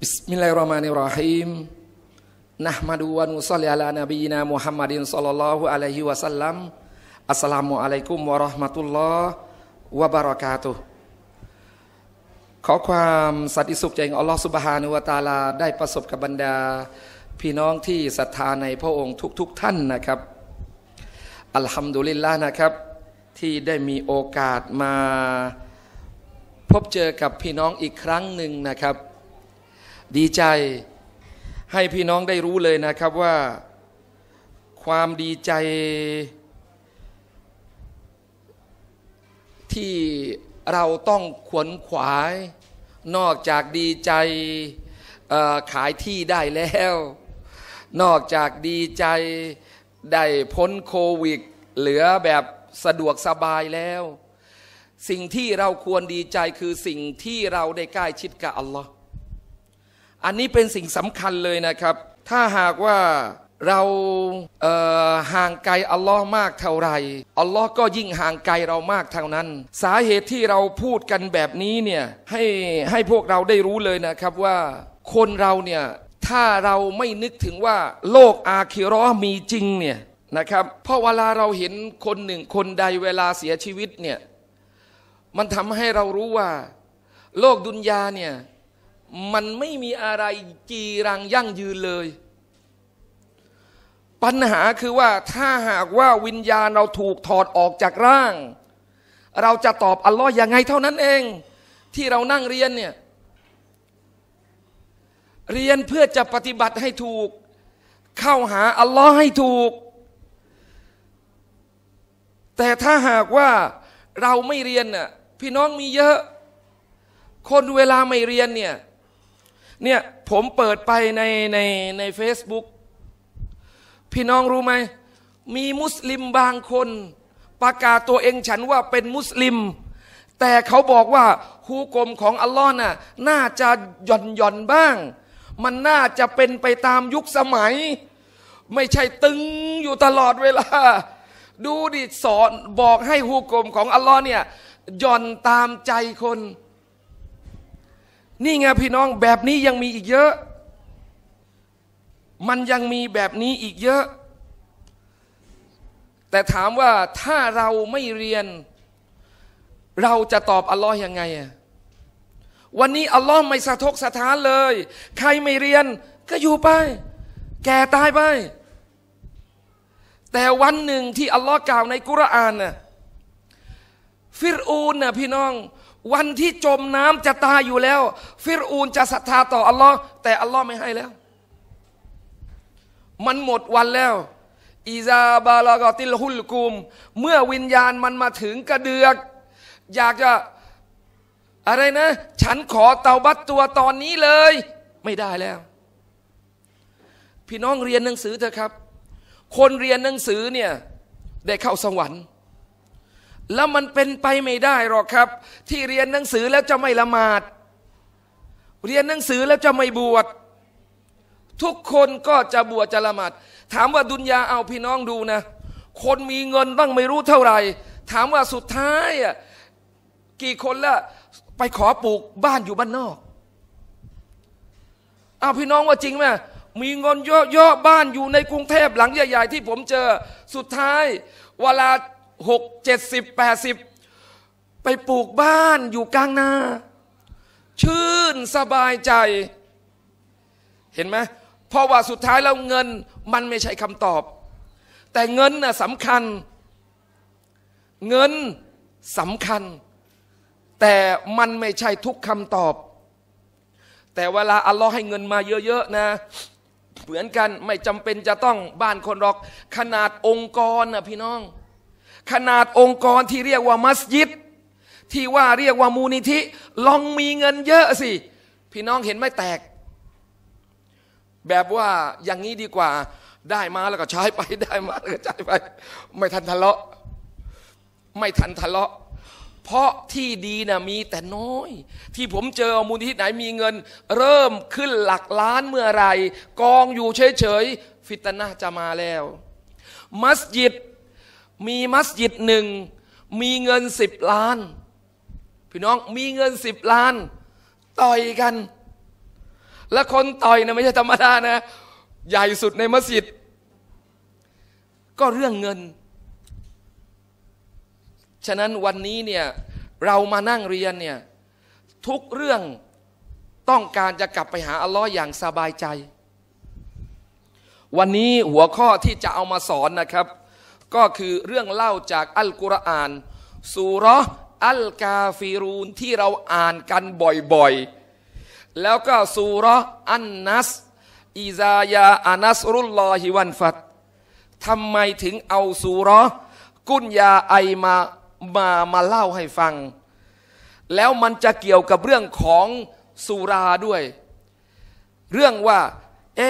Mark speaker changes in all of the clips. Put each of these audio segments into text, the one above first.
Speaker 1: บิิสมล Bismillahirrahmanirrahim. Nahmadu wa nusalli ala nabiyyina Muhammadin s a l l ล l l ฮ h u ะ l ั i h i w a s a l ล a ม Assalamualaikum warahmatullahi wabarakatuh. ขอความสัตยสุขจากอัลลอฮฺสุบฮานุวตาลาได้ประสบกับบรรดา พี่น้องที่ศรัทธาในพระองค์ทุกๆทท่านนะครับอัลฮัมดุลิลละนะครับ ที่ได้มีโอกาสมา พบเจอกับพี่น้องอีกครั้งหนึ่งนะครับดีใจให้พี่น้องได้รู้เลยนะครับว่า ความดีใจ ที่เราต้องขวนขวาย นอกจากดีใจขายที่ได้แล้ว นอกจากดีใจได้พ้นโควิดเหลือแบบสะดวกสบายแล้ว สิ่งที่เราควรดีใจคือสิ่งที่เราได้ใกล้ชิดกับอัลลอฮอันนี้เป็นสิ่งสำคัญเลยนะครับ ถ้าหากว่าเราเห่างไกลอัลลอฮ์มากเท่าไร อัลลอฮ์ก็ยิ่งห่างไกลเรามากเท่านั้น สาเหตุที่เราพูดกันแบบนี้เนี่ยให้ให้พวกเราได้รู้เลยนะครับ ว่าคนเราเนี่ยถ้าเราไม่นึกถึงว่า โลกอาคิรอมีจริงเนี่ยนะครับ เพราะเวลาเราเห็นคนหนึ่ง คนใดเวลาเสียชีวิตเนี่ยมันทำให้เรารู้ว่า โลกดุนยาเนี่ยมันไม่มีอะไรจีรังยั่งยืนเลย ปัญหาคือว่าถ้าหากว่าวิญญาณเราถูกถอดออกจากร่าง เราจะตอบอัลลอฮ์ยังไงเท่านั้นเอง ที่เรานั่งเรียนเนี่ย เรียนเพื่อจะปฏิบัติให้ถูก เข้าหาอัลลอฮ์ให้ถูก แต่ถ้าหากว่าเราไม่เรียนน่ะ พี่น้องมีเยอะ คนเวลาไม่เรียนเนี่ยเนี่ยผมเปิดไปในในในเฟซบุ๊กพี่น้องรู้ไหม มีมุสลิมบางคน ประกาศตัวเองฉันว่าเป็นมุสลิม แต่เขาบอกว่าฮุกลมของอัลลอฮ์น่ะน่าจะหย่อนหย่อนบ้าง มันน่าจะเป็นไปตามยุคสมัย ไม่ใช่ตึงอยู่ตลอดเวลา ดูดิสอนบอกให้ฮุกลมของอัลลอฮ์เนี่ยหย่อนตามใจคนนี่ไง พี่น้องแบบนี้ยังมีอีกเยอะ มันยังมีแบบนี้อีกเยอะ แต่ถามว่าถ้าเราไม่เรียน เราจะตอบอัลลอฮ์ยังไง วันนี้ อัลลอฮ์ไม่สะทกสะท้านเลย ใครไม่เรียนก็อยู่ไป แก่ตายไป แต่วันหนึ่งที่อัลลอฮ์กล่าวในกุรอานน่ะฟิรูนน่ะพี่น้องวันที่จมน้ำจะตายอยู่แล้ว ฟิรูนจะศรัทธา ต่ออัลลอฮ์แต่อัลลอฮ์ไม่ให้แล้ว มันหมดวันแล้ว อิซาบาลากติลฮุลกุม เมื่อวิญญาณมันมาถึงกระเดือก อยากจะอะไรนะ ฉันขอเตาบัตตัวตอนนี้เลย ไม่ได้แล้ว พี่น้องเรียนหนังสือเถอะครับ คนเรียนหนังสือเนี่ย ได้เข้าสวรรค์แล้วมันเป็นไปไม่ได้หรอกครับ ที่เรียนหนังสือแล้วจะไม่ละหมาด เรียนหนังสือแล้วจะไม่บวชทุกคนก็จะบวชจะละหมาดถามว่าดุนยาเอาพี่น้องดูนะ คนมีเงินบ้างไม่รู้เท่าไหร่ ถามว่าสุดท้ายกี่คนละไปขอปลูกบ้านอยู่บ้านนอกเอาพี่น้องว่าจริงไหมมีเงินเยอะๆบ้านอยู่ในกรุงเทพหลังใหญ่ๆ ที่ผมเจอสุดท้ายเวลาหกเจ็ดสิบแปดสิบไปปลูกบ้านอยู่กลางนาชื่นสบายใจเห็นไหมเพราะว่าสุดท้ายแล้วเงินมันไม่ใช่คำตอบ แต่เงินน่ะสำคัญ เงินสำคัญ แต่มันไม่ใช่ทุกคำตอบ แต่เวลาอัลลอฮ์ให้เงินมาเยอะๆนะ เหมือนกันไม่จำเป็นจะต้องบ้านคนหรอกขนาดองค์กรนะพี่น้องขนาดองค์กรที่เรียกว่ามัสยิดที่ว่าเรียกว่ามูลนิธิ ลองมีเงินเยอะสิ พี่น้องเห็นไม่แตก แบบว่าอย่างนี้ดีกว่าได้มาแล้วก็ใช้ไปได้มาแล้วก็ใช้ไป ไม่ทันทะเลาะไม่ทันทะเลาะ เพราะที่ดีนะมีแต่น้อย ที่ผมเจอมูลนิธิไหนมีเงินเริ่มขึ้นหลักล้านเมื่อไรกองอยู่เฉยๆฟิตนะจะมาแล้ว มัสยิดมีมัสยิดหนึ่งมีเงินสิบล้าน พี่น้องมีเงินสิบล้าน ต่อยกัน และคนต่อยนะไม่ใช่ธรรมดานะ ใหญ่สุดในมัสยิดก็เรื่องเงิน ฉะนั้นวันนี้เนี่ยเรามานั่งเรียนเนี่ยทุกเรื่องต้องการจะกลับไปหาอัลลอฮ์อย่างสบายใจ วันนี้หัวข้อที่จะเอามาสอนนะครับก็คือเรื่องเล่าจากอัลกุรอานสุรอัลกาฟิรูนที่เราอ่านกันบ่อยๆแล้วก็สุรอันนัสอิซายาอันัสรุลลอฮิวันฟัดทำไมถึงเอาสุรกุนยาไอมามามาเล่าให้ฟัง แล้วมันจะเกี่ยวกับเรื่องของสุราด้วย เรื่องว่าเอ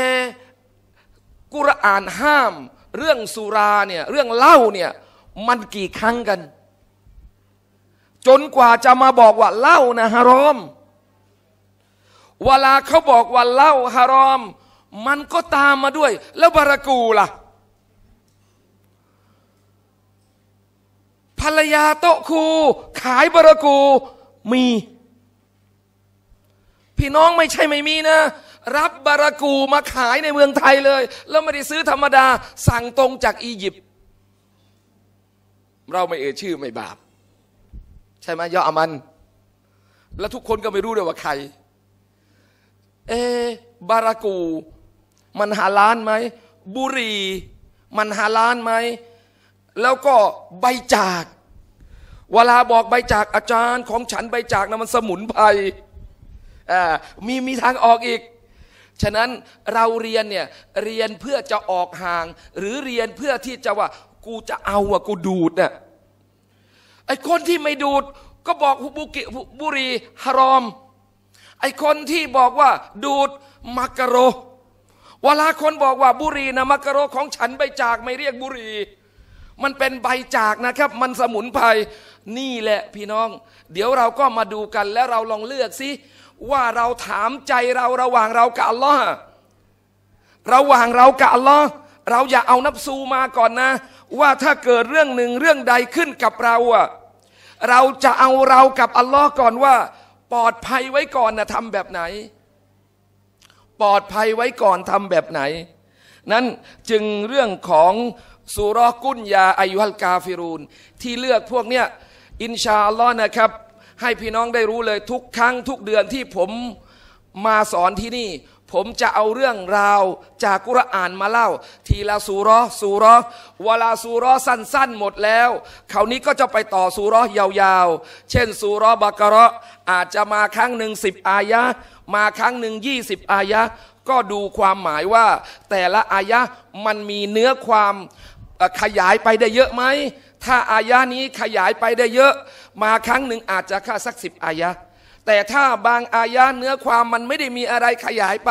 Speaker 1: กุรอานห้ามเรื่องสุราเนี่ยเรื่องเหล้าเนี่ยมันกี่ครั้งกัน จนกว่าจะมาบอกว่าเหล้านะฮารอมเวลาเขาบอกว่าเหล้าฮารอม มันก็ตามมาด้วย แล้วบารากูล่ะ ภรรยาโตคูขายบารากูมี พี่น้องไม่ใช่ไม่มีนะรับบารากูมาขายในเมืองไทยเลย แล้วไม่ได้ซื้อธรรมดา สั่งตรงจากอียิปต์เราไม่เอ่ยชื่อไม่บาป ใช่ไหมย่ออมัน แล้วทุกคนก็ไม่รู้เลยว่าใคร เอ บารากู มันหาล้านไหม บุรี มันหาล้านไหม แล้วก็ใบจาก เวลาบอกใบจากอาจารย์ของฉันใบจากนะมันสมุนไพรมีมีทางออกอีกฉะนั้นเราเรียนเนี่ยเรียนเพื่อจะออกห่าง หรือเรียนเพื่อที่จะว่ากูจะเอาอะกูดูดเนี่ยไอ้คนที่ไม่ดูดก็บอกบุกิบุรีฮารอม ไอ้คนที่บอกว่าดูดมักกะโรเวลาคนบอกว่าบุรีนะมักกะโรของฉันใบจากไม่เรียกบุรี มันเป็นใบจากนะครับ มันสมุนไพรนี่แหละพี่น้อง เดี๋ยวเราก็มาดูกันแล้วเราลองเลือกสิว่าเราถามใจเราระหว่างเรากับอัลลอฮ์ระหว่างเรากับอัลลอฮ์เราอย่าเอานับซูมาก่อนนะ ว่าถ้าเกิดเรื่องหนึ่งเรื่องใดขึ้นกับเราอะเราจะเอาเรากับอัลลอฮ์ก่อนว่า ปลอดภัยไว้ก่อนนะทำแบบไหน ปลอดภัยไว้ก่อนทำแบบไหน นั้นจึงเรื่องของสุรกุญยาอายุฮัลกาฟิรูน ที่เลือกพวกเนี้ยอินชาอัลลอฮ์นะครับให้พี่น้องได้รู้เลยทุกครั้งทุกเดือนที่ผมมาสอนที่นี่ ผมจะเอาเรื่องราวจากกุรอานมาเล่า ทีละสูรอสูรอเวลาสูรอสั้น ๆ หมดแล้วคราวนี้ก็จะไปต่อสูรอยาว ๆ เช่น สูรอบากระอาจจะมาครั้งหนึ่งสิบอายะมาครั้งหนึ่งยี่สิบอายะก็ดูความหมายว่า แต่ละอายะมันมีเนื้อความขยายไปได้เยอะไหมถ้าอายะนี้ขยายไปได้เยอะ มาครั้งหนึ่งอาจจะค่าสักสิบอายะ แต่ถ้าบางอายะเนื้อความมันไม่ได้มีอะไรขยายไป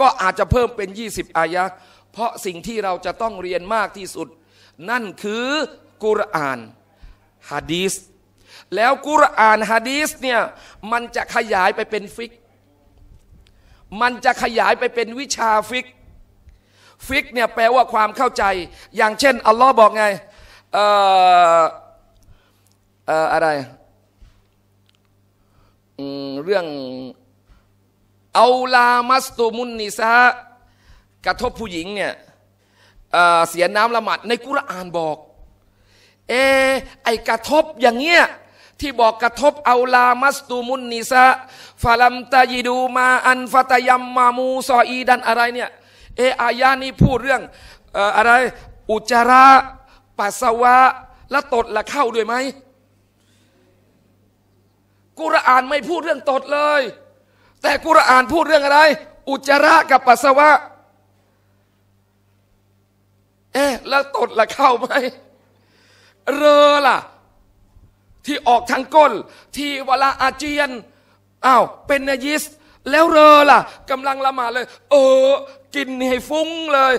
Speaker 1: ก็อาจจะเพิ่มเป็น 20อายะเพราะสิ่งที่เราจะต้องเรียนมากที่สุด นั่นคือกุรอานฮะดีสแล้วกุรอานฮะดีสเนี่ย มันจะขยายไปเป็นฟิก มันจะขยายไปเป็นวิชาฟิก ฟิกเนี่ยแปลว่าความเข้าใจ อย่างเช่นอัลลอฮ์บอกไงเอ่อเอออะไร เรื่อง เอาลามัสตูมุนนิซะกระทบผู้หญิงเนี่ยเสียน้ำละหมาดในกุรอานบอก เอ ไอกระทบอย่างเงี้ยที่บอกกระทบเอาลามัสตูมุนนิซะฟาลัมตายิดูมา อันฟาตยัมมามูซออีดันอะไรเนี่ย เออายานี้พูดเรื่องอะไรอุจาระปัสสาวะ แล้วตดละเข้าด้วยไหม กุรอานไม่พูดเรื่องตดเลย แต่กุรอานพูดเรื่องอะไร อุจจาระกับปัสสาวะ เอ๊ะแล้วตดละเข้าไหม เรอล่ะ ที่ออกทางก้น ที่เวลาอาเจียนอ้าวเป็นนยิสแล้วเรอล่ะกำลังละหมาดเลย เออ กินให้ฟุ้งเลย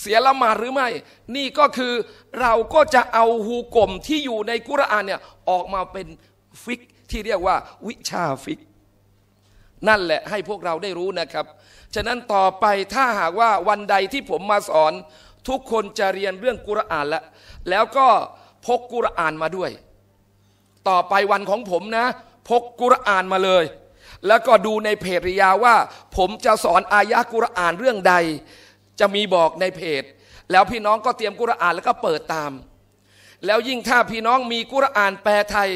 Speaker 1: เสียละหมาดหรือไม่ นี่ก็คือเราก็จะเอาฮูกลมที่อยู่ในกุรอานเนี่ยออกมาเป็นฟิกที่เรียกว่าวิชาฟิก นั่นแหละให้พวกเราได้รู้นะครับ ฉะนั้นต่อไปถ้าหากว่าวันใดที่ผมมาสอนทุกคนจะเรียนเรื่องกุรอานละแล้วก็พกกุรอานมาด้วย ต่อไปวันของผมนะ พกกุรอานมาเลย แล้วก็ดูในเพจริยาว่า ผมจะสอนอายะกุรอานเรื่องใดจะมีบอกในเพจ แล้วพี่น้องก็เตรียมกุรอานแล้วก็เปิดตาม แล้วยิ่งถ้าพี่น้องมีกุรอานแปลไทย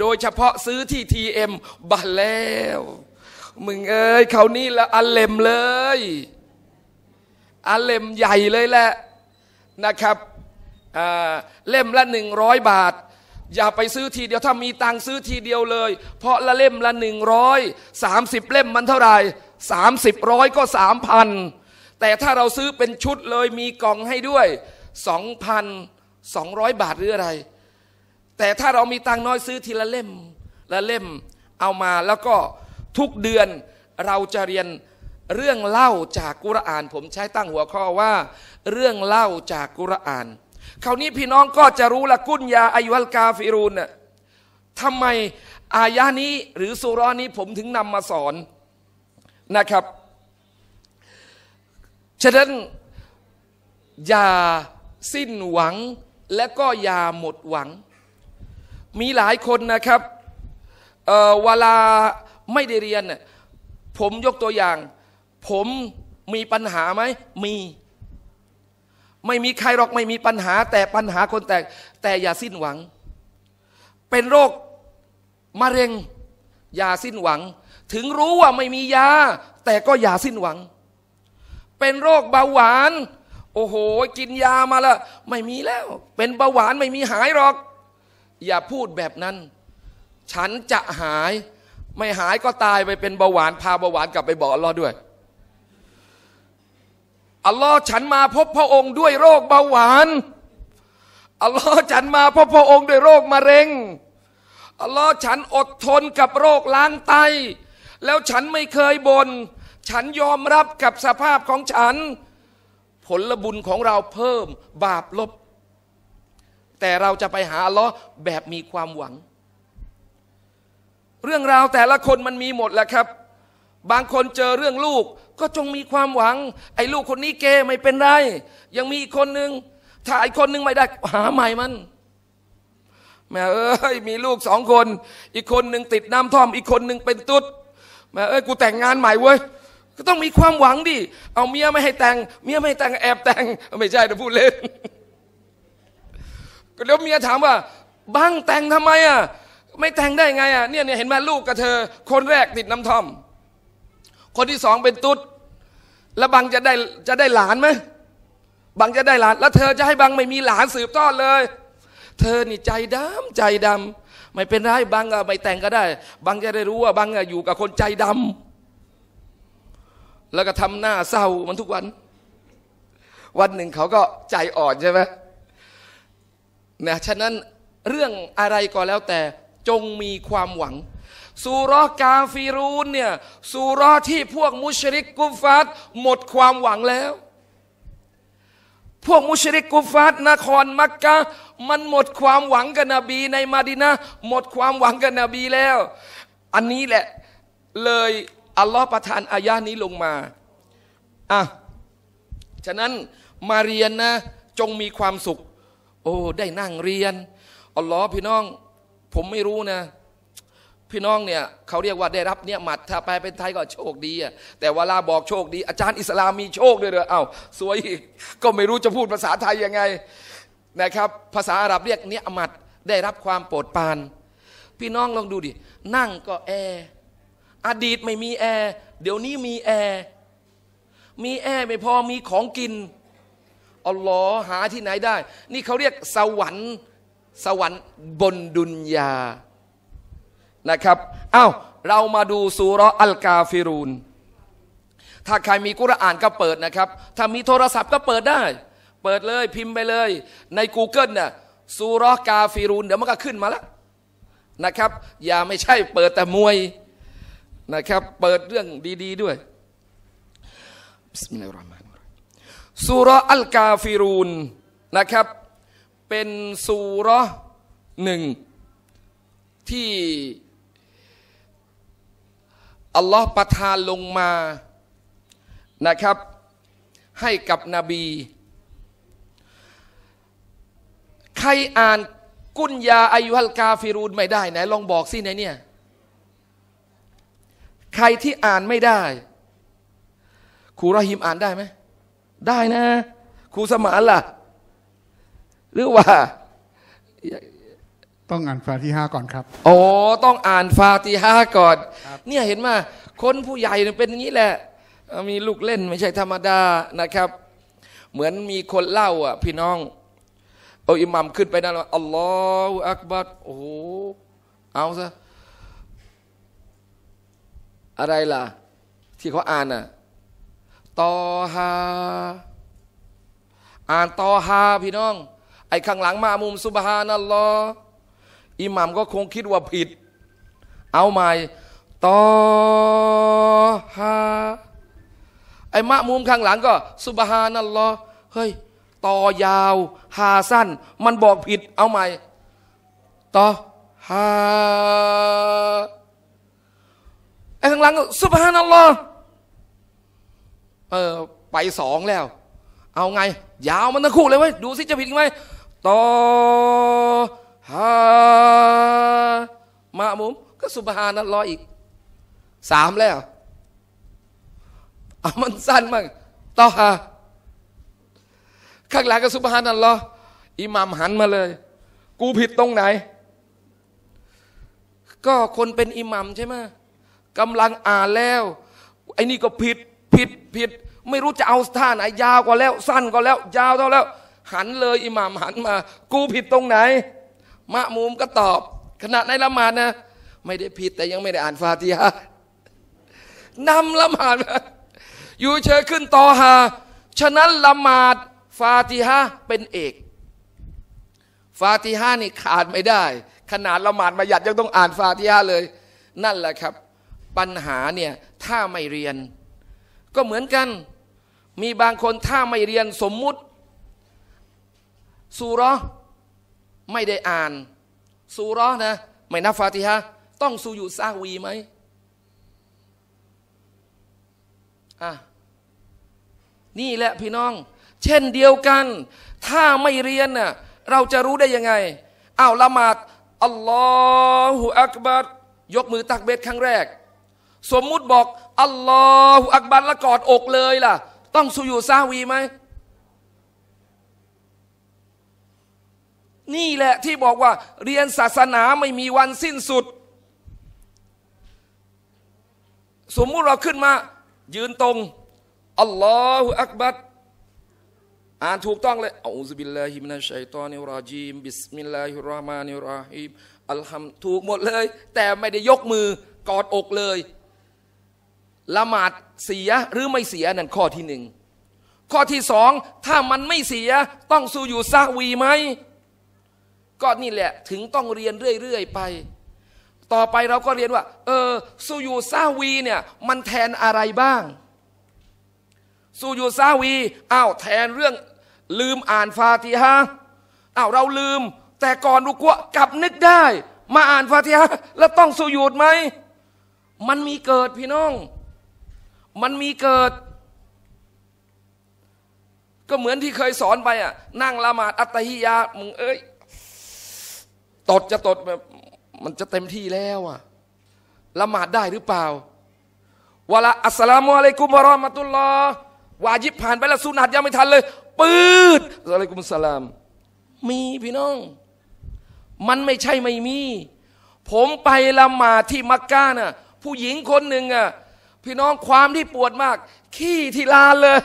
Speaker 1: โดยเฉพาะซื้อที่ทีเอ็มบัตแล้ว มึงเอ้ยเขานี่ละอันเล่มเลย อันเล่มใหญ่เลยแหละ นะครับเล่มละหนึ่งร้อยบาท อย่าไปซื้อทีเดียว ถ้ามีตังซื้อทีเดียวเลย เพราะละเล่มละหนึ่งร้อยสามสิบเล่มมันเท่าไหร่สามสิบร้อยก็สามพันแต่ถ้าเราซื้อเป็นชุดเลยมีกล่องให้ด้วย 2,200 บาท หรืออะไร แต่ถ้าเรามีตังน้อยซื้อ ทีละเล่มละเล่มเอามา แล้วก็ทุกเดือนเราจะเรียนเรื่องเล่าจากกุรอาน ผมใช้ตั้งหัวข้อว่าเรื่องเล่าจากกุรอานคราวนี้พี่น้องก็จะรู้ละกุญยาอายุลกาฟิรูนทำไมอายะนี้หรือสุรานี้ผมถึงนำมาสอนนะครับฉะนั้นอย่าสิ้นหวังและก็อย่าหมดหวัง มีหลายคนนะครับเเวลาไม่ได้เรียน ผมยกตัวอย่าง ผมมีปัญหาไหม มี ไม่มีใครหรอกไม่มีปัญหาแต่ปัญหาคน แตกแต่อย่าสิ้นหวัง เป็นโรคมะเร็งอย่าสิ้นหวัง ถึงรู้ว่าไม่มียาแต่ก็อย่าสิ้นหวังเป็นโรคเบาหวาน โอ้โห กินยามาละไม่มีแล้ว เป็นเบาหวานไม่มีหายหรอก อย่าพูดแบบนั้น ฉันจะหาย ไม่หายก็ตายไปเป็นเบาหวานพาเบาหวานกลับไปบอกอัลลอฮ์ด้วย อัลลอฮ์ฉันมาพบพระองค์ด้วยโรคเบาหวาน อัลลอฮ์ฉันมาพบพระองค์ด้วยโรคมะเร็ง อัลลอฮ์ฉันอดทนกับโรคล้างไต แล้วฉันไม่เคยบน่นฉันยอมรับกับสภาพของฉัน ผลบุญของเราเพิ่ม บาปลบ แต่เราจะไปหาล้อแบบมีความหวัง เรื่องราวแต่ละคนมันมีหมดแหละครับ บางคนเจอเรื่องลูกก็จงมีความหวัง ไอ้ลูกคนนี้เกไม่เป็นไร ยังมีอีกคนนึงถ้าไอ้คนนึงไม่ได้หาใหม่มัน แม่เอ้ยมีลูกสองคน อีกคนหนึ่งติดน้ำท่อมอีกคนหนึ่งเป็นตุ๊ดแม่เอ้ยกูแต่งงานใหม่เว้ยก็ต้องมีความหวังดิ เอาเมียไม่ให้แต่ง เมียไม่ให้แต่งแอบแต่ง ไม่ใช่นะพูดเล่นก็ี๋ยวเมียถามว่าบังแต่งทำไมอ่ะ ไม่แต่งได้ไงอ่ะ เนี่ยเนี่ยเห็นไหมลูกกับเธอ คนแรกติดน้ำท่อม คนที่สองเป็นตุ๊ดแล้วบังจะได้จะได้หลานไหมบังจะได้หลาน แล้วเธอจะให้บังไม่มีหลานสืบทอดเลย เธอนี่ใจดำใจดำ ไม่เป็นไรบังอะไม่แต่งก็ได้ บังจะได้รู้ว่าบังอะอยู่กับคนใจดำแล้วก็ทำหน้าเศร้ามันทุกวัน วันหนึ่งเขาก็ใจอ่อนใช่ไหมนะฉะนั้นเรื่องอะไรก็แล้วแต่ จงมีความหวังสุรกาฟิรูนเนี่ยสุรที่พวกมุชริกกุฟาต หมดความหวังแล้ว พวกมุชริกกุฟาตนครมักกะมันหมดความหวังกับนบีในมาดินาหมดความหวังกับนบีแล้ว อันนี้แหละเลยอัลลอฮ์ประทานอายะนี้ลงมา อ่ะฉะนั้นมาเรียนนะจงมีความสุข โอ้ ได้นั่งเรียน อัลลอฮ์พี่น้อง ผมไม่รู้นะ พี่น้องเนี่ยเขาเรียกว่าได้รับเนี่ยหมัดถ้าไปเป็นไทยก็โชคดีอะแต่เวลาบอกโชคดี อาจารย์อิสลามมีโชคด้วยเหรอเอา้าสวยกก็ไม่รู้จะพูดภาษาไทยยังไง นะครับ ภาษาอาหรับเรียกเนี่ยหมัดได้รับความโปรดปาน พี่น้องลองดูดิ นั่งก็แอร์อดีตไม่มีแอร์เดี๋ยวนี้มีแอร์มีแอร์ไม่พอมีของกิน อัลลอฮ์หาที่ไหนได้ นี่เขาเรียกสวรรค์สวรรค์บนดุนยา นะครับอา้าวเรามาดูสุรอัลกาฟิรูน ถ้าใครมีกุรอานก็เปิดนะครับ ถ้ามีโทรศัพท์ก็เปิดได้ เปิดเลยพิมพ์ไปเลย ใน Google น่ะสุรกาฟิรูน เดี๋ยวมันก็ขึ้นมาแล้วนะครับ อย่าไม่ใช่เปิดแต่มวยนะครับเปิดเรื่องดี ๆด้วยบิสมิลลาฮิรราะห์มานิรเราะฮีมซูเราะอัลกาฟิรูนนะครับ เป็นซูเราะห์หนึ่งที่ อัลลอฮ์ประทานลงมานะครับ ให้กับนบี ใครอ่านกุญยาอายุฮัลกาฟิรูนไม่ได้ไหนลองบอกสิในเนี่ยใคร ที่อ่านไม่ได้ครูรฮิมอ่านได้ไหม ได้นะ ครูสมานล่ะ หรือว่า
Speaker 2: ต้องอ่านฟาติฮาก่อนครับ โอ้
Speaker 1: ต้องอ่านฟาติฮาก่อน เนี่ยเห็นมาคนผู้ใหญ่เป็นอย่างนี้แหละ มีลูกเล่นไม่ใช่ธรรมดานะครับ เหมือนมีคนเล่าอ่ะ พี่น้องเอาอิหมัมขึ้นไปนั่นว่าอัลลอฮฺอักบัดโอ้เอาซะอะไรล่ะ ที่เขาอ่านน่ะตอฮา อ่านตอฮาพี่น้องไอ้ข้างหลังมามุมสุบฮานัลลอฮ์อิหมัมก็คงคิดว่าผิด เอาใหม่ ตอฮาไอ้มะมุมข้างหลังก็สุบฮานัลลอฮ์เฮ้ยตอยาวฮาสั้น มันบอกผิด เอาใหม่ ตอฮาไอ้ข้างหลังสุภานัลลอเออไปสองแล้ว เอาไงยาวมันทั้งคู่เลยเว้ยดูสิจะผิดไหมต่อฮามามุมก็สุภานัลลออีกสามแล้วเอามันสั้นมากต่อฮาข้างหลังก็ สุภานัลลออิหมามหันมาเลย กูผิดตรงไหน ก็คนเป็นอิหมัมใช่ไหมกำลังอ่านแล้ว ไอ้นี่ก็ผิดผิดผิด ไม่รู้จะเอาท่าไหนยาวกว่าแล้ว สั้นกว่าแล้ว ยาวเท่าแล้ว หันเลย อิหม่ามหันมา กูผิดตรงไหน มะมุมก็ตอบขณะในละหมาดนะ ไม่ได้ผิดแต่ยังไม่ได้อ่านฟาติฮะนำละหมาดอยู่เชยขึ้นต่อหา ฉะนั้นละหมาดฟาติฮะเป็นเอก ฟาติฮานี่ขาดไม่ได้ขนาดละหมาดมาหยัดยังต้องอ่านฟาติฮาเลย นั่นแหละครับปัญหาเนี่ย ถ้าไม่เรียน ก็เหมือนกัน มีบางคนถ้าไม่เรียนสมมุติสุรอไม่ได้อ่านสุรอนะ ไม่นับฟาติฮะ ต้องสูยุซาวีไหมอ่ะนี่แหละพี่น้อง เช่นเดียวกัน ถ้าไม่เรียนน่ะเราจะรู้ได้ยังไงอ้าวละหมาดอัลลอฮฺอักบัรยกมือตักเบ็ดครั้งแรกสมมุติบอกอัลลอฮฺอักบัรละกอดอกเลยล่ะ ต้องสุยูซาวีไหม นี่แหละที่บอกว่าเรียนศาสนาไม่มีวันสิ้นสุด สมมุติเราขึ้นมา ยืนตรงอัลลอฮฺอักบัรอ่านถูกต้องเลยอัลลอฮฺบิลลาฮิมินาชัยตอนิรราจีมบิสมิลลาฮิรรามานิรราฮิมอัลฮัมถูกหมดเลย แต่ไม่ได้ยกมือกอดอกเลยละหมาดเสียหรือไม่เสียนั่นข้อที่หนึ่งข้อที่สอง ถ้ามันไม่เสียต้องสู้อยู่ซาวีไหม ก็นี่แหละ ถึงต้องเรียนเรื่อยๆไป ต่อไปเราก็เรียนว่า เออสูยูซาวีเนี่ย มันแทนอะไรบ้าง สูยูซาวีอ้าว แทนเรื่องลืมอ่านฟาติฮะอ้าวเราลืมแต่ก่อนรู้ก่วกลับนึกได้ มาอ่านฟาติฮะแล้วต้องสูยูดไหมมันมีเกิดพี่น้องมันมีเกิด ก็เหมือนที่เคยสอนไปอ่ะ นั่งละหมาด อัตฮิยามึงเอ้ยตดจะตดแบบ มันจะเต็มที่แล้วอ่ะละหมาดได้หรือเปล่าวลาอัสสลามุอะลัยกุมวะรอมะตุลลอฮ์วาจิบผ่านไปละสุนัตยังไม่ทันเลยปืดอะไรกุมสลาม มีพี่น้อง มันไม่ใช่ไม่มี ผมไปละหมาดที่มักกะน่ะผู้หญิงคนหนึ่งอ่ะพี่น้องความที่ปวดมาก ขี้ที่ลานเลย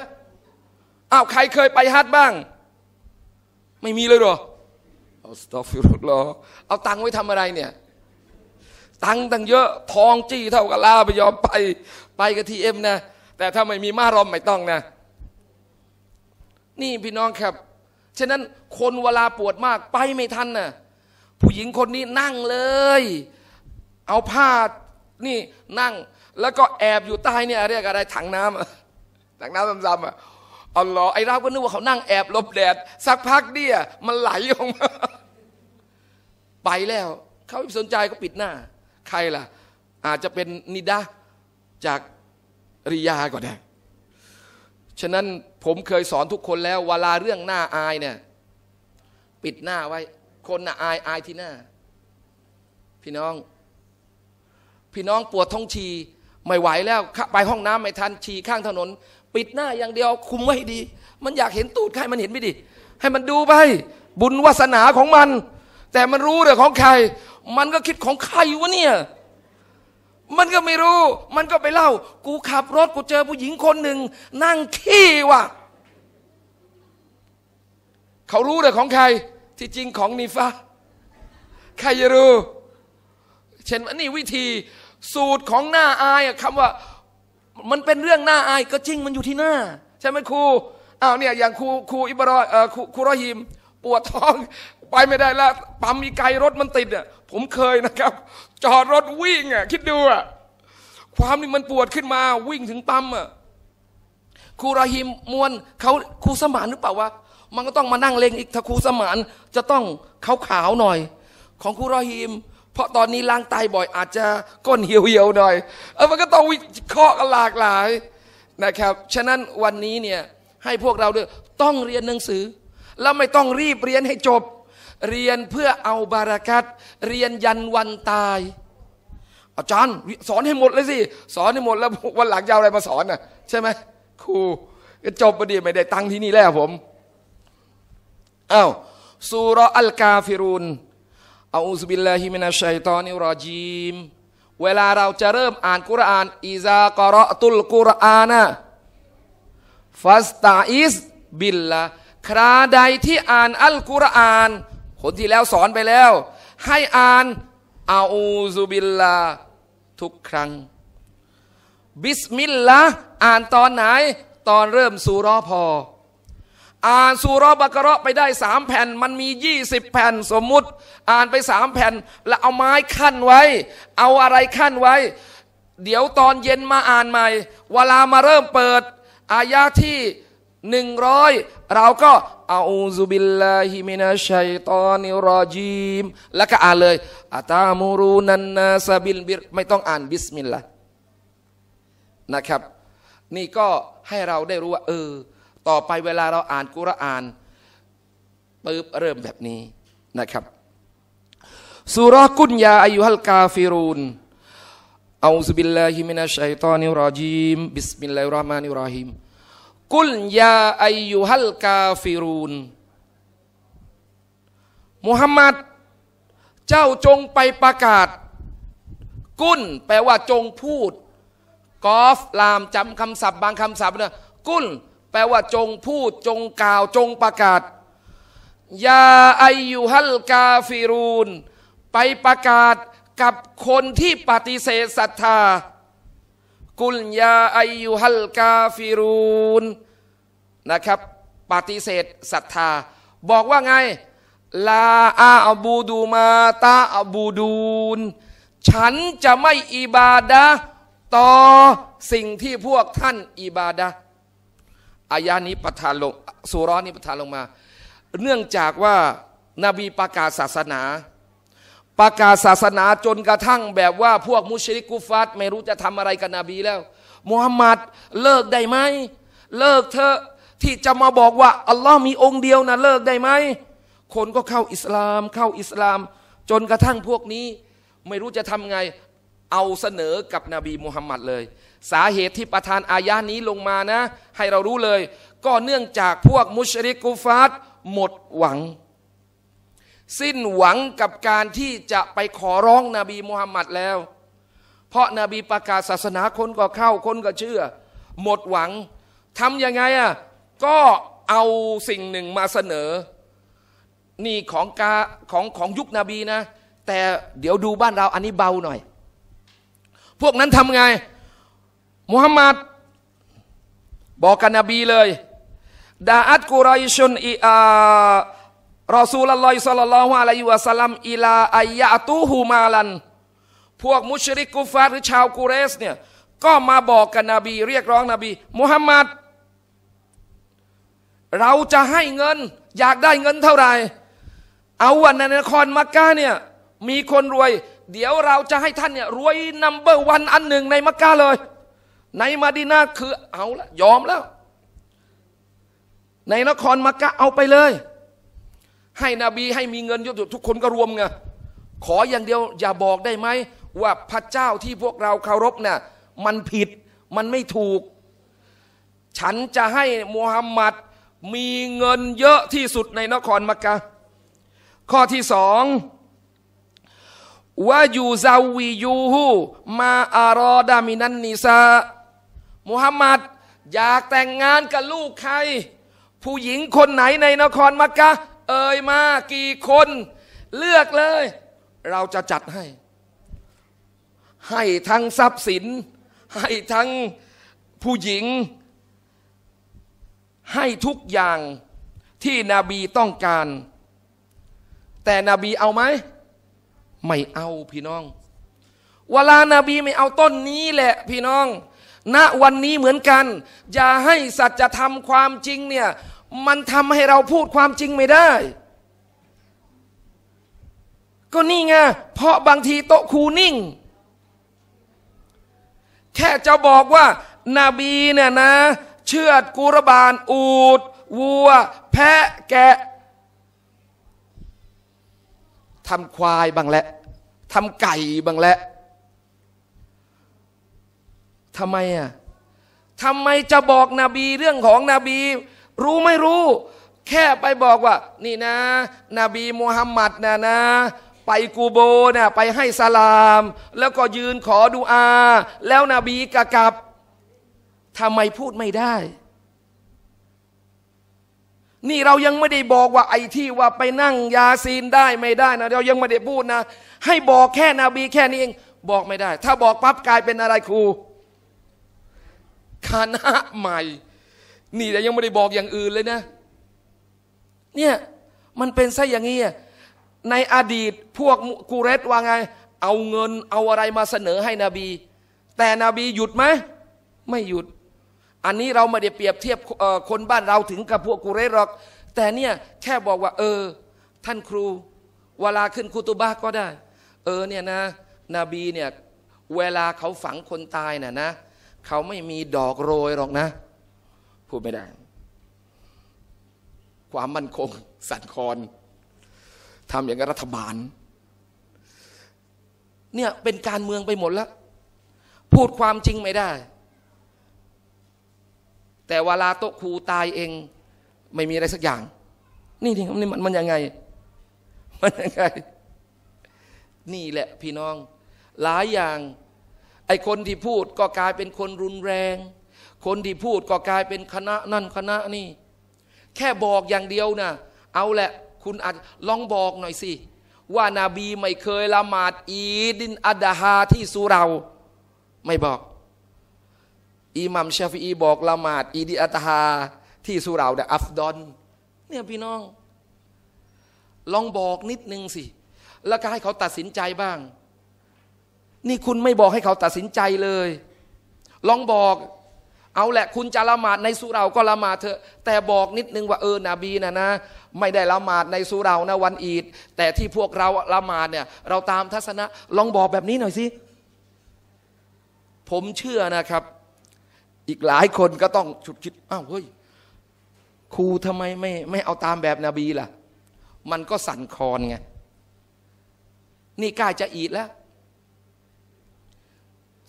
Speaker 1: อ้าวใครเคยไปฮัทบ้าง ไม่มีเลยหรอ เอาสตอฟิรุลอเอาตังไว้ทำอะไรเนี่ย ตังตังเยอะทองจี้เท่ากับลาไปยอมไป ไปกับทีเอ็มนะแต่ถ้าไม่มีมารอมไม่ต้องนะนี่พี่น้องครับ ฉะนั้นคนเวลาปวดมากไปไม่ทันนะ่ะผู้หญิงคนนี้นั่งเลย เอาผ้านี่นั่งแล้วก็แอบอยู่ใต้เนี่ยเรียกอะไรถังน้ำถังน้ำดำๆอ่ะอัลลอฮ์ไอ้เราก็นึกว่าเขานั่ง แอบลบแดดสักพักเดียมันไหลออกมาไปแล้ว เขาไม่สนใจก็ปิดหน้า ใครล่ะ อาจจะเป็นนิดาจากริยาก็ได้ฉะนั้นผมเคยสอนทุกคนแล้ว เวลาเรื่องหน้าอายเนี่ยปิดหน้าไว้ คนน่ะอายอายที่หน้าพี่น้อง พี่น้องปวดท้องชีไม่ไหวแล้ว ไปห้องน้ำไม่ทันฉี่ข้างถนน ปิดหน้าอย่างเดียวคุมไว้ดี มันอยากเห็นตูดใครมันเห็นไม่ดีให้มันดูไป บุญวาสนาของมัน แต่มันรู้เรื่องของใคร มันก็คิดของใครวะเนี่ย มันก็ไม่รู้ มันก็ไปเล่า กูขับรถกูเจอผู้หญิงคนหนึ่ง นั่งขี้ว่ะเขารู้เรื่องของใครที่จริงของนีฟ้าใครจะรู้ เช่นนี่วิธีสูตรของหน้าอายคำว่ามันเป็นเรื่องหน้าอาย ก็จริงมันอยู่ที่หน้า ใช่ไหมครูอ้าวเนี่ยอย่างครูครูอิบรอครูครูรอฮิมปวดท้อง ไปไม่ได้แล้วปั๊มอีไกรถมันติดอ่ะผมเคยนะครับ จอดรถวิ่งอ่ะคิดดูอ่ะความนี่มันปวดขึ้นมาวิ่งถึงปั๊มอ่ะครูรอฮิมมวลเขาครูสมานหรือเปล่าวะมันก็ต้องมานั่งเลงอีกถ้าครูสมาน จะต้องขาวๆหน่อย ของครูรอฮิมเพราะตอนนี้ล้างไตบ่อยอาจจะก้นเหี่ยวๆหน่อยเออมันก็ต้องวิเคราะห์กันหลากหลายนะครับ ฉะนั้นวันนี้เนี่ยให้พวกเราด้วยต้องเรียนหนังสือ แล้วไม่ต้องรีบเรียนให้จบ เรียนเพื่อเอาบารากัต เรียนยันวันตาย อาจารย์สอนให้หมดเลยสิสอนให้หมด แล้ววันหลังจะเอาอะไรมาสอนน่ะใช่ไหมครูจบประเดี๋ยวไม่ได้ตังที่นี่แล้วผมอา้าวซูรอัลกาฟิรูนอูซุบิลลาฮิมินาชัยตอนิรอจีมเวลาเราจะเริ่มอ่านกุรอานอิซากรอตุลกุรอานะฟัสตาอิสบิลละคราใดที่อ่านอัลกุรอาน คนที่แล้วสอนไปแล้ว ให้อ่านอาอูซุบิลลาทุกครั้งบิสมิลลาอ่านตอนไหน ตอนเริ่มสูรอพออ่านสุรบะกระไปได้สามแผ่น มันมียี่สิบแผ่นสมมุติอ่านไปสามแผ่นแล้วเอาไม้ขั้นไว้ เอาอะไรขั้นไว้ เดี๋ยวตอนเย็นมาอ่านใหม่ เวลามาเริ่มเปิด อายาที่หนึ่งร้อยเราก็อาอูซุบิลลาฮิมินัชัยตอนิรอจีมแล้วก็อ่านเลยอัตามูรูนันนาซาบิลบิรไม่ต้องอ่านบิสมิลลาห์นะครับ นี่ก็ให้เราได้รู้ว่า เออต่อไปเวลาเราอ่านกุรอานปึ๊บเริ่มแบบนี้นะครับสุรกุญยาอายุฮัลกาฟิรูนอูอุบิลลาฮิมินัชัยตานิรจิมบิสมิลลาฮิรราะห์มานิรหิมกุลยาอายุฮัลกาฟิรูนมุฮัมมัด เจ้าจงไปประกาศ กุลแปลว่าจงพูด กอฟลามจำคำศัพท์บางคำศัพท์นะกุลแปลว่าจงพูดจงกล่าวจงประกาศยาอายุฮัลกาฟิรูนไปประกาศกับคนที่ปฏิเสธศรัทธา กุลยาอายุฮัลกาฟิรูนนะครับ ปฏิเสธศรัทธา บอกว่าไงลาอาอบูดูมาตาอบูดูนฉันจะไม่อิบาดะต่อสิ่งที่พวกท่านอิบาดะอายานี้ประทานลงสุร้อนนี้ประทานลงมา เนื่องจากว่านาบีประกาศศาสนา ประกาศศาสนาจนกระทั่งแบบว่าพวกมุชริกุฟัตไม่รู้จะทำอะไรกับนบีแล้วมูฮัมหมัดเลิกได้ไหมเลิกเถอะที่จะมาบอกว่าอัลลอฮ์มีองค์เดียวนะเลิกได้ไหมคนก็เข้าอิสลามเข้าอิสลาม จนกระทั่งพวกนี้ ไม่รู้จะทำไงเอาเสนอกับนบีมุฮัมมัดเลยสาเหตุที่ประทานอายะนี้ลงมานะให้เรารู้เลย ก็เนื่องจากพวกมุชริกุฟาตหมดหวัง สิ้นหวังกับการที่จะไปขอร้องนบีมุฮัมมัดแล้ว เพราะนาบีประกาศศาสนาคนก็เข้าคนก็เชื่อ หมดหวังทำยังไงอ่ะก็เอาสิ่งหนึ่งมาเสนอ นี่ของกาของของยุคนบีนะ แต่เดี๋ยวดูบ้านเราอันนี้เบาหน่อย พวกนั้นทำไงมุฮัมมัดบอกกับนบีเลย ดาอัตกุไรชุนอีอารอซูลลอยสัลลัลลอฮุอะลัยฮิวะสัลลัมอิลาอายะตูฮูมาลัน พวกมุชริกกุฟารหรือชาวกูเรสเนี่ย ก็มาบอกกับนบี เรียกร้องนบี มุฮัมมัด เราจะให้เงิน อยากได้เงินเท่าไหร่ เอาวันในนครมักกะเนี่ย มีคนรวย เดี๋ยวเราจะให้ท่านเนี่ย รวยนัมเบอร์วันอันหนึ่งในมักกะเลยในมาดินาคือเอาละยอมแล้ว ในนครมักกะเอาไปเลย ให้นบีให้มีเงินเยอะทุกคนก็รวมไงขออย่างเดียวอย่าบอกได้ไหม ว่าพระเจ้าที่พวกเราเคารพนะ่ะมันผิดมันไม่ถูก ฉันจะให้มูฮัมหมัด มีเงินเยอะที่สุดในนครมักกะ ข้อที่สองว่ายูซาวียูฮูมาอารอดามินันนิซามุฮัมมัดอยากแต่งงานกับลูกใคร ผู้หญิงคนไหนในนครมักกะเอ่ยมา กี่คน เลือกเลย เราจะจัดให้ ให้ทั้งทรัพย์สิน ให้ทั้งผู้หญิง ให้ทุกอย่างที่นบีต้องการ แต่นบีเอาไหมไม่เอาพี่น้องเวลานาบีไม่เอาต้นนี้แหละพี่น้องณวันนี้เหมือนกัน อย่าให้สัจธรรมความจริงเนี่ย มันทำให้เราพูดความจริงไม่ได้ ก็นี่ไงเพราะบางทีโต๊ะครูนิ่ง แค่จะบอกว่า นาบีเนี่ยนะ เชือกุรบานอูดวัว แพะแกะทำควายบางแหละทำไก่บางแหละทำไมอ่ะ ทำไมจะบอกนบีเรื่องของนบี รู้ไม่รู้ แค่ไปบอกว่า นี่นะนบีมูฮัมมัดนะนะไปกูโบนะไปให้สลาม แล้วก็ยืนขอดูอา แล้วนบีกะกับทำไมพูดไม่ได้ นี่เรายังไม่ได้บอกว่าไอ้ที่ว่าไปนั่งยาซีนได้ไม่ได้นะเรายังไม่ได้พูดนะ ให้บอกแค่นบีแค่นี้เอง บอกไม่ได้ ถ้าบอกปั๊บกลายเป็นอะไรครูคณะใหม่ นี่แต่ยังไม่ได้บอกอย่างอื่นเลยนะเนี่ยมันเป็นซะอย่างนี้ในอดีตพวกกูเรตว่าไง เอาเงินเอาอะไรมาเสนอให้นบี แต่นบีหยุดไหมไม่หยุด อันนี้เราไม่ได้เปรียบเทียบคนบ้านเราถึงกับพวกกูเรตหรอก แต่เนี่ยแค่บอกว่า เออท่านครู เวลาขึ้นคุตุบาก็ได้ เออเนี่ยนะนบีเนี่ย เวลาเขาฝังคนตายน่ะนะเขาไม่มีดอกโรยหรอกนะ พูดไม่ได้ ความมั่นคงสั่นคอนทำอย่างรัฐบาล เนี่ยเป็นการเมืองไปหมดแล้ว พูดความจริงไม่ได้ แต่เวลาโตะครูตายเองไม่มีอะไรสักอย่าง นี่นี่มันมันยังไง มันยังไง นี่แหละพี่น้อง หลายอย่างไอ้คนที่พูดก็กลายเป็นคนรุนแรง คนที่พูดก็กลายเป็นคณะนั่นคณะนี่แค่บอกอย่างเดียวนะ เอาแหละคุณอาจลองบอกหน่อยสิ ว่านาบีไม่เคยละหมาดอีดินอัดฮาที่สุเรา ไม่บอกอิหมัมชาฟีบอกละหมาดอีดิอัตฮาที่สุเราแต่อัฟดอนเนี่ยพี่น้อง ลองบอกนิดนึงสิ แล้วก็ให้เขาตัดสินใจบ้างนี่คุณไม่บอกให้เขาตัดสินใจเลย ลองบอก เอาแหละคุณจะละหมาดในสุเราก็ละหมาดเถอะ แต่บอกนิดนึงว่าเออ นบีนะนะ ไม่ได้ละหมาดในสุเรานะ วันอีด แต่ที่พวกเราละหมาดเนี่ยเราตามทัศนะ ลองบอกแบบนี้หน่อยสิ ผมเชื่อนะครับ อีกหลายคนก็ต้องฉุดคิด อ้าวเฮ้ยครูทำไมไม่ไม่เอาตามแบบนบีล่ะ มันก็สั่นคลอนไง นี่กล้าจะอีดแล้ว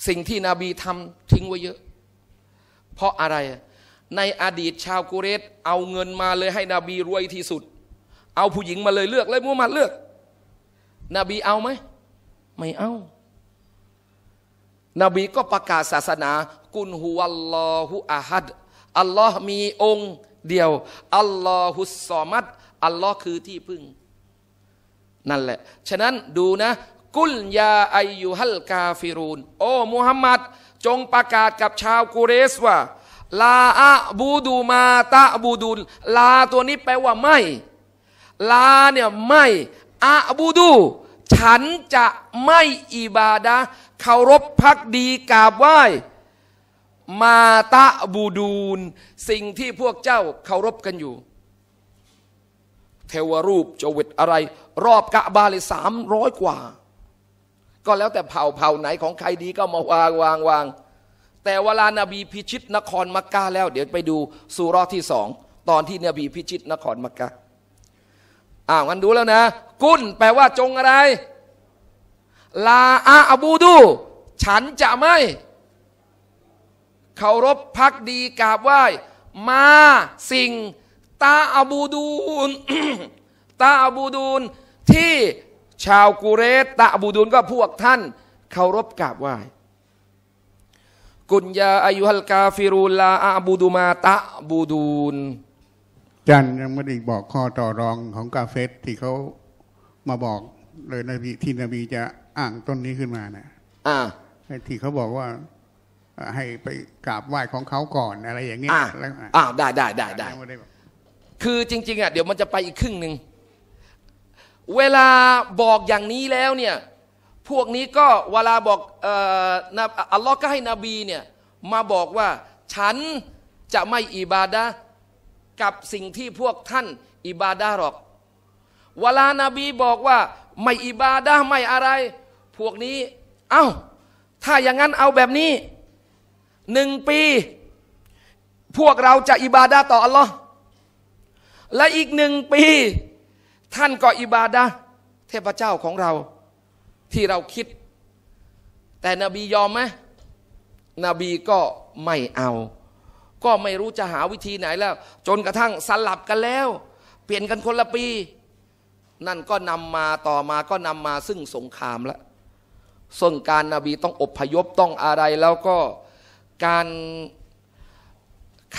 Speaker 1: สิ่งที่นบีทำทิ้งไว้เยอะ เพราะอะไร ในอดีตชาวกุเรตเอาเงินมาเลยให้นบีรวยที่สุด เอาผู้หญิงมาเลยเลือก เลยมุฮัมมัดเลือกนบีเอาไหมไม่เอานบีก็ประกาศศาสนา กุนฮุวัลลอฮุอะฮัดอัลลอฮ์มีองค์เดียวอัลลอฮุสซอมัดอัลลอฮ์คือที่พึ่ง นั่นแหละ ฉะนั้นดูนะกุลยาอายุฮัลกาฟิรูนโอ้มุฮัมมัดจงประกาศกับชาวกุเรสว่าลาอะบูดูมาตะบูดูลลาตัวนี้แปลว่าไม่ ลาเนี่ยไม่อะบูดู ฉันจะไม่อิบาดะเคารพพักดีกราบไหว้มาตะบูดูนสิ่งที่พวกเจ้าเคารพกันอยู่เทวรูปจวิตอะไร รอบกะบาเลยสามร้อยกว่าก็แล้วแต่เผ่าเผ่าไหนของใครดีก็มาวางวางวางแต่เวลานาบีพิชิตนครมักกะแล้ว เดี๋ยวไปดูสุรที่สองตอนที่นบีพิชิตนครมักกะอ้าวงันดูแล้วนะ กุนแปลว่าจงอะไร ลาอาอบูดู ฉันจะไม่เคารพพักดีกราบไหว้มาสิ่งตาอบูดูนตาอบูดูนที่ชาวกูเรตตะบูดุลก็พวกท่านเคารพกราบไหว้กุญยาอายุฮัลกาฟิรุลาอาบูดูมาตะบูดูน
Speaker 2: จันยังไม่ได้บอกข้อต่อรองของกาเฟสที่เขามาบอกเลยนบีที่นบีจะอ้างต้นนี้ขึ้นมานะ่ยที่เขาบอกว่าให้ไปกราบไหว้ของเขาก่อนอะไรอย่างเงี้ยอ่าได้ได้ได้ได้
Speaker 1: คือจริงๆอ่ะเดี๋ยวมันจะไปอีกครึ่งหนึ่งเวลาบอกอย่างนี้แล้วเนี่ย พวกนี้ก็เวลาบอกอัลลอฮ์ก็ให้นบีเนี่ยมาบอกว่า ฉันจะไม่อิบาดะกับสิ่งที่พวกท่านอิบาดะหรอกเวลานาบีบอกว่า ไม่อิบาดะไม่อะไร พวกนี้เอา้า ถ้าอย่างนั้นเอาแบบนี้หนึ่งปี พวกเราจะอิบาดะต่ออัลลอฮ์และอีกหนึ่งปีท่านก็อิบาดะเทพเจ้าของเราที่เราคิด แต่นบียอมไหมนบีก็ไม่เอา ก็ไม่รู้จะหาวิธีไหนแล้ว จนกระทั่งสลับกันแล้ว เปลี่ยนกันคนละปี นั่นก็นำมาต่อมาก็นำมาซึ่งสงครามละส่วนการนาบีต้องอบพยพต้องอะไรแล้วก็การ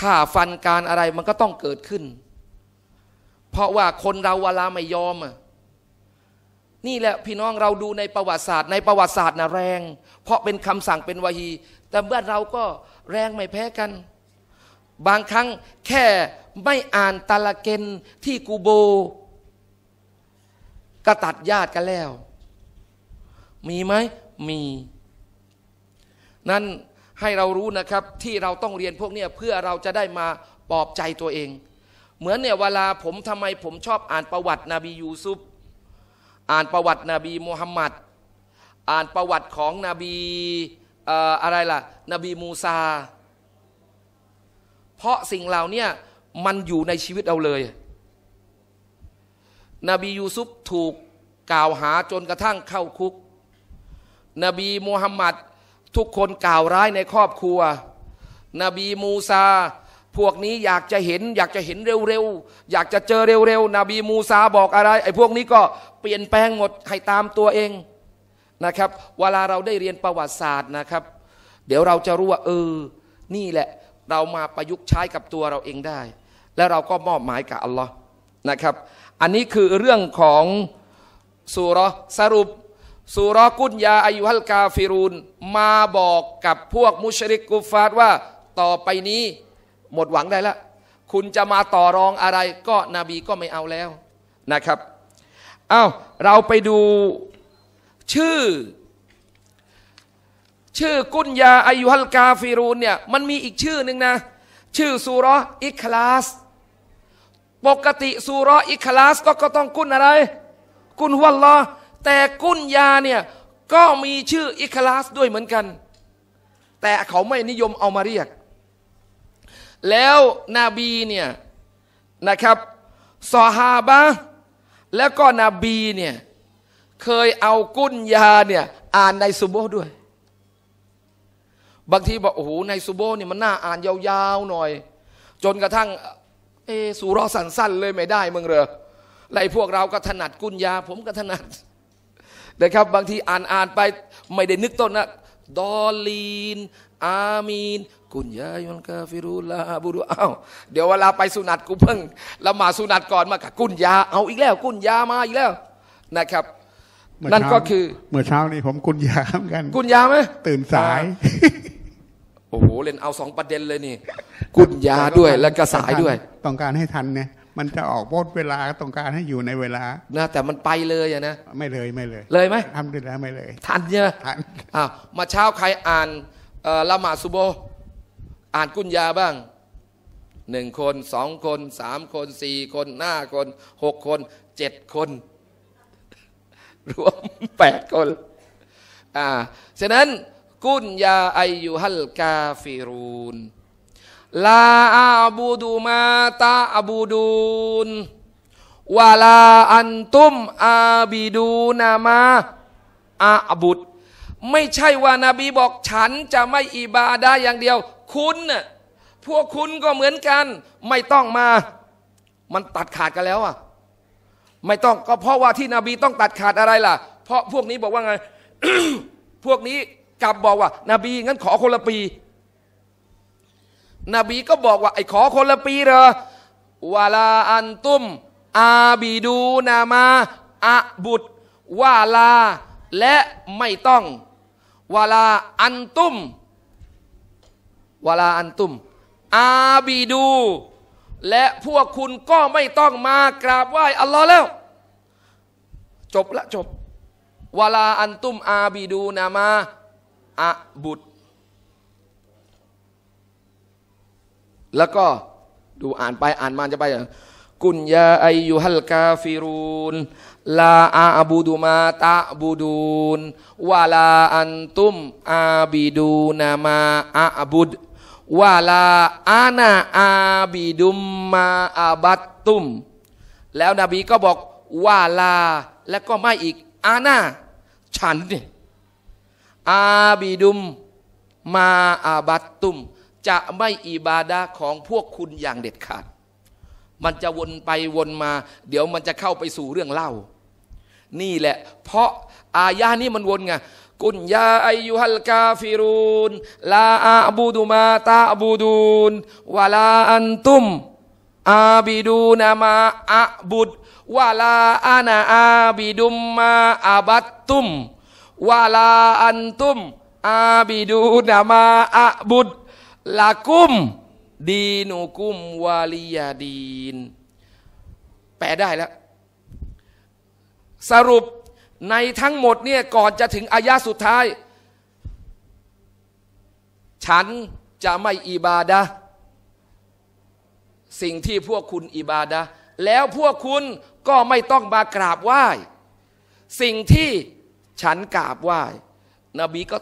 Speaker 1: ฆ่าฟันการอะไรมันก็ต้องเกิดขึ้นพราะว่าคนเราเวลาไม่ยอมนี่แหละพี่น้องเราดูในประวัติศาสตร์ ในประวัติศาสตร์นะแรง เพราะเป็นคำสั่งเป็นวาฮีแต่เมื่อเราก็แรงไม่แพ้กัน บางครั้งแค่ไม่อ่านตาลเกนที่กูโบก็ตัดญาติกันแล้ว มีไหมมี นั่นให้เรารู้นะครับที่เราต้องเรียนพวกนี้เพื่อเราจะได้มาปลอบใจตัวเองเหมือนเนี่ยเวลาผมทำไมผมชอบอ่านประวัตินบียูซุฟอ่านประวัตินบีมูฮัมมัดอ่านประวัติของนบีอะไรล่ะนบีมูซา เพราะสิ่งเหล่านี้มันอยู่ในชีวิตเราเลย นบียูซุฟถูกกล่าวหาจนกระทั่งเข้าคุก นบีมูฮัมมัดทุกคนกล่าวร้ายในครอบครัวนบีมูซาพวกนี้อยากจะเห็นอยากจะเห็นเร็วๆอยากจะเจอเร็ว ๆนบีมูซาบอกอะไรไอ้พวกนี้ก็เปลี่ยนแปลงหมดให้ตามตัวเองนะครับ เวลาเราได้เรียนประวัติศาสตร์นะครับ เดี๋ยวเราจะรู้ว่าเออนี่แหละเรามาประยุกต์ใช้กับตัวเราเองได้ และเราก็มอบหมายกับอัลลอฮ์นะครับ อันนี้คือเรื่องของสุรสรุปสุรกุญยาอายุฮัลกาฟิรูนมาบอกกับพวกมุชริกกุฟาตว่าต่อไปนี้หมดหวังได้ละคุณจะมาต่อรองอะไร ก็นบีก็ไม่เอาแล้วนะครับอา้าวเราไปดูชื่อ ชื่อกุญยาอายุฮัลกาฟิรูนเนี่ย มันมีอีกชื่อหนึ่งนะ ชื่อสุรออิคลาส ปกติสุรออิคลาสก็ก็ต้องกุญอะไรกุญฮวัลอ แต่กุญยาเนี่ยก็มีชื่ออิคลาสด้วยเหมือนกัน แต่เขาไม่นิยมเอามาเรียกแล้วนบีเนี่ยนะครับซอฮาบะแล้วก็นบีเนี่ยเคยเอากุญยาเนี่ยอ่านในซุโบด้วย บางทีบอกโอ้โหในซุโบเนี่ยมันน่าอ่านยาวๆหน่อย จนกระทั่งเอสุรอสั้นๆเลยไม่ได้มึงเหรอไรพวกเราก็ถนัดกุญยาผมก็ถนัดนะครับบางทีอ่านอ่านไปไม่ได้นึกต้นนะดอลีน อามีนกุญยายุลกาฟิรุลาบุรุเอาเดี๋ยวเวลาไปสุนัตกูเพิ่งละหมาสุนัตก่อนมากกุญยาเอาอีกแล้วกุญยามาอีกแล้วนะครับ นั่นก็คือ
Speaker 2: เมื่อเช้านี้ผมกุญยาเหมือนกัน กุญยาไหมตื่นสาย
Speaker 1: โอ้โหเล่นเอาสองประเด็นเลยนี่ กุญยาด้วย แลวกระสายด้วย
Speaker 2: ต้องการให้ทันเนี่ยมันจะออกโพสเวลาต้องการให้อยู่ในเวลานะแต่มันไปเลยอะนะไม่เลยไม่เลย เลยไหมทำดีแล้วไม่เลย ทันเนี่ยทันอ้าว
Speaker 1: มาเช้าใครอ่านละหมาดซุโบอ่านกุญยาบ้างหนึ่งคนสองคนสามคนสี่คนห้าคนหกคนเจ็ดคน รวมแปดคนอ่าฉะนั้นกุญยาอายุฮัลกาฟิรูนลาอาบูดูมาตาอบูดูนวาลาอันตุมอาบีดูนามาอาบุตไม่ใช่ว่านาบีบอกฉันจะไม่อิบาดาอย่างเดียวคุณน่ะพวกคุณก็เหมือนกัน ไม่ต้องมา มันตัดขาดกันแล้วอ่ะไม่ต้องก็เพราะว่าที่นบีต้องตัดขาดอะไรล่ะ เพราะพวกนี้บอกว่าไงพวกนี้กลับบอกว่านบีงั้นขอคนละปีนบีก็บอกว่าไอ้ขอคนละปีเหรอวาลาอันตุม อาบีดูนามาอะบุตรวาลาและไม่ต้องวาลาอันตุมวลาอันตุมอาบีดู และพวกคุณก็ไม่ต้องมากราบไหว้อัลลอฮ์แล้ว จบละจบวลา อันตุมอาบีดูนามาอะบุตรแล้วก็ดูอ่านไปอ่านมาจะไปกุญยาอายุฮัลกาฟิรูนลาอาบูดูมาตะบูดูนวาลาอันตุมอาบิดูนามาอาบุดวาลาอาณาอาบิดุมมาอาบัตตุม แล้วนบีก็บอกวาลา และก็ไม่อีกอาณาฉันนี่อาบิดุม มาอาบัตตุม จะไม่อิบาดาของพวกคุณอย่างเด็ดขาด มันจะวนไปวนมาเดี๋ยวมันจะเข้าไปสู่เรื่องเล่า นี่แหละ เพราะอายานี้มันวนไงกุญยาอายุฮัลกาฟิรูนลาอาบูดุมาตาบูดูนวะลาอันตุมอาบิดูนามาอาบุดวะลาอานาอาบิดุมมาอาบัตตุมวะลาอันตุมอาบิดูนามาอาบุดละกุมดีนุกุมวาลียาดีนแปลได้แล้วสรุปในทั้งหมดเนี่ยก่อนจะถึงอายะสุดท้าย ฉันจะไม่อิบาดะสิ่งที่พวกคุณอิบาดะแล้วพวกคุณก็ไม่ต้องมากราบไหว้สิ่งที่ฉันกราบไหว้นบีก็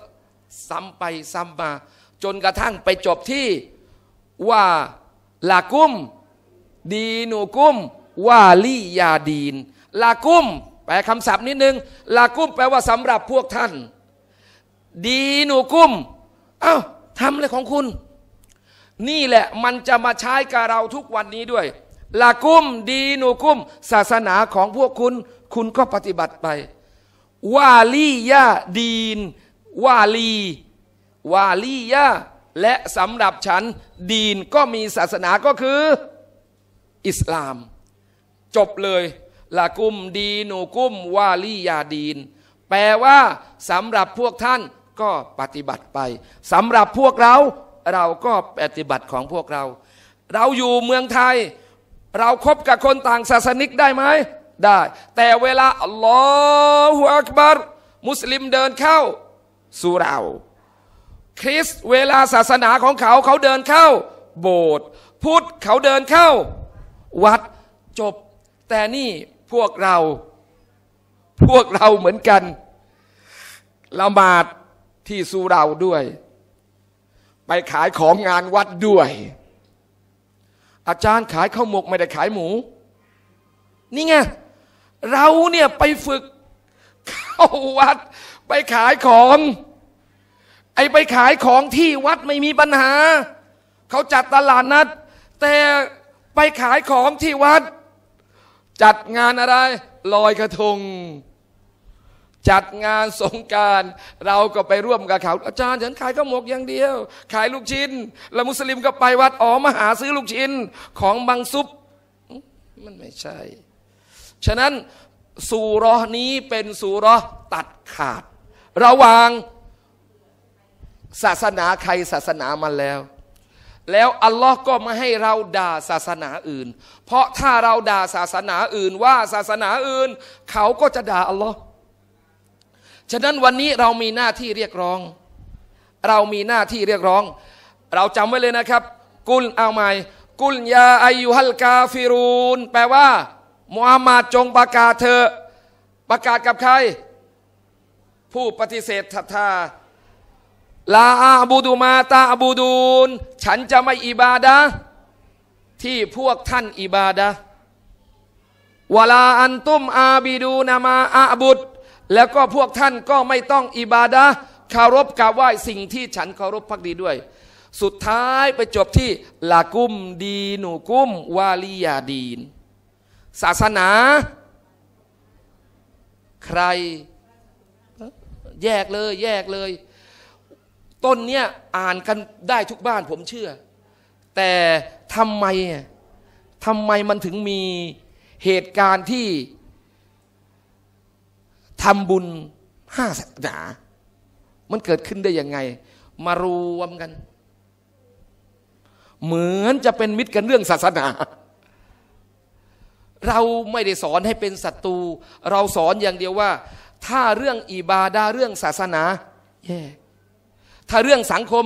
Speaker 1: ซ้ำไปซ้ำมาจนกระทั่งไปจบที่ว่าลากุม ดีนูกุมวาลียาดีนลากุมแปลคำศัพท์นิดนึง ลากุ้มแปลว่าสำหรับพวกท่าน ดีหนูกุ้ม เอา้าทำอะไรของคุณ นี่แหละมันจะมาใช้กับเราทุกวันนี้ด้วย ลากุ้มดีหนูกุ้มศาสนาของพวกคุณ คุณก็ปฏิบัติไป วาลียาดีน วาลี วาลียาและสำหรับฉัน ดีนก็มีศาสนาก็คือ อิสลาม จบเลยละกุมดีนูกุมวาลียาดีน แปลว่าสำหรับพวกท่าน ก็ปฏิบัติไปสำหรับพวกเรา เราก็ปฏิบัติของพวกเรา เราอยู่เมืองไทย เราครบกับคนต่างศาสนิกได้ไหมได้ แต่เวลาอัลลอฮฺอักบารมุสลิมเดินเข้าสู่เรา คริสเวลาศาสนาของเขาเขาเดินเข้า โบสถ์พุทธ เขาเดินเข้า วัดจบ แต่นี่พวกเราพวกเราเหมือนกันละหมาดที่สุเราด้วย ไปขายของงานวัดด้วย อาจารย์ขายข้าวหมกไม่ได้ขายหมู นี่ไงเราเนี่ยไปฝึกเข้าวัด ไปขายของ ไอไปขายของที่วัดไม่มีปัญหา เขาจัดตลาดนัด แต่ไปขายของที่วัดจัดงานอะไรลอยกระทง จัดงานสงการ เราก็ไปร่วมกับเขา อาจารย์ฉันขายข้าวหมกอย่างเดียว ขายลูกชิ้น แล้วมุสลิมก็ไปวัดอ๋อมาหาซื้อลูกชิ้นของบางซุป มันไม่ใช่ ฉะนั้นสูรอนี้เป็นสูรอตัดขาด ระหว่างศาสนาใครศาสนามันแล้วแล้วอัลลอฮ์ก็ไม่ให้เราด่าศาสนาอื่น เพราะถ้าเราด่าศาสนาอื่นว่าศาสนาอื่น เขาก็จะด่าอัลลอฮ์ฉะนั้นวันนี้เรามีหน้าที่เรียกร้อง เรามีหน้าที่เรียกร้อง เราจำไว้เลยนะครับ กุลเอาใหม่กุลยาอายุฮัลกาฟิรูนแปลว่ามุฮัมมัดจงประกาศเธอประกาศกับใคร ผู้ปฏิเสธศรัทธาลาอาบูดูมาตาอบูดูนฉันจะไม่อิบาดะที่พวกท่านอิบาดะวลาอันตุม อาบีดูนามาอาบุตแล้วก็พวกท่านก็ไม่ต้องอิบาดะคารพกราบไหว้สิ่งที่ฉันคารพพักดีด้วย สุดท้ายไปจบที่ลากุมดีหนูกุมวาลียาดีน ศาสนา ใคร แยกเลย แยกเลยต้นเนี้ยอ่านกันได้ทุกบ้านผมเชื่อ แต่ทำไมทำไมมันถึงมีเหตุการณ์ที่ทำบุญห้าศาสนามันเกิดขึ้นได้ยังไง มารวมกัน เหมือนจะเป็นมิตรกันเรื่องศาสนา เราไม่ได้สอนให้เป็นศัตรู เราสอนอย่างเดียวว่า ถ้าเรื่องอิบาดาเรื่องศาสนาแยกถ้าเรื่องสังคม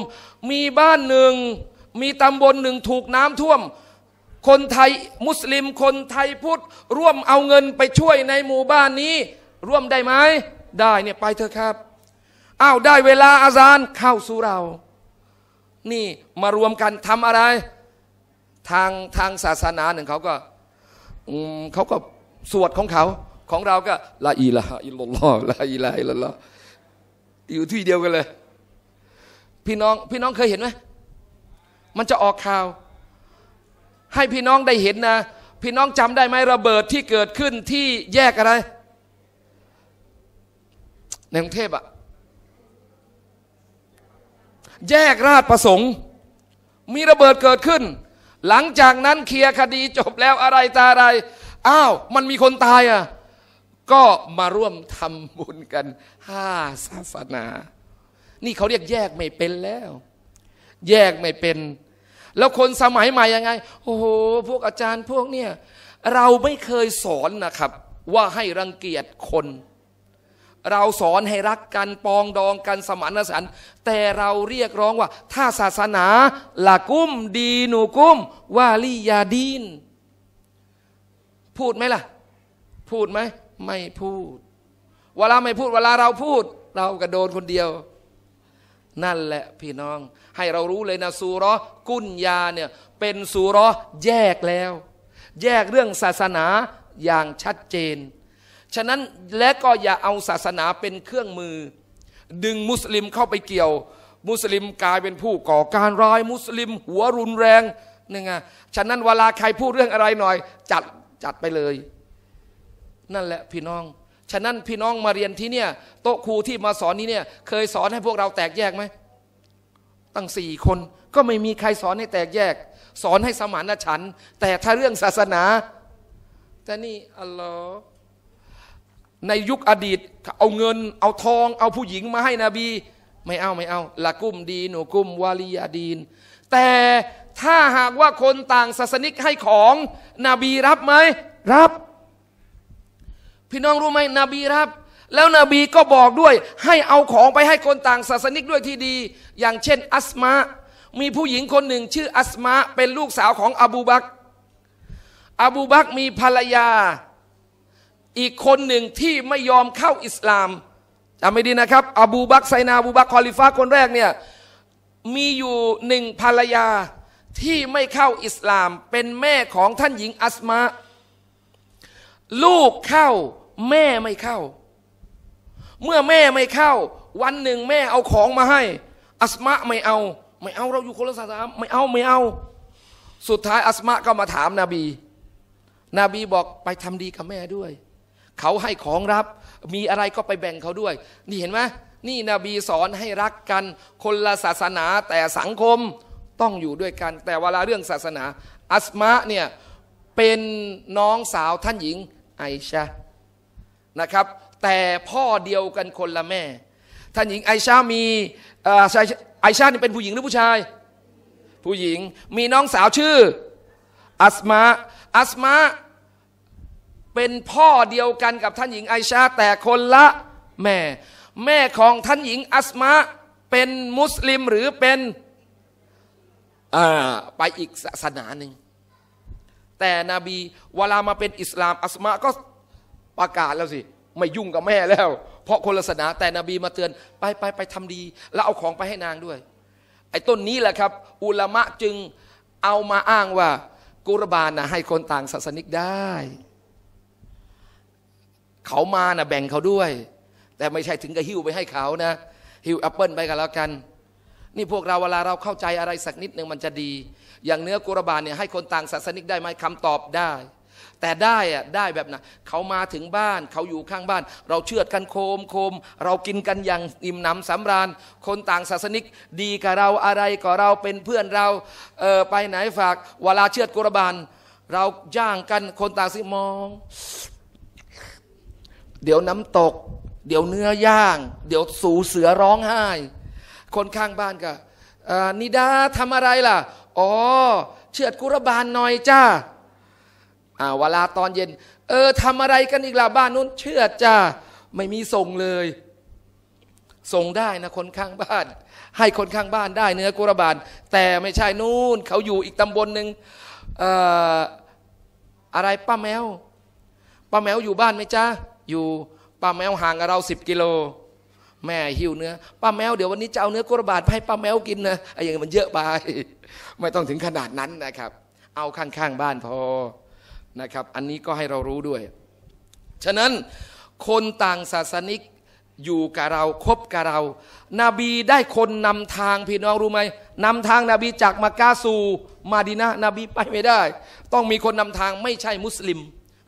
Speaker 1: มีบ้านหนึ่งมีตำบลหนึ่งถูกน้ำท่วม คนไทยมุสลิม คนไทยพุทธร่วมเอาเงินไปช่วยในหมู่บ้านนี้ ร่วมได้ไหมได้เนี่ยไปเถอะครับอ้าวได้เวลาอาจารย์เข้าสู่เรานี่มารวมกันทำอะไร ทางทางศาสนาหนึ่งเขาก็เขาก็สวดของเขา ของเราก็ละอีละอิลลอละอีละอิลลออยู่ที่เดียวกันเลยพี่น้องพี่น้องเคยเห็นไหมมันจะออกข่าว ให้พี่น้องได้เห็นนะ พี่น้องจำได้ไหมระเบิดที่เกิดขึ้นที่แยกอะไรในกรุงเทพอะแยกราชประสงค์ มีระเบิดเกิดขึ้น หลังจากนั้นเคลียร์คดีจบแล้วอะไรตาอะไรอ้าวมันมีคนตายอ่ะก็มาร่วมทำบุญกันห้าศาสนานี่เขาเรียกแยกไม่เป็นแล้ว แยกไม่เป็น แล้วคนสมัยใหม่ยังไง โอ้โหพวกอาจารย์พวกเนี่ยเราไม่เคยสอนนะครับ ว่าให้รังเกียจคน เราสอนให้รักกันปองดองกันสมานฉันท์แต่เราเรียกร้องว่า ถ้าศาสนาละกุ้มดีหนูกุ้มวาลียาดีนพูดไหมล่ะ พูดไหมไม่พูด เวลาไม่พูดเวลาเราพูด เราก็โดนคนเดียวนั่นแหละพี่น้องให้เรารู้เลยนะสูรอกุญยาเนี่ยเป็นสูรอแยกแล้ว แยกเรื่องศาสนาอย่างชัดเจน ฉะนั้นและก็อย่าเอาศาสนาเป็นเครื่องมือ ดึงมุสลิมเข้าไปเกี่ยว มุสลิมกลายเป็นผู้ก่อการร้ายมุสลิมหัวรุนแรงนี่ไงฉะนั้นเวลาใครพูดเรื่องอะไรหน่อยจัดจัดไปเลย นั่นแหละพี่น้องฉะนั้นพี่น้องมาเรียนที่เนี่ยโต๊ะครูที่มาสอนนี้เนี่ย เคยสอนให้พวกเราแตกแยกไหมตั้งสี่คนก็ไม่มีใครสอนให้แตกแยก สอนให้สมานฉัน แต่ถ้าเรื่องศาสนาแต่นี่อัลลอฮ์ในยุคอดีตเอาเงิน เอาทอง เอาผู้หญิงมาให้นบี ไม่เอาไม่เอาละกุ้มดีหนูกุ้มวาลียาดีนแต่ถ้าหากว่าคนต่างศาสนิกให้ของนบีรับไหมรับพี่น้องรู้ไหมนบีครับ แล้วนบีก็บอกด้วยให้เอาของไปให้คนต่างศาสนิกด้วยที่ดี อย่างเช่น อัสมามีผู้หญิงคนหนึ่งชื่ออัสมาเป็นลูกสาวของอบูบักอบูบัก มีภรรยา อีกคนหนึ่งที่ไม่ยอมเข้าอิสลามจำไม่ดีนะครับ อบูบักไซนาอบูบักคอลิฟ้าคนแรกเนี่ยมีอยู่หนึ่งภรรยาที่ไม่เข้าอิสลาม เป็นแม่ของท่านหญิงอัสมา ลูกเข้าแม่ไม่เข้า เมื่อแม่ไม่เข้า วันหนึ่งแม่เอาของมาให้ อัสมะไม่เอา ไม่เอาเราอยู่คนละศาสนาไม่เอาไม่เอา สุดท้ายอัสมะก็มาถามนาบีนบีบอกไปทำดีกับแม่ด้วย เขาให้ของรับ มีอะไรก็ไปแบ่งเขาด้วยนี่เห็นไหมนี่นบีสอนให้รักกันคนละศาสนาแต่สังคมต้องอยู่ด้วยกัน แต่เวลาเรื่องศาสนา อัสมะเนี่ยเป็นน้องสาวท่านหญิง ไอชานะครับแต่พ่อเดียวกันคนละแม่ ท่านหญิงไอชามีไอชาเนี่เป็นผู้หญิงหรือผู้ชาย ผู้หญิงมีน้องสาวชื่ออัสมาอัสมาเป็นพ่อเดียวกันกับท่านหญิงไอชาแต่คนละแม่ แม่ของท่านหญิงอัสมาเป็นมุสลิมหรือเป็นไปอีกศาสนาหนึ่งแต่นบีเวลามาเป็นอิสลาม อัสมาก็ประกาศแล้วสิไม่ยุ่งกับแม่แล้ว เพราะคนละศาสนาแต่นบีมาเตือนไปไปไปทำดี แล้วเอาของไปให้นางด้วยไอ้ต้นนี้แหละครับอุลามะจึงเอามาอ้างว่า กุรบานนะให้คนต่างศาสนิกได้เขามานะแบ่งเขาด้วย แต่ไม่ใช่ถึงกับหิ้วไปให้เขานะหิ้วแอปเปิลไปกันแล้วกัน นี่พวกเราเวลาเราเข้าใจอะไรสักนิดหนึ่งมันจะดี อย่างเนื้อกุรบานเนี่ยให้คนต่างศาสนิกได้ไหมคำตอบได้แต่ได้อะได้แบบนะเขามาถึงบ้านเขาอยู่ข้างบ้าน เราเชือดกันโคมโคมเรากินกันอย่างอิ่มหนำสำราญ คนต่างศาสนิกดีกับเราอะไรกับเราเป็นเพื่อนเราเออไปไหนฝาก เวลาเชือดกุรบานเราย่างกันคนต่างสิมอง เดี๋ยวน้ำตก เดี๋ยวเนื้อย่างเดี๋ยวสูเสือร้องไห้คนข้างบ้านก็นิดาทำอะไรล่ะ อ๋อ เชือดกุรบานหน่อยจ้าอ่าเวลาตอนเย็น เออทำอะไรกันอีกล่ะบ้านนู้น เชื่อจ้าไม่มีส่งเลย ส่งได้นะ คนข้างบ้าน ให้คนข้างบ้านได้ เนื้อกุรบานแต่ไม่ใช่นู่นเขาอยู่อีกตำบลหนึ่งอออะไรป้าแมวป้าแมวอยู่บ้านไหมจ้าอยู่ป้าแมวห่างกับเราสิบกิโลแม่หิวเนื้อป้าแมวเดี๋ยววันนี้จะเอาเนื้อกุรบานให้ป้าแมวกินนะไอ้อย่างมันเยอะไปไม่ต้องถึงขนาดนั้นนะครับ เอาข้างๆบ้านพอนะครับอันนี้ก็ให้เรารู้ด้วย ฉะนั้นคนต่างศาสนิกอยู่กับเราคบกับเรานาบีได้คนนำทางพี่น้องรู้ไหมนำทางนาบีจากมักกะสูมาดินะนบีไปไม่ได้ ต้องมีคนนำทางไม่ใช่มุสลิม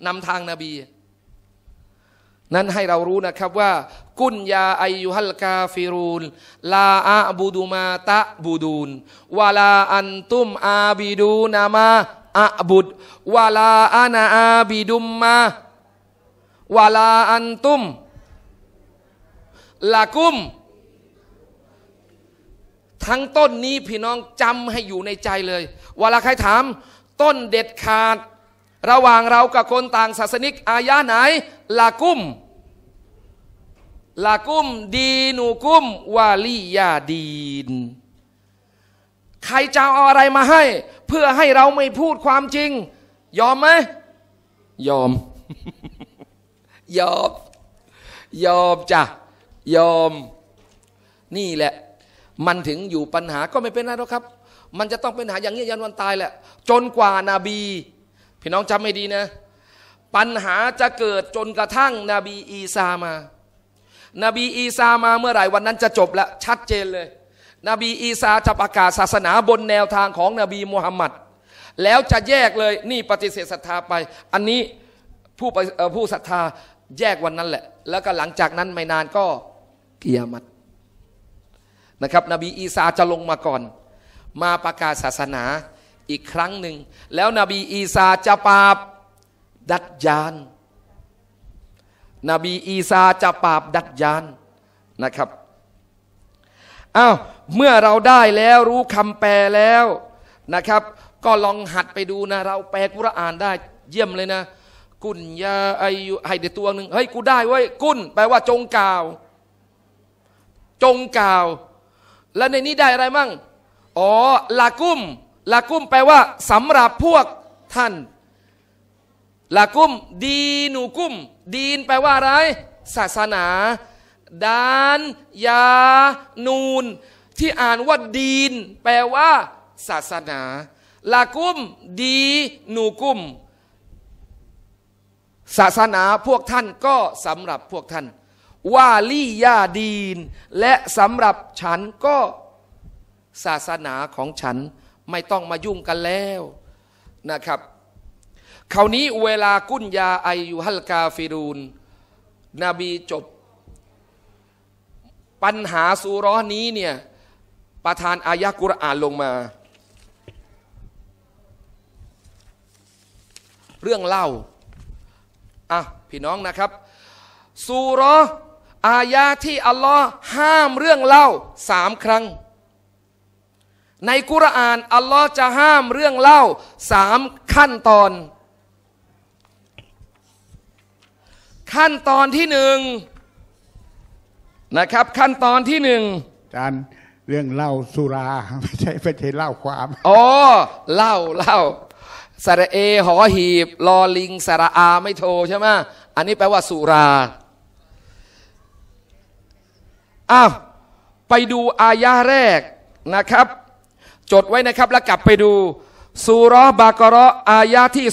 Speaker 1: นำทางนาบีนั้นให้เรารู้นะครับว่า กุญยาอายุฮัลกาฟิรูนลาอาบูดูมาตะบูดูนวาลาอันตุมอาบิดูนามาอะบุดวาลาอานาอาบิดุมมาวาลาอันตุมลากุม ทั้งต้นนี้พี่น้องจำให้อยู่ในใจเลยเวลาใครถาม ต้นเด็ดขาด ระหว่างเรากับคนต่างศาสนิก อายะไหนลากุมลากุมดีนูกุมวาลียาดีนใครจะเอาอะไรมาให้ เพื่อให้เราไม่พูดความจริง ยอมไหมยอม ยอม ยอมจ้ะยอม นี่แหละ มันถึงอยู่ปัญหาก็ไม่เป็นไรหรอกครับ มันจะต้องเป็นหาอย่างนี้ยันวันตายแหละจนกว่านาบี พี่น้องจำไม่ดีนะ ปัญหาจะเกิดจนกระทั่งนบีอีซามานาบีอีซามาเมื่อไหร่วันนั้นจะจบละชัดเจนเลยนบีอีสาจะประกาศศาสนาบนแนวทางของนบีมูฮัมมัดแล้วจะแยกเลยนี่ปฏิเสธศรัทธาไป อันนี้ผู้ผู้ศรัทธาแยกวันนั้นแหละ แล้วก็หลังจากนั้นไม่นานก็กียาัตนะครับ นบีอีสาจะลงมาก่อน มาประกาศศาสนาอีกครั้งหนึ่งแล้วนบีอีสาจะปราบดัดยานนบีอีสาจะปราบดัดยานนะครับอ้าว เมื่อเราได้แล้วรู้คำแปลแล้วนะครับ ก็ลองหัดไปดูนะ เราแปลกุรอานได้เยี่ยมเลยนะ กุนยาอายุให้เดี๋ยวตัวหนึ่งเฮ้ย กูได้เว้ยกุน แปลว่าจงกล่าว จงกล่าว และในนี้ได้อะไรมั่ง อ๋อ ลากุ้มลากุ้มแปลว่าสำหรับพวกท่าน ลากุ้มดีนูกุ้มดีน แปลว่าอะไร ศาสนาดานยานูน ที่อ่านว่าดีนแปลว่า ศาสนา ลากุม ดีนูกุม ศาสนาพวกท่านก็สำหรับพวกท่านว่าลี่ยาดีน และสำหรับฉันก็ศาสนาของฉัน ไม่ต้องมายุ่งกันแล้วนะครับคราวนี้เวลากุญยาอายุฮัลกาฟิรูนนบีจบปัญหาสุร้อนนี้เนี่ย ประทานอายะกุรอานลงมา เรื่องเล่า อ่ะพี่น้องนะครับสุร้ออายะที่อัลลอฮ์ห้ามเรื่องเล่าสามครั้ง ในกุรอานอัลลอฮ์จะห้ามเรื่องเล่าสามขั้นตอน ขั้นตอนที่หนึ่งนะครับ ขั้นตอนที่หนึ่งอาจารย์
Speaker 2: เรื่องเล่าสุรา ไม่ใช่ ไม่ใช่เล่าความ
Speaker 1: อ๋อเล่า เล่า สระเอหอหีบลอลิง สระอาไม่โทใช่ไหมอันนี้แปลว่าสุราอ้าวไปดูอายะแรกนะครับ จดไว้นะครับ แล้วกลับไปดูสุรบากระอายะที่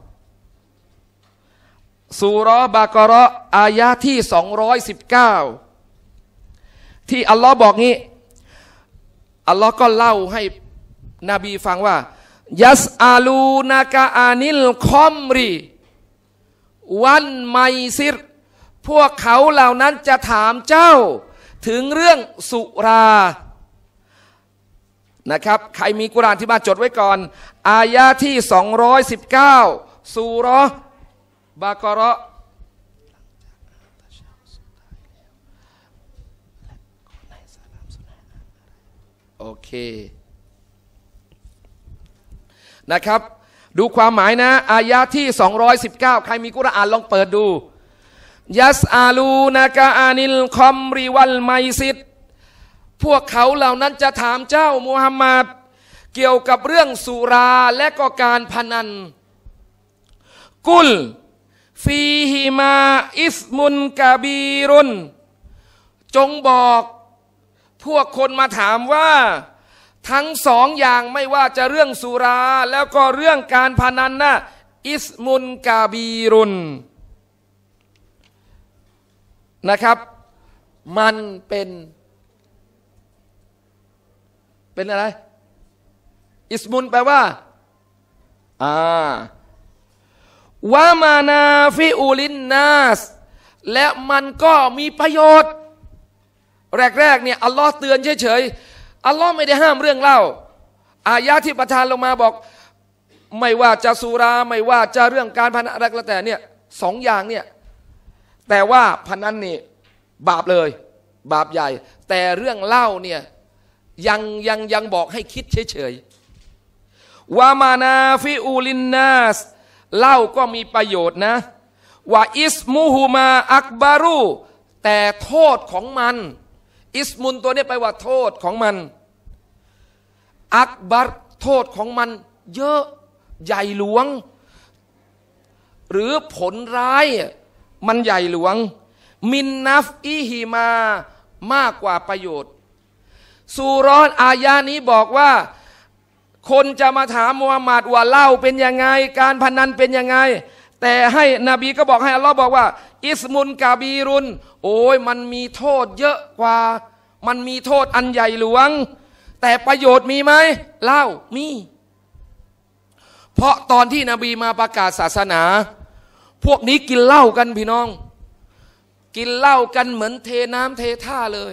Speaker 1: 219สุรบากระอายะที่ 219 ที่อัลลอฮ์บอกงี้ อัลลอฮ์ก็เล่าให้นบีฟังว่า ยัสอาลูนากาอานิลคอมรีวันไมซิรพวกเขาเหล่านั้นจะถามเจ้า ถึงเรื่องสุรานะครับ ใครมีกุรานที่บ้านจดไว้ก่อน อายะที่ 219สุรบากรอโอเค นะครับ ดูความหมายนะ อายะที่ 219 ใครมีกุรอานลองเปิดดู ยัสอาลูนากาอานิลคอมริวัลไมซิดพวกเขาเหล่านั้นจะถามเจ้ามูฮัมหมัด เกี่ยวกับเรื่องสุราและก็การพนัน กุลฟีฮิมาอิสมุนกาบีรุนจงบอกพวกคนมาถามว่า ทั้งสองอย่างไม่ว่าจะเรื่องสุรา แล้วก็เรื่องการพนันนะ่ะอิสมุนกาบีรุนนะครับ มันเป็น เป็นอะไรอิสมุน แปลว่า อ่าวามานาฟิอูลินนาส และมันก็มีประโยชน์ แรกๆเนี่ยอัลลอฮ์เตือนเฉยๆอัลลอฮ์ไม่ได้ห้ามเรื่องเล่าอายะที่ประทานลงมาบอก ไม่ว่าจะสุราไม่ว่าจะเรื่องการพนันอะไรก็แต่เนี่ยสองอย่างเนี่ยแต่ว่าพนันนี่ บาปเลย บาปใหญ่ แต่เรื่องเล่าเนี่ยยังยังยังบอกให้คิดเฉยๆวามานาฟิอูลินนาสเหล้าก็มีประโยชน์นะ ว่าอิสมูฮูมาอักบารู แต่โทษของมันอิสมุนตัวนี้ไปว่าโทษของมัน อักบารโทษของมันเยอะใหญ่หลวง หรือผลร้ายมันใหญ่หลวง มินนัฟอีฮีมา มากกว่าประโยชน์ สูร้อนอาญานี้บอกว่าคนจะมาถามมูฮัมหมัดว่าเหล้าเป็นยังไง การพนันเป็นยังไง แต่ให้นบีก็บอกให้อัลลอฮ์บอกว่า อิสมุนกาบีรุนโอ้ยมันมีโทษเยอะกว่า มันมีโทษอันใหญ่หลวง แต่ประโยชน์มีไหมเหล้ามี เพราะตอนที่นบีมาประกาศศาสนา พวกนี้กินเหล้ากันพี่น้อง กินเหล้ากันเหมือนเทน้ำเทท่าเลย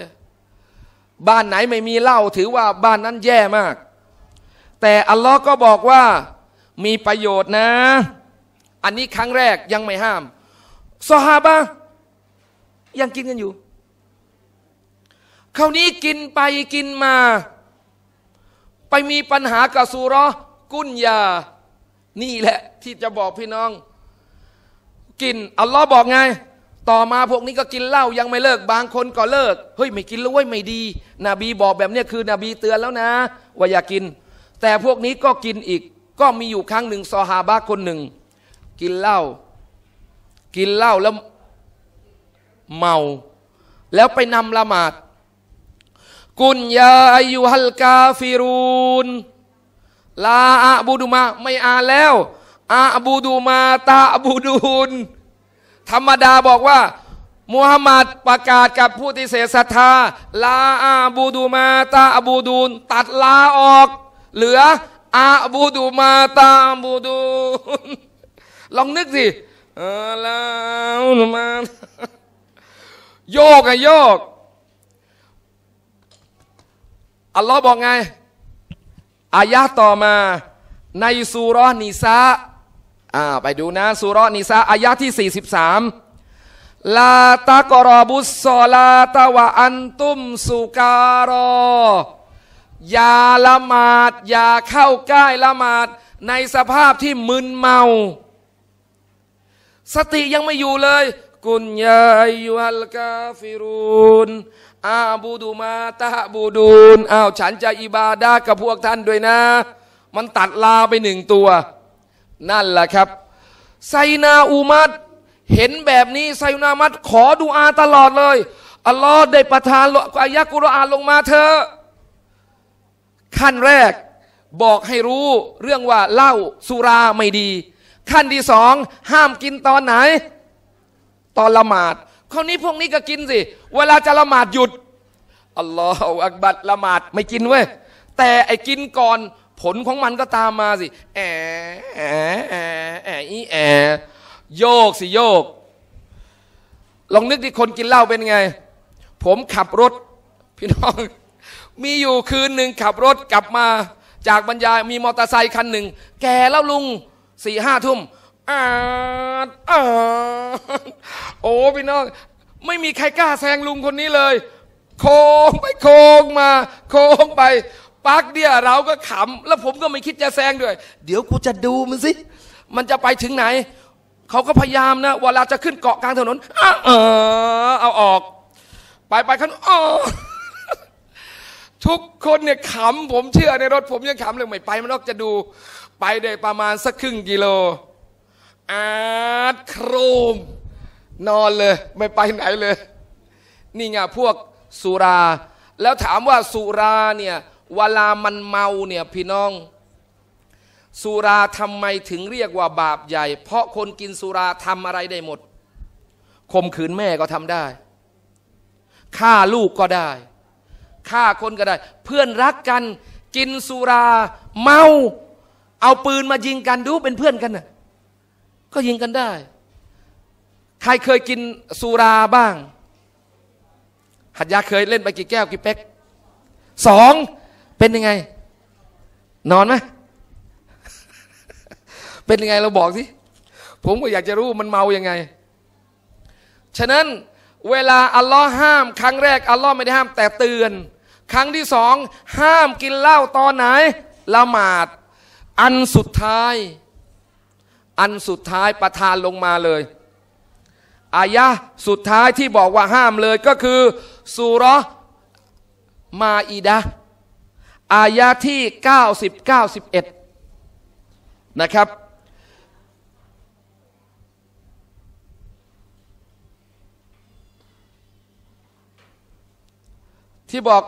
Speaker 1: บ้านไหนไม่มีเหล้าถือว่าบ้านนั้นแย่มากแต่อัลลอฮ์ก็บอกว่า มีประโยชน์นะ อันนี้ครั้งแรกยังไม่ห้ามซอฮาบะยังกินกันอยู่คราวนี้กินไปกินมา ไปมีปัญหากับซูรอกุนยา นี่แหละที่จะบอกพี่น้อง กิน อัลลอฮ์บอกไง ต่อมาพวกนี้ก็กินเหล้ายังไม่เลิก บางคนก็เลิกเฮ้ยไม่กินแล้วเว้ยไม่ดี นบีบอกแบบนี้คือนบีเตือนแล้วนะ ว่าอย่ากินแต่พวกนี้ก็กินอีกก็มีอยู่ครั้งหนึ่งซอฮาบะคนหนึ่ง กินเหล้า กินเหล้าแล้วเมา แล้วไปนำละหมาดกุญยาอายุฮัลกาฟิรูนลาอาบูดูมาไม่อาแล้ว อาบูดูมาตาบูดูนธรรมดาบอกว่ามูฮัมหมัดประกาศกับผู้ที่เสศรัทธาลาอาบูดูมาตาอบูดูนตัดลาออกเหลือ อาบูดูมาตาบูดู ลองนึกสิอาลลุ้มาโยกไงโยก อัลลอฮ์บอกไง อายะต่อมา ในสุรนิซาอ่าไปดูนะสุรนิซาอายะที่ 43ลาตากรอบุสซอลาตะวะอันตุมสุการออย่าละหมาดอย่าเข้าใกล้ละหมาดในสภาพที่มึนเมา สติยังไม่อยู่เลยกุญยาอยู่ัลกาฟิรูนอาบูดูมาตะบูดูนอ้าวฉันจะอิบาดากับพวกท่านด้วยนะ มันตัดลาไปหนึ่งตัว นั่นแหละครับไซนาอุมัด เห็นแบบนี้ไซนาอมัด ขอดูอาตลอดเลยอัลลอฮ์ได้ประทานอายะกุรอานลงมาเถอะขั้นแรกบอกให้รู้เรื่องว่าเหล้าสุราไม่ดี ขั้นที่สองห้ามกินตอนไหน ตอนละหมาด คราวนี้พวกนี้ก็กินสิเวลาจะละหมาดหยุดอัลลอฮฺอักบัดละหมาดไม่กินเว้ยแต่ไอ้กินก่อนผลของมันก็ตามมาสิ แอะแอะแอะแอะอีแอะโยกสิโยก ลองนึกดิคนกินเหล้าเป็นไง ผมขับรถพี่น้องมีอยู่คืนหนึ่งขับรถกลับมา จากบรรยายมีมอเตอร์ไซค์คันหนึ่ง แก่แล้วลุงสี่ห้าทุ่มอาอาโอ้พี่น้องไม่มีใครกล้าแซงลุงคนนี้เลย โค้งไปโค้งมา โค้งไป ปักเดียเราก็ขำแล้วผมก็ไม่คิดจะแซงด้วย เดี๋ยวกูจะดูมันสิ มันจะไปถึงไหน เขาก็พยายามนะเวลาจะขึ้นเกาะกลางถนนเอาออก ไปไปขั้นอ๋อทุกคนเนี่ยขำผมเชื่อในรถผมยังขำเลยไม่ไปมันนอกจะดู ไปได้ประมาณสักครึ่งกิโลอาดโครมนอนเลย ไม่ไปไหนเลย นี่ไงพวกสุรา แล้วถามว่าสุราเนี่ยเวลามันเมาเนี่ยพี่น้อง สุราทำไมถึงเรียกว่าบาปใหญ่ เพราะคนกินสุราทำอะไรได้หมดข่มขืนแม่ก็ทำได้ฆ่าลูกก็ได้ฆ่าคนก็ได้ เพื่อนรักกัน กินสุราเมา เอาปืนมายิงกันดูเป็นเพื่อนกันนะ่ะก็ยิงกันได้ ใครเคยกินสุราบ้างหัดยาเคยเล่นไปกี่แก้วกี่เป๊กสองเป็นยังไง นอนไหมเป็นยังไงเราบอกสิผมก็อยากจะรู้มันเมายังไงฉะนั้นเวลาอัลลอฮ์ห้ามครั้งแรกอัลลอฮ์ไม่ได้ห้ามแต่เตือน ครั้งที่สองห้ามกินเหล้าตอนไหน ละหมาดอันสุดท้าย อันสุดท้ายประทานลงมาเลย อายะสุดท้ายที่บอกว่าห้ามเลยก็คือสุรมาอีดะอายะที่90 91นะครับที่บอก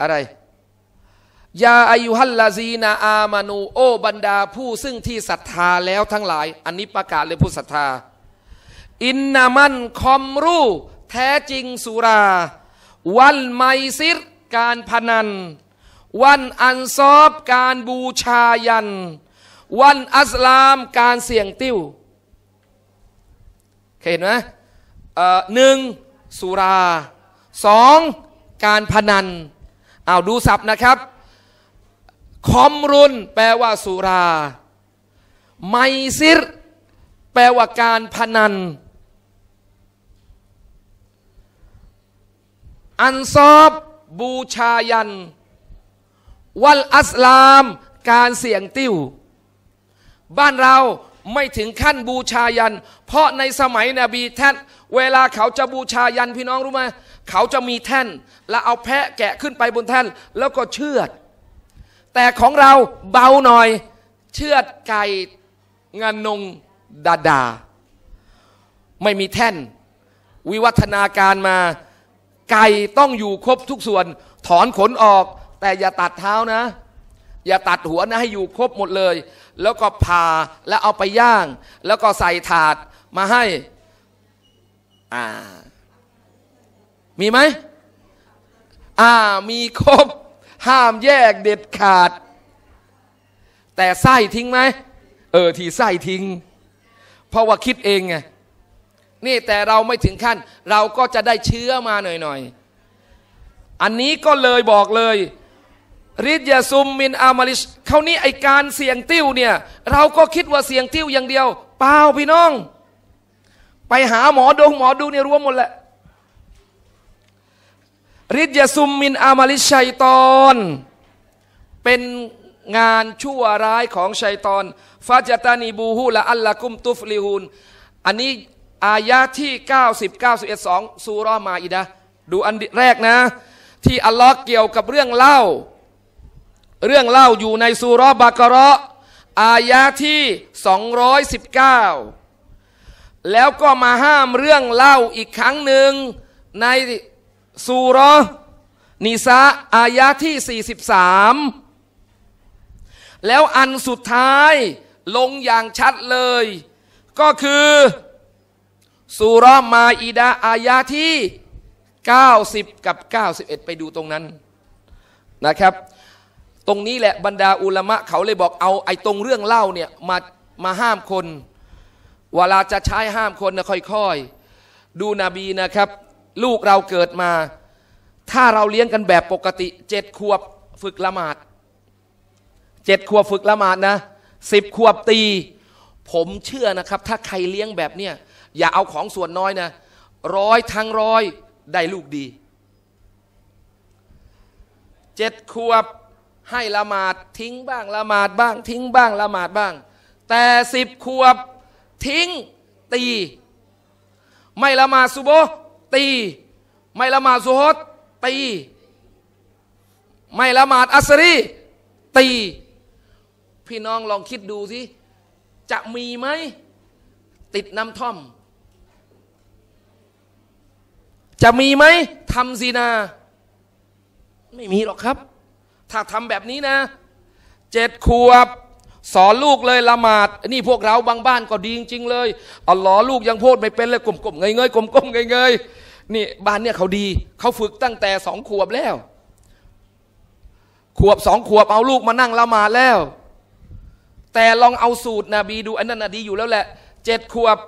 Speaker 1: อะไร ยาอายุฮัลลาซีนา อามานูโอบรรดาผู้ซึ่งที่ศรัทธาแล้วทั้งหลาย อันนี้ประกาศเลยผู้ศรัทธา อินนามันคอมรูแท้จริงสุรา วันไมซิรการพนัน วันอันซอบการบูชายัน วันอัสลามการเสี่ยงติ้วเคยเห็นไหมหนึ่งสุราสองการพนัน เอาดูศัพท์นะครับ คอมรุนแปลว่าสุรา ไมซิรแปลว่าการพนัน อันซอบบูชายัน วัลอัสลาม การเสี่ยงติ้ว บ้านเราไม่ถึงขั้นบูชายัน เพราะในสมัยนบีแทดเวลาเขาจะบูชายัน พี่น้องรู้ไหมเขาจะมีแท่นแล้วเอาแพะแกะขึ้นไปบนแท่นแล้วก็เชือด แต่ของเราเบาหน่อยเชือดไก่งานนงดาดา ไม่มีแท่น วิวัฒนาการมา ไก่ต้องอยู่ครบทุกส่วน ถอนขนออก แต่อย่าตัดเท้านะ อย่าตัดหัวนะให้อยู่ครบหมดเลย แล้วก็ผ่าแล้วเอาไปย่าง แล้วก็ใส่ถาดมาให้อ่ามีไหมอ่า มีครบ ห้ามแยกเด็ดขาด แต่ไส้ทิ้งไหม เออ ทีไส้ทิ้ง เพราะว่าคิดเองไง นี่แต่เราไม่ถึงขั้น เราก็จะได้เชื้อมาหน่อยๆ อันนี้ก็เลยบอกเลย ริดยาซุมมินอามาลิชเขานี่ไอการเสี่ยงติ้วเนี่ย เราก็คิดว่าเสี่ยงติ้วอย่างเดียว เปล่าพี่น้อง ไปหาหมอดงหมอดูเนี่ยรวมหมดแหละริษยซุมมินอามาลิชัยตอน เป็นงานชั่วร้ายของชัยตอนฟาจตานีบูฮูละอัลละกุมตุฟลิฮูนอันนี้อายะที่90 91 2ซูรอมาอีดะดูอันแรกนะ ที่อัลลอฮ์เกี่ยวกับเรื่องเล่า เรื่องเล่าอยู่ในซูรอบากระอายะที่ 219 แล้วก็มาห้ามเรื่องเล่าอีกครั้งหนึ่งในสุรนิซาอายะที่ 43 แล้วอันสุดท้ายลงอย่างชัดเลย ก็คือสุรมาอิดาอายะที่ 90 กับ 91 ไปดูตรงนั้นนะครับ ตรงนี้แหละบรรดา อุลมะเขาเลยบอกเอา ไอ้ตรงเรื่องเล่าเนี่ยมามาห้ามคน เวลาจะใช้ห้ามคนนะค่อย ๆ ดูนบีนะครับลูกเราเกิดมาถ้าเราเลี้ยงกันแบบปกติเจ็ดขวบฝึกละหมาดเจ็ดขวบฝึกละหมาดนะสิบขวบตี ผมเชื่อนะครับ ถ้าใครเลี้ยงแบบเนี้ยอย่าเอาของส่วนน้อยนะร้อยทั้งร้อย ได้ลูกดีเจ็ดขวบให้ละหมาดทิ้งบ้าง ละหมาดบ้าง ทิ้งบ้าง ละหมาดบ้าง แต่สิบขวบทิ้งตี ไม่ละหมาดซุโบตี ไม่ละหมาดซุฮดตี ไม่ละหมาดอัสรีตี พี่น้องลองคิดดูสิ จะมีไหม ติดน้ำท่อม จะมีไหมทำซีนา ไม่มีหรอกครับ ถ้าทำแบบนี้นะ เจ็ดขวบสอนลูกเลยละหมาด นี่พวกเราบางบ้านก็ดีจริงๆเลยเอาล้อลูกยังพูดไม่เป็นเลยกลมๆเงยเยกลมๆเงยเงยนี่บ้านเนี่ยเขาดีเขาฝึกตั้งแต่สองขวบแล้ว ขวบสองขวบเอาลูกมานั่งละหมาดแล้ว แต่ลองเอาสูตรนบีดู อันนั้นดีอยู่แล้วแหละ เจ็ดขวบ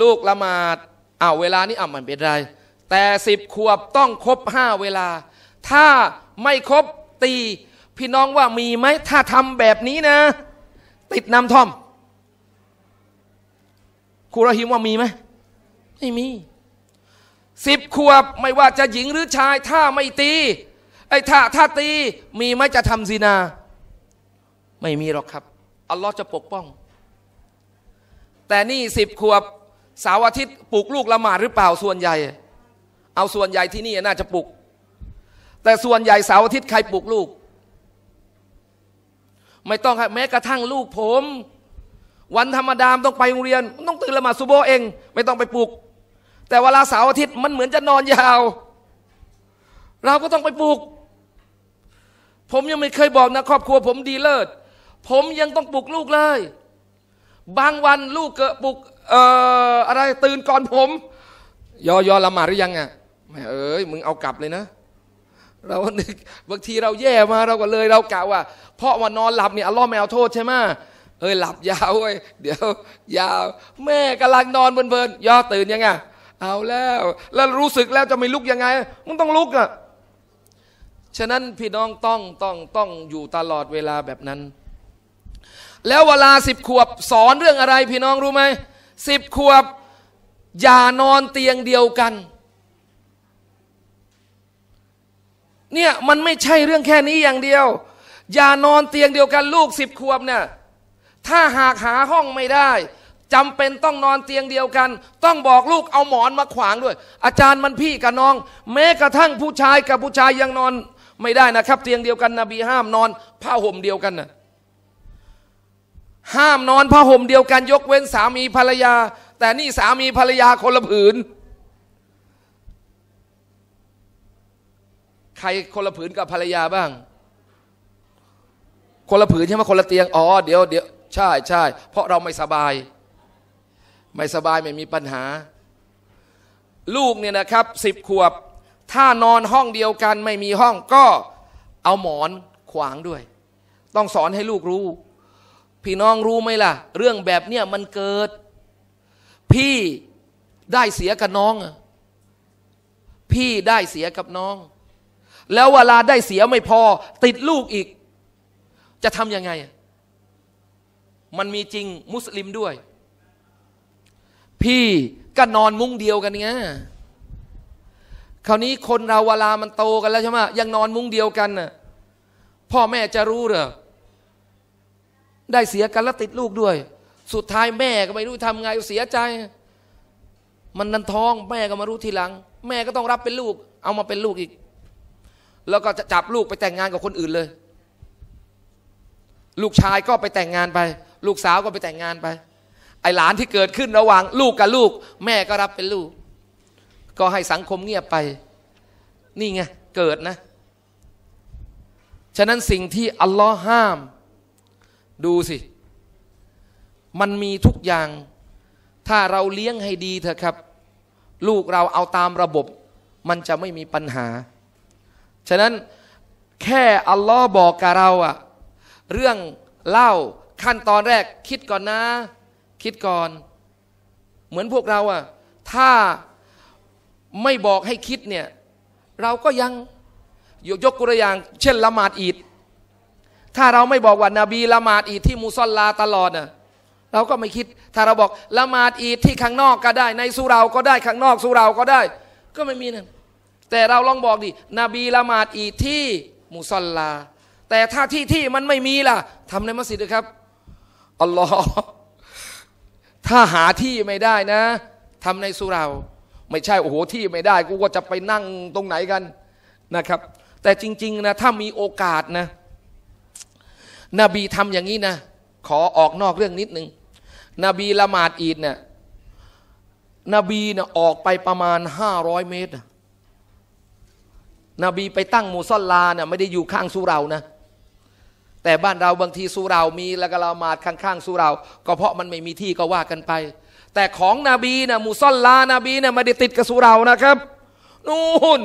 Speaker 1: ลูกละหมาดเอาเวลานี้อ่ามันเป็นไร แต่สิบขวบต้องครบห้าเวลา ถ้าไม่ครบตี พี่น้องว่ามีไหมถ้าทำแบบนี้นะติดน้ำท่อม ครูรหิมว่ามีไหม ไม่มีสิบขวบ ไม่ว่าจะหญิงหรือชาย ถ้าไม่ตี ไอ้ถ้าถ้าตีมีไหมจะทำซีนา ไม่มีหรอกครับ อัลลอฮ์จะปกป้อง แต่นี่สิบขวบสาวอาทิตย์ปลูกลูกละหมาดหรือเปล่าส่วนใหญ่ เอาส่วนใหญ่ที่นี่น่าจะปลูกแต่ส่วนใหญ่สาวอาทิตย์ใครปลูกลูกไม่ต้องครับแม้กระทั่งลูกผม วันธรรมดามต้องไปโรงเรียนต้องตื่นละหมาดซุโบเอง ไม่ต้องไปปลุกแต่เวลาเสาร์อาทิตย์มันเหมือนจะนอนยาวเราก็ต้องไปปลุกผมยังไม่เคยบอกนะครอบครัว ผมดีเลิศผมยังต้องปลุกลูกเลย บางวันลูกเกิดปลุกเอ่ออะไรตื่นก่อนผม ยอยอละหมาดหรือยังอะ่ะแม่เอ้ยมึงเอากลับเลยนะเรานึกบางทีเราแย่มาเราก็เลยเรากะว่า เพราะว่านอนหลับเนี่ยอัลลอฮ์ไม่เอาโทษใช่ไหมเอ้ย หลับยาวเว้ยเดี๋ยว ยาวแม่กำลังนอนเพลินๆย่อตื่นยังไงเอาแล้วแล้วรู้สึกแล้วจะไม่ลุกยังไงมึงต้องลุกอะ่ะฉะนั้นพี่น้องต้องต้องต้องอยู่ตลอดเวลาแบบนั้น แล้วเวลาสิบขวบสอนเรื่องอะไรพี่น้องรู้ไหมสิบขวบอย่านอนเตียงเดียวกันเนี่ยมันไม่ใช่เรื่องแค่นี้อย่างเดียว อย่านอนเตียงเดียวกันลูกสิบขวบเนี่ยถ้าหากหาห้องไม่ได้จำเป็นต้องนอนเตียงเดียวกัน ต้องบอกลูกเอาหมอนมาขวางด้วย อาจารย์มันพี่กับน้อง แม้กระทั่งผู้ชายกับผู้ชายยังนอนไม่ได้นะครับเตียงเดียวกันนบีห้ามนอนผ้าห่มเดียวกันนะ ห้ามนอนผ้าห่มเดียวกัน ยกเว้นสามีภรรยา แต่นี่สามีภรรยาคนละผืนใคร คนละผืนกับภรรยาบ้าง คนละผืนใช่ไหมคนละเตียง อ๋อ เดี๋ยวเดี๋ยวใช่ใช่ เพราะเราไม่สบาย ไม่สบายไม่มีปัญหา ลูกเนี่ยนะครับสิบขวบ ถ้านอนห้องเดียวกันไม่มีห้องก็เอาหมอนขวางด้วย ต้องสอนให้ลูกรู้ พี่น้องรู้ไหมล่ะ เรื่องแบบเนี้ยมันเกิด พี่ได้เสียกับน้อง พี่ได้เสียกับน้องแล้วเวลาได้เสียไม่พอติดลูกอีก จะทำยังไง มันมีจริงมุสลิมด้วย พี่ก็นอนมุ้งเดียวกันเงี้ยคราวนี้คนเราเวลามันโตกันแล้วใช่ไหมยังนอนมุ้งเดียวกันน่ะพ่อแม่จะรู้เหรอได้เสียกันแล้วติดลูกด้วย สุดท้ายแม่ก็ไม่รู้ทำไงเสียใจ มันนันท้อง แม่ก็มารู้ทีหลัง แม่ก็ต้องรับเป็นลูก เอามาเป็นลูกอีกแล้วก็จะจับลูกไปแต่งงานกับคนอื่นเลย ลูกชายก็ไปแต่งงานไป ลูกสาวก็ไปแต่งงานไป ไอหลานที่เกิดขึ้นระหว่างลูกกับลูก แม่ก็รับเป็นลูก ก็ให้สังคมเงียบไป นี่ไงเกิดนะ ฉะนั้นสิ่งที่อัลลอฮ์ห้าม ดูสิ มันมีทุกอย่าง ถ้าเราเลี้ยงให้ดีเถอะครับ ลูกเราเอาตามระบบ มันจะไม่มีปัญหาฉะนั้นแค่อัลลอฮ์บอกกับเราอะเรื่องเล่าขั้นตอนแรกคิดก่อนนะคิดก่อน เหมือนพวกเราอะถ้าไม่บอกให้คิดเนี่ยเราก็ยังยกตัวอย่าง เช่นละหมาดอีดถ้าเราไม่บอกว่านาบีละหมาดอีดที่มูซอลลาตลอดน่ะเราก็ไม่คิดถ้าเราบอกละหมาดอีดที่ข้างนอกก็ได้ ในสุเราก็ได้ข้างนอกสุเราก็ได้ ก็ไม่มีนะ่แต่เราลองบอกดิ นบีละหมาดอีที่มุสลลา แต่ถ้าที่ที่มันไม่มีล่ะทำในมัสยิดครับ อัลลอฮ์ถ้าหาที่ไม่ได้นะทำในสุรา ไม่ใช่ โอ้โห ที่ไม่ได้ กูก็จะไปนั่งตรงไหนกันนะครับ แต่จริงๆนะ ถ้ามีโอกาสนะ นบีทำอย่างนี้นะ ขอออกนอกเรื่องนิดนึง นบีละหมาดอีดเนี่ยนบีเนี่ยออกไปประมาณห้าร้อยเมตรนะนบีไปตั้งมูซอลลาเนี่ยไม่ได้อยู่ข้างสุเรานะแต่บ้านเราบางทีสุเรามี แล้วก็เรามาดข้างๆสุเรา ก็เพราะมันไม่มีที่ก็ว่ากันไป แต่ของนบีนะมูซอลลานาบีเนี่ยไม่ได้ติดกับสุเรานะครับ นู่น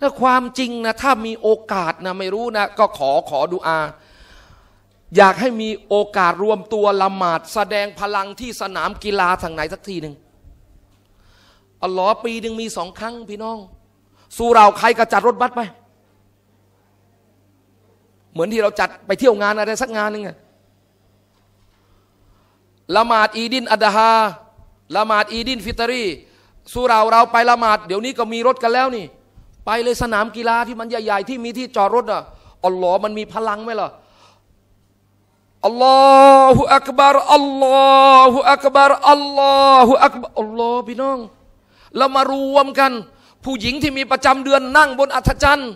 Speaker 1: ถ้าความจริงนะถ้ามีโอกาสนะไม่รู้นะ ก็ขอขอดูอา อยากให้มีโอกาสรวมตัวละหมาดแสดงพลังที่สนามกีฬาทางไหนสักทีหนึ่งอ๋อปีหนึ่งมีสองครั้งพี่น้องสู้เราใครก็จัดรถบัสไป เหมือนที่เราจัดไปเที่ยวงานอะไรสักงานหนึ่งละหมาดอีดินอัดฮาละหมาดอีดินฟิตรีสู้เราเราไปละหมาด เดี๋ยวนี้ก็มีรถกันแล้วนี่ ไปเลยสนามกีฬาที่มันใหญ่ๆที่มีที่จอดรถอ่ะอัลลอฮ์มันมีพลังไหมล่ะอัลลอฮฺอักบารอัลลอฮฺอักบารอัลลอฮฺอักบารอัลลอฮฺพี่น้องเลามารวมกันผู้หญิงที่มีประจำเดือนนั่งบนอัฐจันทร์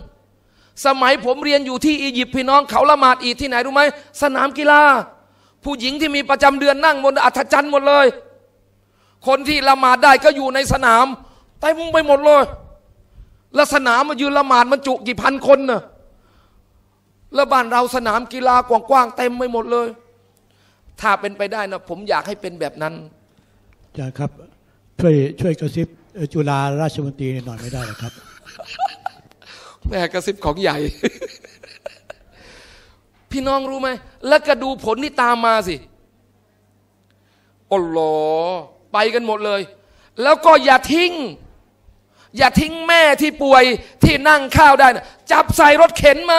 Speaker 1: สมัยผมเรียนอยู่ที่อียิปต์พี่น้อง เขาละหมาดอีกที่ไหนรู้ไหมสนามกีฬา ผู้หญิงที่มีประจำเดือนนั่ง บนอัฐจันทร์หมดเลย คนที่ละหมาดได้ก็อยู่ในสนามไต่มุ่งไปหมดเลยแล้วสนามมายืนละหมาดมันจุกี่พันคนน่ะแล้วบ้านเราสนามกีฬากว้างๆเต็มไปหมดเลย ถ้าเป็นไปได้นะผมอยากให้เป็นแบบนั้น
Speaker 2: จ้าครับช่วยช่วยกระซิบจุฬาราชมนตรีหน่อยไม่ได้หรอครับ
Speaker 1: แม่กระซิบของใหญ่ พี่น้องรู้ไหม แล้วก็ดูผลที่ตามมาสิโอ้โหไปกันหมดเลย แล้วก็อย่าทิ้ง อย่าทิ้งแม่ที่ป่วยที่นั่งข้าวได้นะจับใส่รถเข็นไหม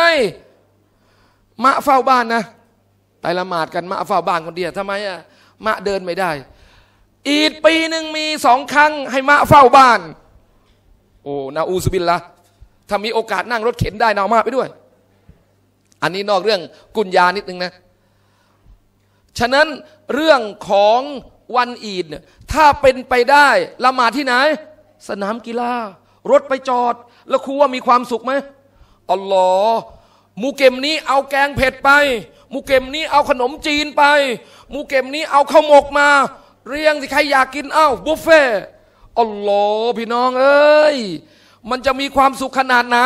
Speaker 1: มะเฝ้าบ้านนะไปละหมาดกันมะเฝ้าบ้านคนเดียวทำไมอะมะเดินไม่ได้อีดปีหนึ่งมีสองครั้งให้มะเฝ้าบ้าน โอ้ นาอูสบินละถ้ามีโอกาสนั่งรถเข็นได้นามาไปด้วย อันนี้นอกเรื่องกุญยานิดนึงนะ ฉะนั้นเรื่องของวันอีดเนี่ยถ้าเป็นไปได้ละหมาดที่ไหน สนามกีฬา รถไปจอด แล้วครูว่ามีความสุขไหมอัลลอฮ์มูเกมนี้เอาแกงเผ็ดไป มูเกมนี้เอาขนมจีนไป มูเกมนี้เอาข้าวหมกมาเรียงสิ ใครอยากกินอ้าวบุฟเฟ่อัลลอฮ์พี่น้องเอ้ย มันจะมีความสุขขนาดไหน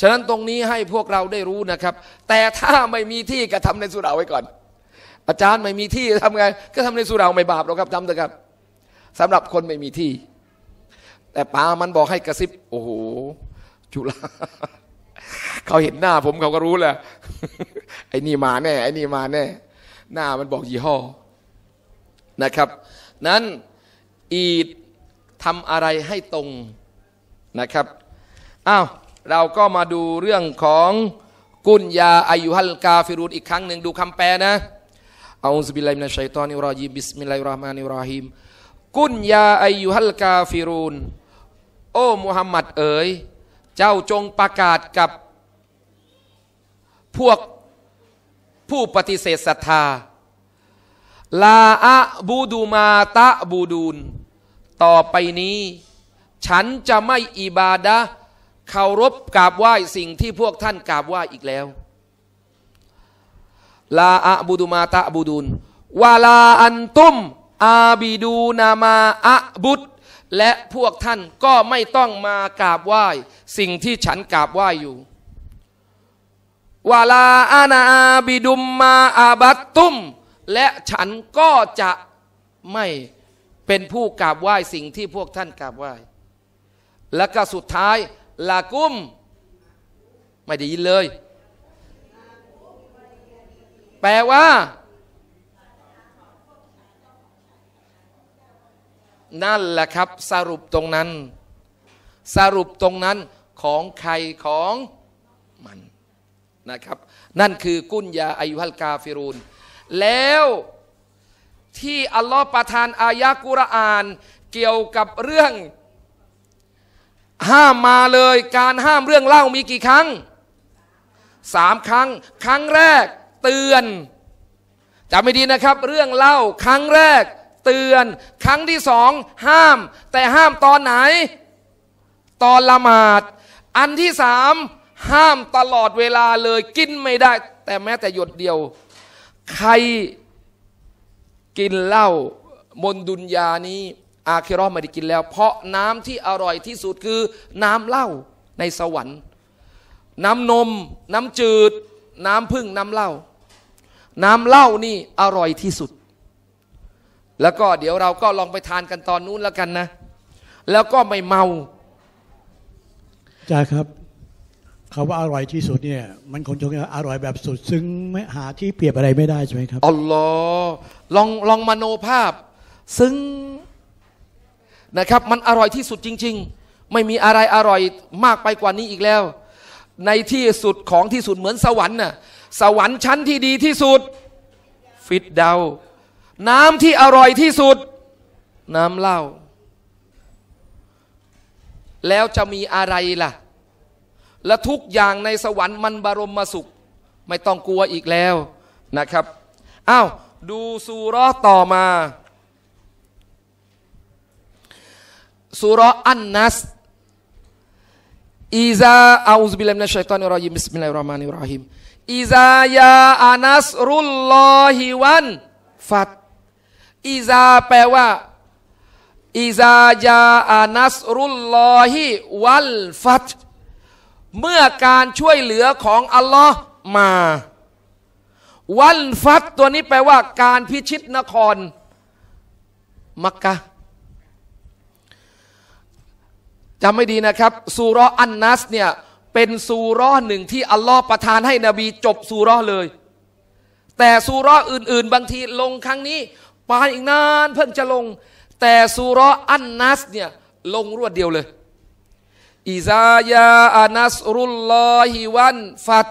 Speaker 1: ฉะนั้นตรงนี้ให้พวกเราได้รู้นะครับ แต่ถ้าไม่มีที่ก็ทำในสุราไว้ก่อน อาจารย์ไม่มีที่ทำไง ก็ทำในสุราไม่บาปหรอกครับจำเถอะครับสำหรับคนไม่มีที่ แต่ป้ามันบอกให้กระซิบ โอ้โห จุฬาเขาเห็นหน้าผมเขาก็รู้แหละไอ้นี่มาแน่ ไอ้นี่มาแน่ หน้ามันบอกยี่ห้อนะครับ นั้นอีดทำอะไรให้ตรงนะครับอ้าวเราก็มาดูเรื่องของกุญยาอายุฮัลกาฟิรูนอีกครั้งหนึ่งดูคำแปลนะอาอุสบิลัยมินัชัยตอนิรอจีบิสมิลลาฮิราะห์มานิรรฮิมกุญยาอายุฮัลกาฟิรูนโอ้มุฮัมมัดเอ๋ยเจ้าจงประกาศกับพวกผู้ปฏิเสธศรัทธาลาอะบูดูมาตะบูดูน ต่อไปนี้ฉันจะไม่อิบาดะเคารพกราบไหว้สิ่งที่พวกท่านกราบไหว้อีกแล้ว ลาอะบูดูมาตะบูดูนวาลาอันตุมอาบิดูนามาอะบุตและพวกท่านก็ไม่ต้องมากราบไหว้สิ่งที่ฉันกราบไหว้อยู่วาลาอาณาบิดุมมาอาบัตตุม และฉันก็จะไม่เป็นผู้กราบไหว้สิ่งที่พวกท่านกราบไหว้ และก็สุดท้ายลากุม ไม่ได้ยินเลย แปลว่านั่นแหละครับสรุปตรงนั้น สรุปตรงนั้นของใครของมันนะครับ นั่นคือกุญยาอายุฮัลกาฟิรูนแล้วที่อัลลอฮ์ประทานอายะกุรอาน เกี่ยวกับเรื่อง ห้ามมาเลยการห้ามเรื่องเล่ามีกี่ครั้งสามครั้งครั้งแรกเตือนจำไม่ดีนะครับ เรื่องเล่าครั้งแรกเตือนครั้งที่สอง ห้ามแต่ห้ามตอนไหน ตอนละหมาดอันที่สามห้ามตลอดเวลาเลยกินไม่ได้ แต่แม้แต่หยดเดียว ใครกินเหล้าบนดุนยานี้ อาคิรอไม่ได้กินแล้ว เพราะน้ำที่อร่อยที่สุดคือน้ำเหล้าในสวรรค์ น้ำนมน้ำจืด น้ำพึ่งน้ำเหล้า น้ำเหล้านี่อร่อยที่สุดแล้วก็เดี๋ยวเราก็ลองไปทานกันตอนนู้นแล้วกันนะ แล้วก็ไม่เมา
Speaker 2: จ้าครับคำว่าอร่อยที่สุดเนี่ย มันคงจะอร่อยแบบสุด ซึ่งไม่หาที่เปรียบอะไรไม่ได้ใช่ไหมครับ
Speaker 1: อ๋อลองลองมโนภาพ ซึ่งนะครับ มันอร่อยที่สุดจริง ๆ ไม่มีอะไรอร่อยมากไปกว่านี้อีกแล้ว ในที่สุดของที่สุดเหมือนสวรรค์น่ะ สวรรค์ชั้นที่ดีที่สุด ฟิตเดาน้ำที่อร่อยที่สุด น้ำเหล้าแล้วจะมีอะไรล่ะ และทุกอย่างในสวรรค์มันบรมมาสุข ไม่ต้องกลัวอีกแล้วนะครับอ้าวดูสุรต่อมาสุรอันนัสอิซาอาอุบิลมินัชชัยตอนิรอยิมิสมิลลาฮิรรห์มานิรราฮิมอิซายาอานัสรุลลอฮิวันฟัตอีซาแปลว่าอิซาจาอานัสรุลลอฮิวัลฟัตเมื่อการช่วยเหลือของอัลลอฮ์มา วัลฟัตตัวนี้แปลว่าการพิชิตนคร มักกะจำไม่ดีนะครับซูรออันนัส เนี่ย เป็นซูรอหนึ่งที่ อัลลอฮ์ประทานให้นบี จบซูรอเลย แต่ซูรออื่น ๆ บางทีลงครั้งนี้ปานอีกนานเพิ่งจะลง แต่สุรออันนัสเนี่ย ลงรวดเดียวเลย อิซายาอานัส รุลลอฮิวันฟัด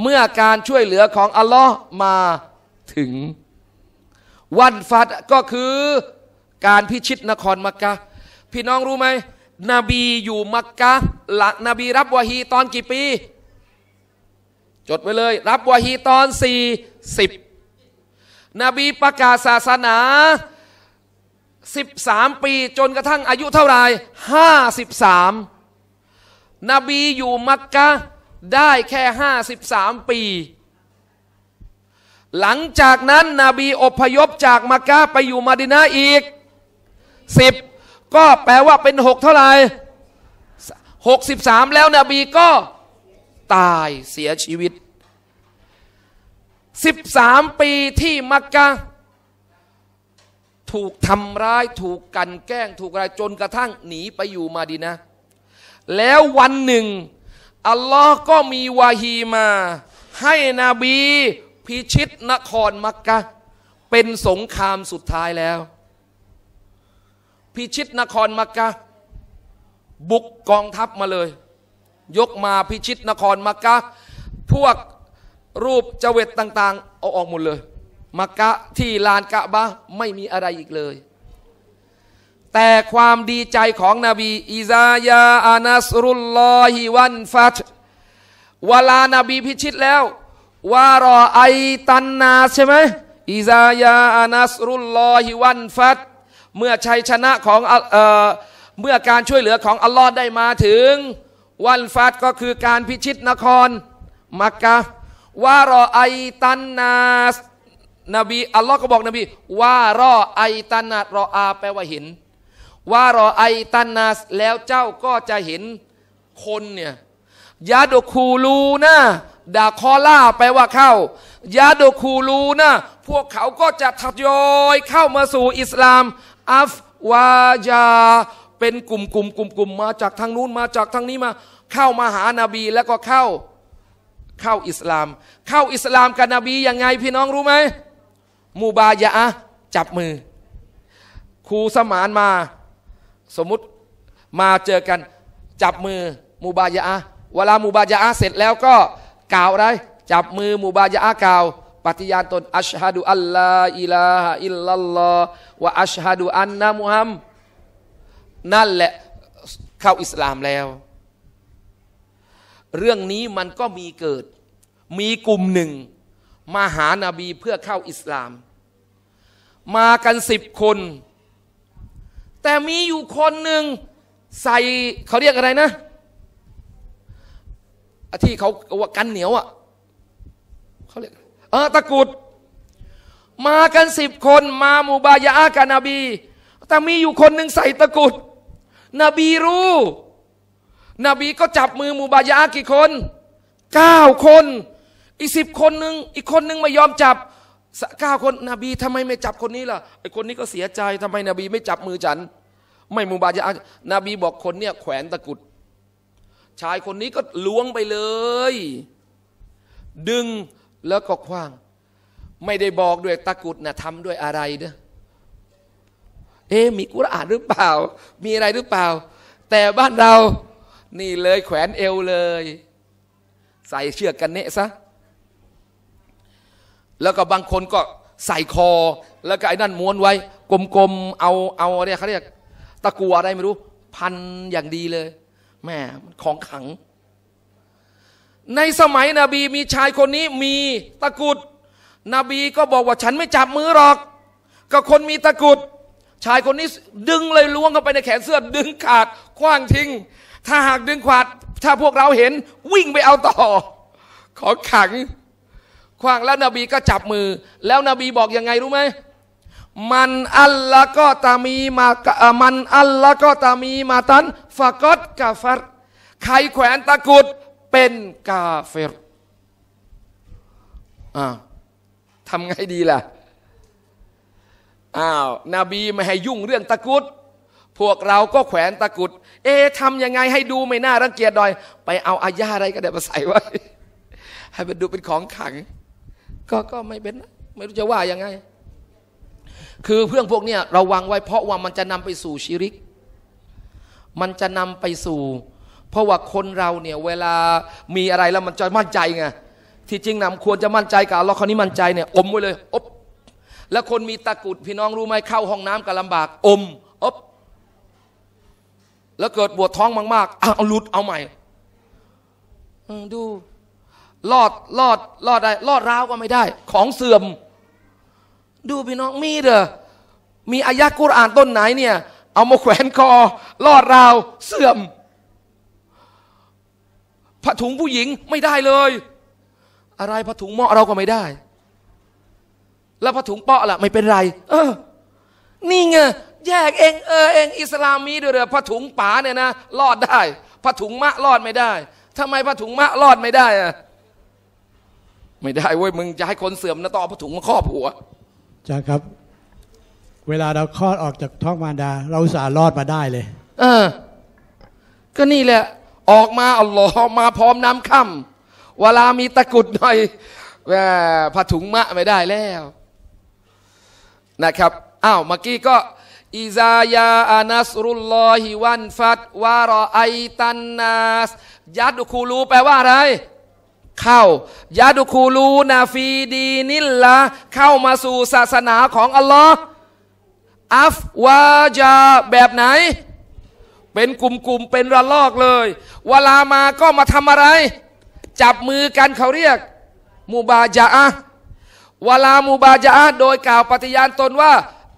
Speaker 1: เมื่อการช่วยเหลือของอัลลอฮ์มาถึง วันฟัดก็คือการพิชิตนครมักกะ พี่น้องรู้ไหมนบีอยู่มักกะหลักนบีรับวาฮีตอนกี่ปี จดไว้เลย รับวาฮีตอนสี่สิบนบีประกาศศาสนา 13 ปี จนกระทั่งอายุเท่าไหร่53 นบีอยู่มักกะได้แค่ 53 ปี หลังจากนั้นนบีอพยพจากมักกะไปอยู่มาดินาอีก 10 ก็แปลว่าเป็น 6 เท่าไหร่63 แล้วนบีก็ตายเสียชีวิต13ปีที่มักกะ ถูกทำร้ายถูกกันแกล้งถูกอะไรจนกระทั่งหนีไปอยู่มาดีนะ แล้ววันหนึ่งอัลลอฮ์ก็มีวาฮีมา ให้นบีพิชิตนครมักกะ เป็นสงครามสุดท้ายแล้ว พิชิตนครมักกะ บุกกองทัพมาเลย ยกมาพิชิตนครมักกะพวกรูป จเวตต่าง ๆ เอาออกหมดเลย มักกะที่ลานกะบะไม่มีอะไรอีกเลย แต่ความดีใจของนบีอิซายาอานัสรุลลอฮิวันฟัตเวลานาบีพิชิตแล้ว วารอไอตันนาใช่ไหมอิซายาอานัสรุลลอฮิวันฟัต เมื่อชัยชนะของเอ่อเมื่อการช่วยเหลือของอัลลอฮ์ได้มาถึง วันฟัตก็คือการพิชิตนคร มักกะว่ารอไอตันนาสนบี อัลลอฮ์ก็บอกนบีว่ารอไอตันนารออาแปลว่าเห็นว่ารอไอตันนาสแล้วเจ้าก็จะเห็นคนเนี่ยยาดูคูลูนะ ดาคอล่าแปลว่าเข้ายาดูคูลูนะพวกเขาก็จะทยอยเข้ามาสู่อิสลามอัฟวาจาเป็นกลุ่มกลุ่มกลุ่มกลุ่มมาจากทางนู้นมาจากทางนี้มา เข้ามาหานาบีแล้วก็เข้าเข้าอิสลาม เข้าอิสลามกับนบียังไง พี่น้องรู้ไหมมูบายะจับมือครูสมานมาสมมุติมาเจอกัน จับมือมูบายะเวลามูบายะเสร็จแล้วก็กล่าวอะไร จับมือมูบายะกล่าวปฏิญาณตนอัชฮะดูอัลลอฮ์อิลาฮอิลลัลลอฮ์วะอัชฮะดูอันนะมุฮัมนั่นแหละเข้าอิสลามแล้วเรื่องนี้มันก็มีเกิด มีกลุ่มหนึ่ง มาหานาบีเพื่อเข้าอิสลาม มากันสิบคน แต่มีอยู่คนหนึ่งใส่เขาเรียกอะไรนะที่เขากันเหนียวอะ่ะเขาเรียกเออตะกุด มากันสิบคน มามูบายะกับนบี แต่มีอยู่คนหนึ่งใส่ตะกุดนบีรู้นบีก็จับมือมูบายะกี่คนเก้าคน อีสิบคนหนึ่งอีกคนหนึ่งไม่ยอมจับเก้าคนนบีทำไมไม่จับคนนี้ล่ะไอคนนี้ก็เสียใจทำไมนบีไม่จับมือฉัน ไม่มูบายะนบีบอกคนเนี่ยแขวนตะกุด ชายคนนี้ก็ล้วงไปเลย ดึงแล้วก็คว้างไม่ได้บอกด้วยตะกุดนะทำด้วยอะไรเนะเอ๊มีกุรอานหรือเปล่า มีอะไรหรือเปล่า แต่บ้านเรานี่เลยแขวนเอวเลย ใส่เชือกกันเนะซะแล้วก็บางคนก็ใส่คอ แล้วก็ไอ้นั่นม้วนไว้ กลมๆ เอาเอาเะีรเขาเรียกตะกัวอะไรไม่รู้ พันอย่างดีเลยแม่ของขัง ในสมัยนบีมีชายคนนี้มีตะกุดนบีก็บอกว่าฉันไม่จับมือหรอก ก็คนมีตะกุด ชายคนนี้ดึงเลยล้วงเข้าไปในแขนเสื้อ ดึงขาดคว้างทิ้งถ้าหากดึงขวาด ถ้าพวกเราเห็น วิ่งไปเอาต่อ ขอขังขวางแล้วนบีก็จับมือ แล้วนบีบอกยังไงรู้ไหมมันอัลละก็ตามีมามันอัลละก็ตามีมาตันฟะกอตกาฟัดใครแขวนตะกุดเป็นกาเฟรอ้าวทำไงดีล่ะอ้าวนาบีไม่ให้ยุ่งเรื่องตะกุดพวกเราก็แขวนตะกุด เอ๊ทำยังไงให้ดูไม่น่ารังเกียจหน่อย ไปเอาอาญาอะไรก็ได้มาใส่ไว้ ให้มันดูเป็นของขัง ก็ ก็ไม่เป็น ไม่รู้จะว่ายังไง คือเพื่อนพวกเนี้ยเราวางไว้เพราะว่ามันจะนำไปสู่ชีริก มันจะนำไปสู่ เพราะว่าคนเราเนี่ยเวลามีอะไรแล้วมันจะมั่นใจไง ที่จริงนำควรจะมั่นใจกับเราคนนี้มั่นใจเนี่ย อมไว้เลย อบ แล้วคนมีตะกุด พี่น้องรู้ไหมเข้าห้องน้ำก็ลำบาก อมอบแล้วเกิดปวดท้องมากๆเอาลุดเอาใหม่ดูรอดรอดรอด ได้รอดร้าวก็ไม่ได้ ของเสื่อม ดูพี่น้องมีเด้อมีอายะกุรอานต้นไหนเนี่ย เอามาแขวนคอ รอดราว เสื่อมผ้าถุงผู้หญิงไม่ได้เลย อะไรผ้าถุงเหมาะเราก็ไม่ได้ แล้วผ้าถุงเปาะล่ะไม่เป็นไร เออ นี่ไงแยกเองเออเองอิสลามมีด้วยเหรอผ้าถุงป๋าเนี่ยนะรอดได้ผ้าถุงมะรอดไม่ได้ ทำไมผ้าถุงมะรอดไม่ได้อะไม่ได้เว้ยมึงจะให้คนเสื่อมนะต่อผ้าถุงมาครอบหัว
Speaker 2: จ้าครับ เวลาเราคลอดออกจากท้องมารดา เราสารอดมาได้เลย เออ
Speaker 1: ก็นี่แหละออกมา อัลลอฮ์มาพร้อมน้ำค่ำ เวลามีตะกุดหน่อยแหมผ้าถุงมะไม่ได้แล้วนะครับอ้าวเมื่อกี้ก็อิซายาอานัสรุลลอฮิวันฟัตวารอไอตันนัสยัดคูลูแปลว่าอะไร เข้ายาดูคูลู นาฟีดีนิลละเข้ามาสู่ศาสนาของอัลลอฮ์อัฟวาจา แบบไหน เป็นกลุ่มๆเป็นระลอกเลย เวลามาก็มาทำอะไร จับมือกันเขาเรียกมูบาจาอะวลามูบาจาอะโดยกล่าวปฏิญาณตนว่า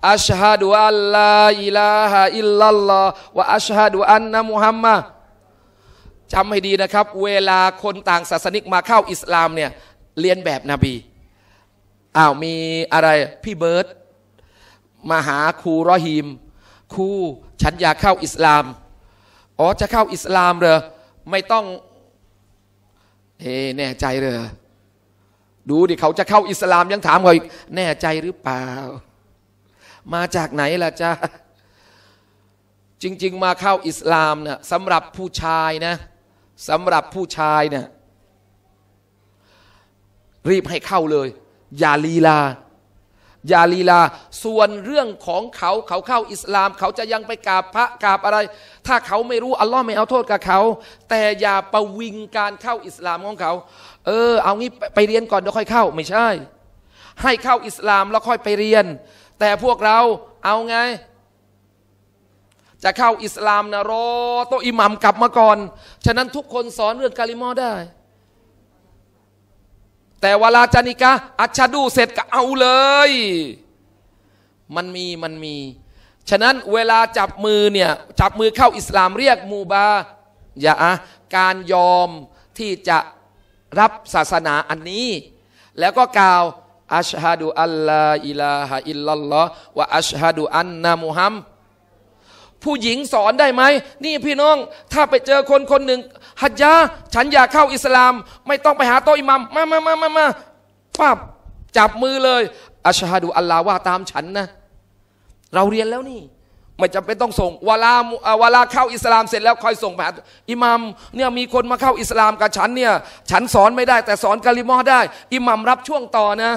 Speaker 1: อัชฮะดุอัลลาอิลาฮะอิลลัลลอฮ์วะอัชฮะดุอันนะมุฮัมมัดจำให้ดีนะครับ เวลาคนต่างศาสนิกมาเข้าอิสลามเนี่ยเรียนแบบนบีอ้าวมีอะไร พี่เบิร์ตมาหาครูรอฮีมครูฉันอยากเข้าอิสลาม อ๋อ จะเข้าอิสลามเหรอ ไม่ต้องเฮ้แน่ใจเหรอ ดูดิ เขาจะเข้าอิสลาม ยังถามเขาอีกแน่ใจหรือเปล่ามาจากไหนล่ะจ๊ะจริงๆ มาเข้าอิสลามเนะี่ยสำหรับผู้ชายนะสำหรับผู้ชายเนะี่ยรีบให้เข้าเลยอย่าลีลาอย่าลีลา ส่วนเรื่องของเขา เขาเข้าอิสลาม เขาจะยังไปกราบพระกราบอะไร ถ้าเขาไม่รู้อัลลอฮ์ไม่เอาโทษกับเขา แต่อย่าประวิงการเข้าอิสลามของเขา เออ เอางี้ไปเรียนก่อนแล้วค่อยเข้า ไม่ใช่ ให้เข้าอิสลามแล้วค่อยไปเรียนแต่พวกเราเอาไง จะเข้าอิสลามนะรอโตอิหมัมกลับมาก่อน ฉะนั้นทุกคนสอนเรื่องกาลิมอได้ แต่เวลาจานิกะ อัชาดูเสร็จก็เอาเลย มันมีมันมี ฉะนั้นเวลาจับมือเนี่ยจับมือเข้าอิสลามเรียกมูบาอย่าอะการยอมที่จะรับศาสนาอันนี้ แล้วก็กล่าวอัชฮะดูอัลลาอิลาฮะอิลลัลลอฮ์วะอัชฮะดูอันนามุฮัมผู้หญิงสอนได้ไหม นี่พี่น้อง ถ้าไปเจอคนคนหนึ่งฮัจญาฉันอยากเข้าอิสลาม ไม่ต้องไปหาโตอิมัม มามามามามาปั๊บจับมือเลยอัชฮะดูอัลลาว่าตามฉันนะ เราเรียนแล้วนี่ ไม่จำเป็นต้องส่งเวลาเวลาเข้าอิสลามเสร็จแล้วคอยส่งไปหาอิหมัมเนี่ย มีคนมาเข้าอิสลามกับฉันเนี่ย ฉันสอนไม่ได้ แต่สอนกะลิมอได้ อิหมัมรับช่วงต่อนะ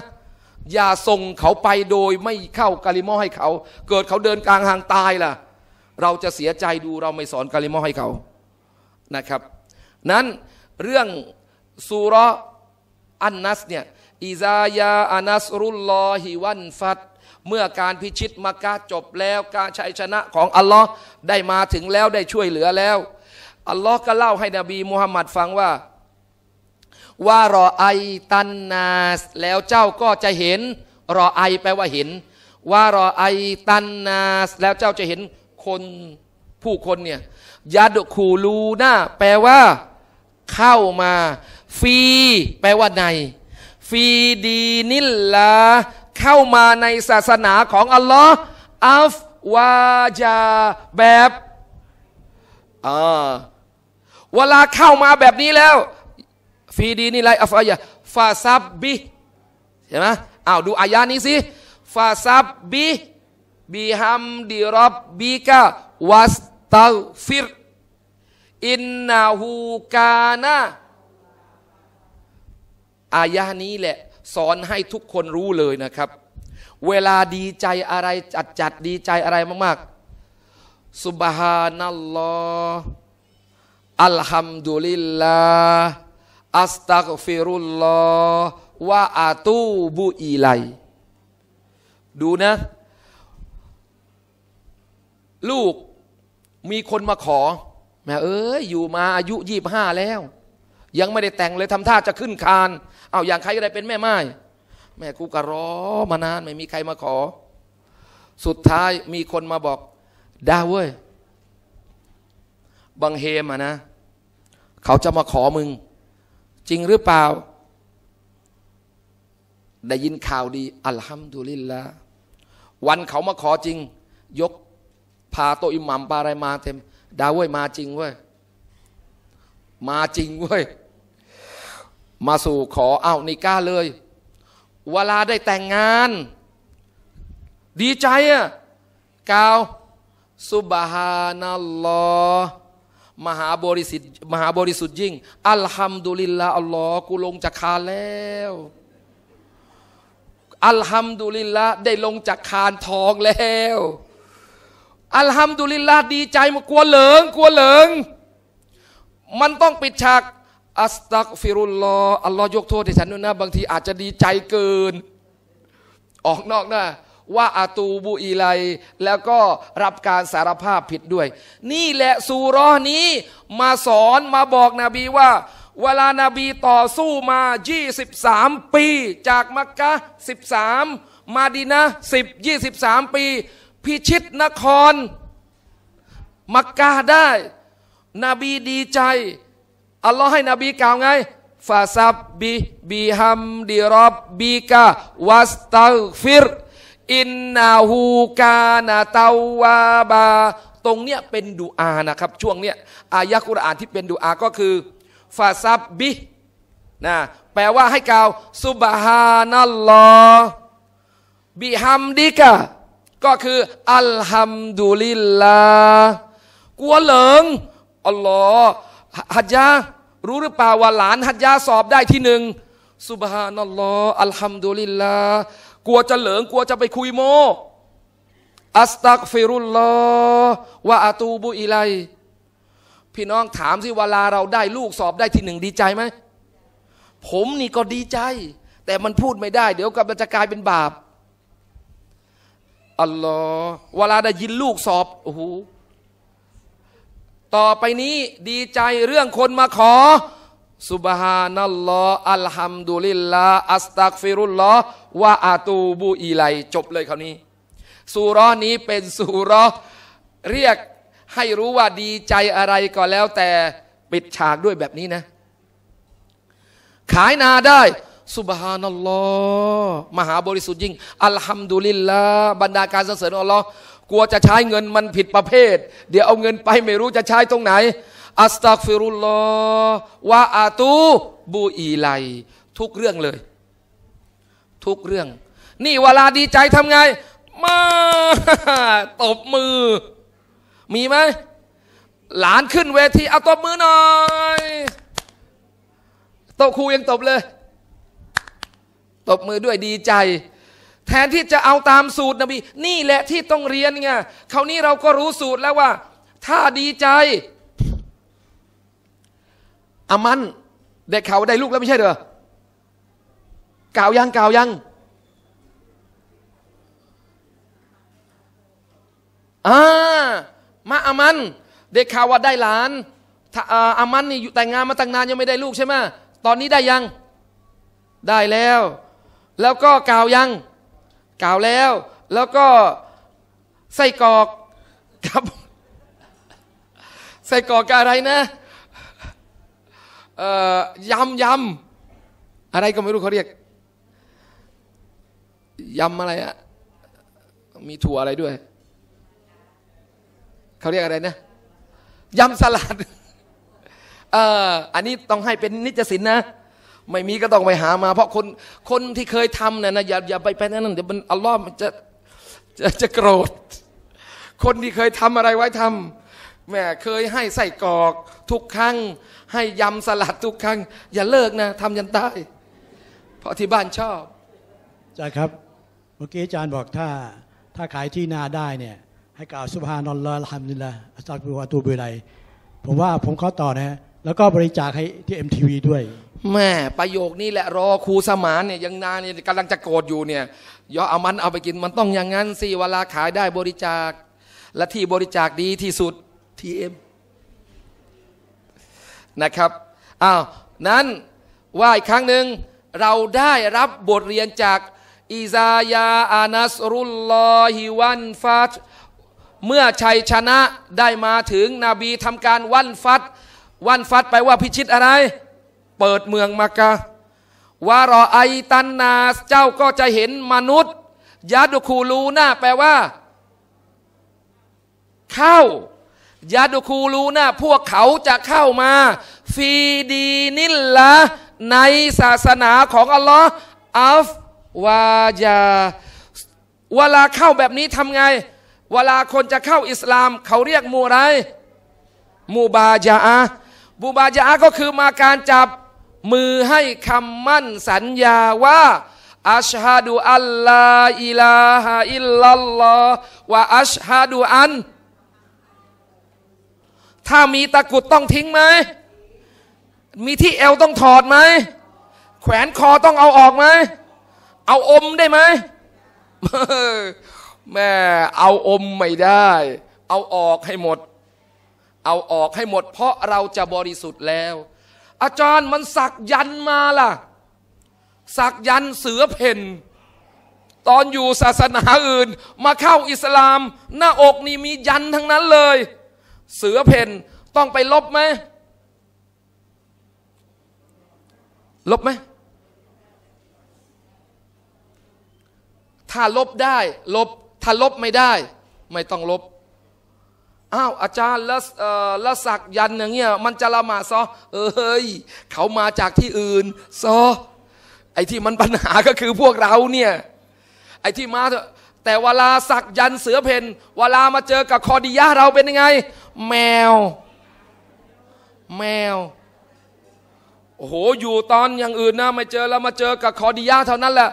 Speaker 1: อย่าส่งเขาไปโดยไม่เข้ากาลิมอให้เขา เกิดเขาเดินกลางทางตายล่ะ เราจะเสียใจดูเราไม่สอนกาลิมอให้เขานะครับนั้นเรื่องสุรอันนัสเนี่ยอิซายาอันัสรุลลอฮิวันฟัดเมื่อการพิชิตมักกะจบแล้วการชัยชนะของอัลลอฮ์ได้มาถึงแล้วได้ช่วยเหลือแล้ว อัลลอฮ์ก็เล่าให้นบีมูฮัมมัดฟังว่าว่ารอไอตันนาสแล้วเจ้าก็จะเห็น รอไอแปลว่าเห็นว่ารอไอตันนาสแล้วเจ้าจะเห็นคนผู้คนเนี่ยยาดคูลูนาแปลว่า เข้ามาฟีแปลว่าในฟีดีนิลลาเข้ามาในศาสนาของอัลลอฮ์อัฟวาจาแบบอ่าเวลาเข้ามาแบบนี้แล้วีดีนี่ไรอัฟายะฟาซับบีใช่ไหมอ้าวดูอายานี้สิฟาซับบีบิฮัมดิรับบีกะวัสตัฟิรอินนาฮูกานะ อายานี้แหละ สอนให้ทุกคนรู้เลยนะครับ เวลาดีใจอะไร จัดจัดดีใจอะไรมากๆสุบฮานัลลอฮ์อัลฮัมดุลิลลาห์อัสตักฟิรุลลอวะอาตูบุอีไล ดูนะ ลูกมีคนมาขอ แม่เอ้ย อยู่มา อายุยี่บห้าแล้ว ยังไม่ได้แต่งเลยทำท่าจะขึ้นคาน เอาอย่างใครก็ได้เป็นแม่ไม้แม่กูกระรอ มานาน ไม่มีใครมาขอ สุดท้ายมีคนมาบอกดาเว้ยบังเฮมอ่ะนะ เขาจะมาขอมึงจริงหรือเปล่า ได้ยินข่าวดีอัลฮัมดุลิลละวันเขามาขอจริง ยกพาโตอิหมัมปาอะไรมาเต็มดาวเว้ยมาจริงเว้ย มาจริงเว้ย มาสู่ขอเอานิก้าเลย เวลาได้แต่งงาน ดีใจอะกาวสุบฮานัลลอฮมหาบริสุทธิ์มหาบริสุทธิ์ยิ่งอัลฮัมดุลิลลาอัลลอฮ์กูลงจากคานแล้วอัลฮัมดุลิลลาได้ลงจากคานทองแล้วอัลฮัมดุลิลลาดีใจมากลัวเหลิง กลัวเหลิง มันต้องปิดฉากอัสตักฟิรุลลออัลลอฮ์ยกโทษให้ฉันด้วยนะบางทีอาจจะดีใจเกินออกนอกหน้าว่าอาตูบุอีไลแล้วก็รับการสารภาพผิดด้วย นี่แหละสูรอนี้มาสอนมาบอกนบีว่า เวลานาบีต่อสู้มา 23 ปี จากมักกะ13มาดินะ10 23 ปี พิชิตนคร มักกะได้นบีดีใจอัลลอฮ์ให้นบีกล่าวไงฟาซับบิบิฮัมดิรอบบีกะ วัสตัฟิรอินนาฮูกานาตาวาบา ตรงเนี้ยเป็นดูอานะครับ ช่วงเนี้ยอายะคุรอานที่เป็นดูอาก็คือฟาซับบินะแปลว่าให้กล่าวสุบฮานัลลอฮ์บิฮัมดิกะก็คืออัลฮัมดุลิลลาห์กัวเหลิงอัลลอฮ์ฮัจยารู้หรือเปล่าว่าหลานฮัจยาสอบได้ที่หนึ่งสุบฮานัลลอฮ์อัลฮัมดุลิลลาห์กลัวจะเหลิงกลัวจะไปคุยโมอัสตักฟิรุลลอวะอาตูบุอิไลพี่น้องถามสิเวลาเราได้ลูกสอบได้ที่หนึ่งดีใจไหม ผมนี่ก็ดีใจ แต่มันพูดไม่ได้ เดี๋ยวกับจะกลายเป็นบาป อัลลอฮ์เวลาได้ยินลูกสอบ โอ้โห ต่อไปนี้ดีใจเรื่องคนมาขอสุบฮานัลลอฮ์อัลฮัมดุลิลลาอัสตักฟิรุลลอฮ์วะอาตูบูอีไลจบเลยคราวนี้สุร้อนี้เป็นสุร้อเรียก ให้รู้ว่าดีใจอะไรก็แล้ว แต่ปิดฉากด้วยแบบนี้นะ ขายนาได้สุบฮานัลลอฮ์มหาบริสุทธิ์ยิ่ง อัลฮัมดุลิลลาบรรดาการสรรเสริญอัลลอฮ์กลัวจะใช้เงินมันผิดประเภท เดี๋ยวเอาเงินไปไม่รู้จะใช้ตรงไหนอัสตักฟิรุลลอฮ์วะอาตูบูอีไล ทุกเรื่องเลย ทุกเรื่อง นี่เวลาดีใจทำไง มา ตบมือ มีไหมหลานขึ้นเวทีเอาตบมือหน่อยโตครูยังตบเลย ตบมือด้วยดีใจ แทนที่จะเอาตามสูตรนบีนี่แหละที่ต้องเรียนไงคราวนี้เราก็รู้สูตรแล้วว่า ถ้าดีใจอามันเด็กเข่าได้ลูกแล้วไม่ใช่เหรอกล่าวยังกล่าวยัง อ่ามาอามันเด็กเขาว่าได้หลานอามันนี่อยู่แต่งงานมาตั้งนาน ยังไม่ได้ลูกใช่ไหมตอนนี้ได้ยัง ได้แล้ว แล้วก็กล่าวยัง กล่าวแล้ว แล้วก็ ใส่กอกครับใส่กอกอะไรนะยำ ยำ อะไรก็ไม่รู้เขาเรียก ยำอะไรอะมีถั่วอะไรด้วยเขาเรียกอะไรนะยำสลัด เอออันนี้ต้องให้เป็นนิจสินนะไม่มีก็ต้องไปหามา เพราะคนคนที่เคยทำเนี่ยนะ อย่าอย่าไปไปนั่นเดี๋ยวมันอัลลอฮ์มันจะจะจะโกรธ คนที่เคยทำอะไรไว้ทำแม่เคยให้ใส่กอกทุกครั้ง ให้ยำสลัดทุกครั้ง อย่าเลิกนะ ทำยันตาย
Speaker 2: เพราะที่บ้านชอบจ้จาครับ เมื่อกี้อาจารย์บอกถ้า ถ้าขายที่นาได้เนี่ย ให้กล่าวสุภานนละฮัมนิละอาสต์ปูวาตูบุไรผมว่าผมขอต่อนะแล้วก็บริจาคให้ที่เอ็มทีวีด้วย แม่ประโยค
Speaker 1: นี้แหละรอครูสมานเนี่ยยังนานเนี่ยกำลังจะโกรธอยู่เนี่ยย่อเอามันเอาไปกินมันต้องอย่างนั้นสิเวลาขายได้บริจาค และที่บริจาคดีที่สุดทีเอ็มนะครับ อ้าว นั้นว่าอีกครั้งหนึ่ง เราได้รับบทเรียนจากอิซายาอานัสรุลลอฮิวันฟัตเมื่อชัยชนะได้มาถึงนบีทำการวันฟัตวันฟัตไปว่าพิชิตอะไร เปิดเมืองมักะวารอไอตันนาเจ้าก็จะเห็นมนุษย์ยาดุคูลูน่าแปลว่า เข้ายาดูคูลูนะพวกเขาจะเข้ามาฟีดีนิลละในศาสนาของอัลลอฮ์อัฟวาญาเวลาเข้าแบบนี้ทำไง เวลาคนจะเข้าอิสลาม เขาเรียกมูไรมูบาญาอาบูบาญาอาก็คือมาการจับมือให้คำมั่นสัญญาว่าอัชฮะดูอัลลอิลาฮ์อิลลัลลอฮ์วะอัชฮะดูอันถ้ามีตะกุดต้องทิ้งไหม มีที่เอวต้องถอดไหม แขวนคอต้องเอาออกไหม เอาอมได้ไหมแม่เอาอมไม่ได้ เอาออกให้หมด เอาออกให้หมด เพราะเราจะบริสุทธิ์แล้ว อาจารย์มันสักยันมาล่ะ สักยันเสือเพ่น ตอนอยู่ศาสนาอื่นมาเข้าอิสลาม หน้าอกนี่มียันทั้งนั้นเลยเสือเพนต้องไปลบไหมลบไหมถ้าลบได้ ลบ ถ้าลบไม่ได้ ไม่ต้องลบอ้าวอาจารย์ละละสักยันอย่างเงี้ยมันจะละหมาดซอเอ้ยเขามาจากที่อื่น ซอ ไอ้ที่มันปัญหาก็คือพวกเราเนี่ยไอ้ที่มาแต่เวลาสักยันเสือเพนเวลามาเจอกับคอดิยาเราเป็นยังไง แมว แมว โอ้โหอยู่ตอนอย่างอื่นนะไม่เจอแล้วมาเจอกับคอดิยาเท่านั้นแหละ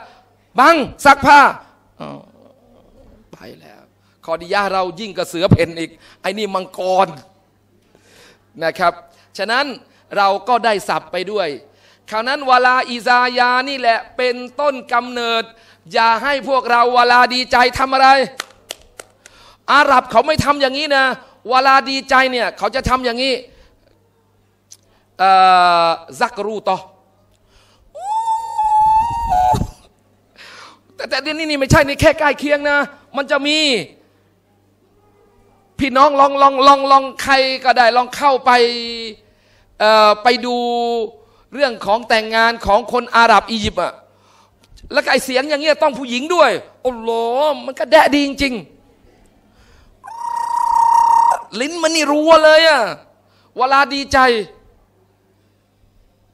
Speaker 1: บัง สักผ้าไปแล้ว คอดิยาเรายิ่งกับเสือเพนอีกไอ้นี่มังกร นะครับ ฉะนั้นเราก็ได้สับไปด้วยคราวนั้นเวลาอิซายา นี่แหละเป็นต้นกำเนิด อย่าให้พวกเราเวลาดีใจทำอะไร อาหรับเขาไม่ทำอย่างนี้นะเวลาดีใจเนี่ย เขาจะทำอย่างนี้ซักรูต่อแต่แต่นี่นี่ไม่ใช่ นี่แค่ใกล้เคียงนะ มันจะมี พี่น้องลองลองลองลองใครก็ได้ ลองเข้าไปไปดูเรื่องของแต่งงานของคนอาหรับอียิปต์อ่ะแล้วไอเสียงอย่างเงี้ยต้องผู้หญิงด้วยโอ้โหมันก็แดะดีจริงๆลิ้นมันนี่รัวเลยอ่ะ เวลาดีใจ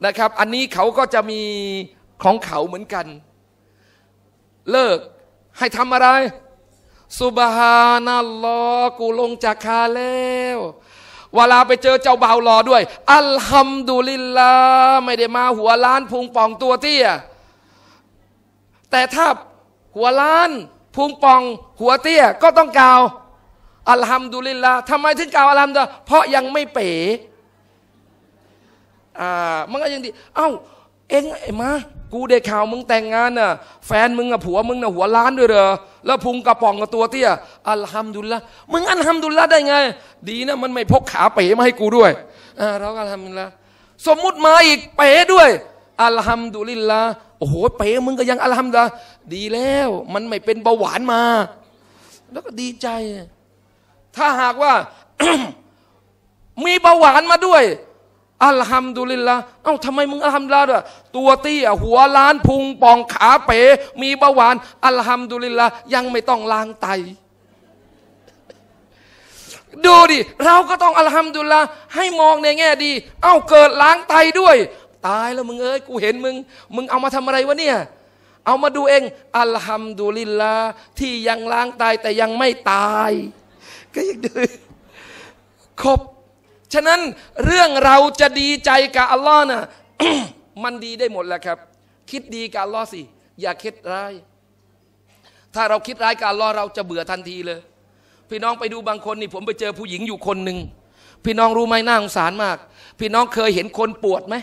Speaker 1: นะครับ อันนี้เขาก็จะมีของเขาเหมือนกัน เลิกให้ทำอะไร สุบฮานัลลอกูลงจากคาแล้วเวลาไปเจอเจ้าบ่าวรอด้วยอัลฮัมดุลิลลาไม่ได้มาหัวล้านพุงป่องตัวเตี้ย แต่ถ้าหัวล้านพุงป่องหัวเตี้ย ก็ต้องกล่าวอัลฮัมดุลิลลาทำไมถึงกล่าวอัลฮัมดุลิลลาเพราะยังไม่เป๋อ่ามันก็ยังดี เอ้า เองไอ้มากูได้ข่าวมึงแต่งงานน่ะแฟนมึงอะผัวมึงน่ะหัวล้าน ด้วยเหรอแล้วพุงกระป๋องกับตัวเตี้ยอัลฮัมดุลละมึงอัลฮัมดุลละได้ไงดีนะมันไม่พกขาเป๋มาให้กูด้วยอ่าเราก็ทำละสมมุติมาอีกเป๋ด้วยอัลฮัมดุลิลละโอ้โหเป๋มึงก็ยังอัลฮัมดุละดีแล้ว มันไม่เป็นเบาหวานมาแล้วก็ดีใจถ้าหากว่ามีเบาหวานมาด้วยอัลฮัมดุลิลละเอ้าทำไมมึงอัลฮัมดุลิลละตัวเตี้ยหัวล้านพุงป่องขาเป๋มีเบาหวาน อัลฮัมดุลิลละยังไม่ต้องล้างไตดูดิเราก็ต้องอัลฮัมดุลิลละให้มองในแง่ดี เอ้าเกิดล้างไตด้วย ตายแล้วมึงเอ้ยกูเห็นมึง มึงเอามาทำอะไรวะเนี่ยเอามาดูเองอัลฮัมดุลิลลาที่ยังล้างไตแต่ยังไม่ตาย ก็ยังดื้อขอบฉะนั้นเรื่องเราจะดีใจกับอัลลอฮ์นะมันดีได้หมดแหละครับ คิดดีกับอัลลอฮ์สิ อย่าคิดร้ายถ้าเราคิดร้ายกับอัลลอฮ์เราจะเบื่อทันทีเลย พี่น้องไปดูบางคนนี่ ผมไปเจอ ผู้หญิงอยู่คนหนึ่งพี่น้องรู้ไหมน่าสงสารมาก พี่น้องเคยเห็นคนปวดไหม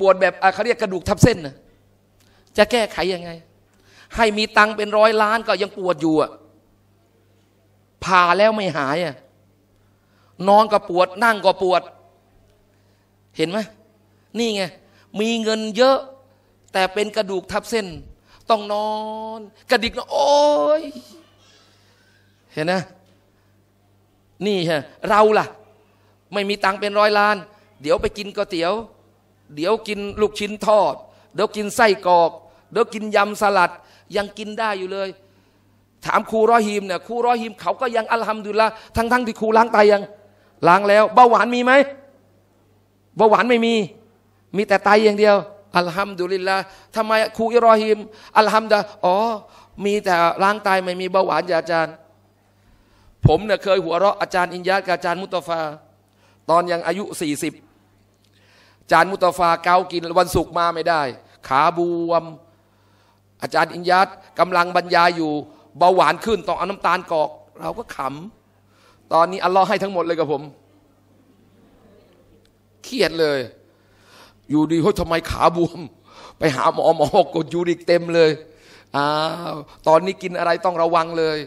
Speaker 1: ปวดแบบเขาเรียกกระดูกทับเส้นนะจะแก้ไขยังไง ให้มีตังเป็นร้อยล้านก็ยังปวดอยู่อ่ะผ่าแล้วไม่หายอ่ะนอนก็ปวด นั่งก็ปวด เห็นไหมนี่ไงมีเงินเยอะ แต่เป็นกระดูกทับเส้น ต้องนอน กระดิกนะโอ้ยเห็นนะ นี่ฮะเราล่ะ ไม่มีตังเป็นร้อยล้าน เดี๋ยวไปกินก๋วยเตี๋ยวเดี๋ยวกินลูกชิ้นทอดเดี๋ยวกินไส้กรอกเดี๋ยวกินยำสลัด ยังกินได้อยู่เลยถามครูร้อยหิมเนี่ยครูร้อยหิมเขาก็ยังอัลฮัมดุลิละทั้งทั้งที่ครูล้างตายยังล้างแล้ว เบาหวานมีไหมเบาหวานไม่มี มีแต่ไตอย่างเดียวอัลฮัมดุลิลละทำไมครูอิรอฮิมอัลฮัมดาอ๋อมีแต่ล้างไตไม่มีเบาหวานอย่าอาจารย์ ผมเนี่ยเคยหัวเราะอาจารย์อินยาตกับอาจารย์มุตฟา ตอนยังอายุสี่สิบอาจารย์มุตฟาเกากินวันศุกร์มาไม่ได้ขาบวมอาจารย์อินยาตกำลังบรรยายอยู่ เบาหวานขึ้นต้องเอาน้ำตาลกอกเราก็ขำตอนนี้อัลลอฮ์ให้ทั้งหมดเลยกับผม เครียดเลย อยู่ดีเฮ้ยทำไมขาบวม ไปหาหมอหมอกดยูริกเต็มเลย อ้าว ตอนนี้กินอะไรต้องระวังเลย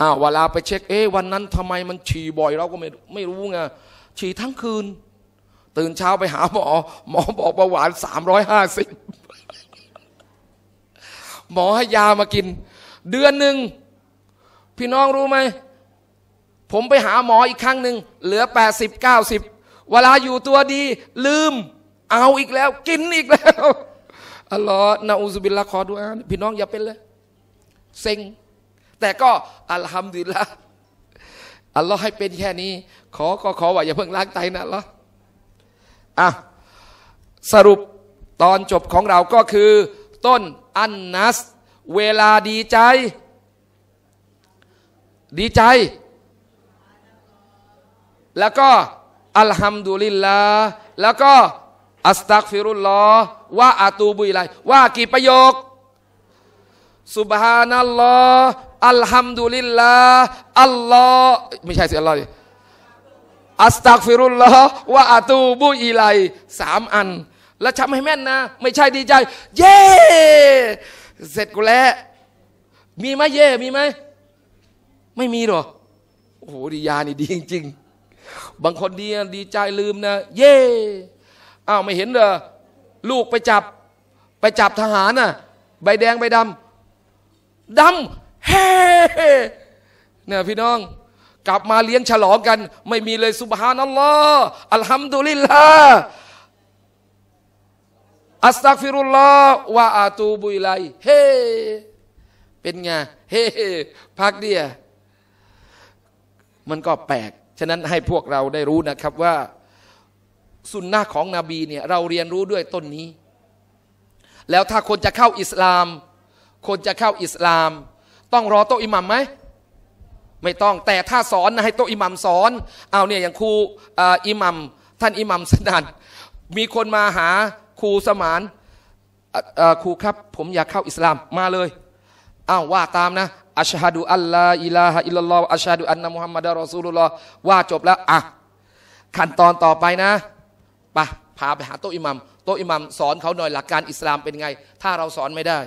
Speaker 1: อ้าวเวลาไปเช็ค เอ๊ะวันนั้นทำไมมัน ฉี่บ่อยเราก็ไม่ไม่รู้ไง ฉี่ทั้งคืน ตื่นเช้าไปหาหมอหมอบอกเบาหวานสามร้อยห้าสิบ หมอให้ยามากิน เดือนหนึ่งพี่น้องรู้ไหมผมไปหาหมออีกครั้งหนึ่ง เหลือ 80 90 เวลาอยู่ตัวดี ลืม เอาอีกแล้ว กินอีกแล้วอัลลอฮ์นาอูซบิลละคอดูอาพี่น้องอย่าเป็นเลย เซ็ง แต่ก็ อัลฮัมดุลิลละอัลลอฮ์ให้เป็นแค่นี้ ขอก็ขอว่าอย่าเพิ่งล้างไตนะ อัลลอฮ์อ่ะ สรุปตอนจบของเราก็คือ ต้นอันนัส เวลาดีใจ ดีใจแล้วก็ อัลฮัมดุลิลลาห์แล้วก็ อัสตักฟิรุลลอ์ว่าอาตูบุยไลว่ากี่ประโยคสุบฮานัลลอฮ์อัลฮัมดุลิลลาห์อัลลอฮ์ไม่ใช่สิอัลลอฮ์อัสตักฟิรุลลอฮ์ว่าอาตูบุอีไลสามอัน แล้วทำให้แม่นนะ ไม่ใช่ดีใจเย่เสร็จกูแล้ว มีไหมเย่มีไหมไม่มีหรอโอ้โหดียานี่ดีจริงบางคนดีดีใจลืมนะ เย่อ้าวไม่เห็นเหรอ ลูกไปจับ ไปจับทหารน่ะใบแดงใบดำดำเฮ้เนี่ยพี่น้องกลับมาเลี้ยงฉลองกัน ไม่มีเลยสุบฮานัลลอฮ์อัลฮัมดุลิลลาห์อัสตักฟิรุลลอฮ์วะอาตูบุยไลเฮ้ เป็นไงเฮ้ พักเดียมันก็แปลกฉะนั้นให้พวกเราได้รู้นะครับว่าสุนนะของนบีเนี่ยเราเรียนรู้ด้วยต้นนี้ แล้วถ้าคนจะเข้าอิสลาม คนจะเข้าอิสลาม ต้องรอโตอิหมัมไหม ไม่ต้องแต่ถ้าสอนนะให้โตอิหมัมสอนเอาเนี่ยอย่างครูอิหมัมท่านอิหมัมสนันมีคนมาหาครูสมานครูครับ ผมอยากเข้าอิสลามมาเลยอ้าวว่าตามนะอัชฮะดูอัลลอฮ์อิลลาฮ์อิลลอฮ์อัชฮะดูอันนะมุฮัมมัดรอซูลุลลอฮ์ว่าจบแล้วอ่ะขั้นตอนต่อไปนะปะพาไปหาโต๊ะอิหมัมโต๊ะอิหมัมสอนเขาหน่อยหลักการอิสลามเป็นไง ถ้าเราสอนไม่ได้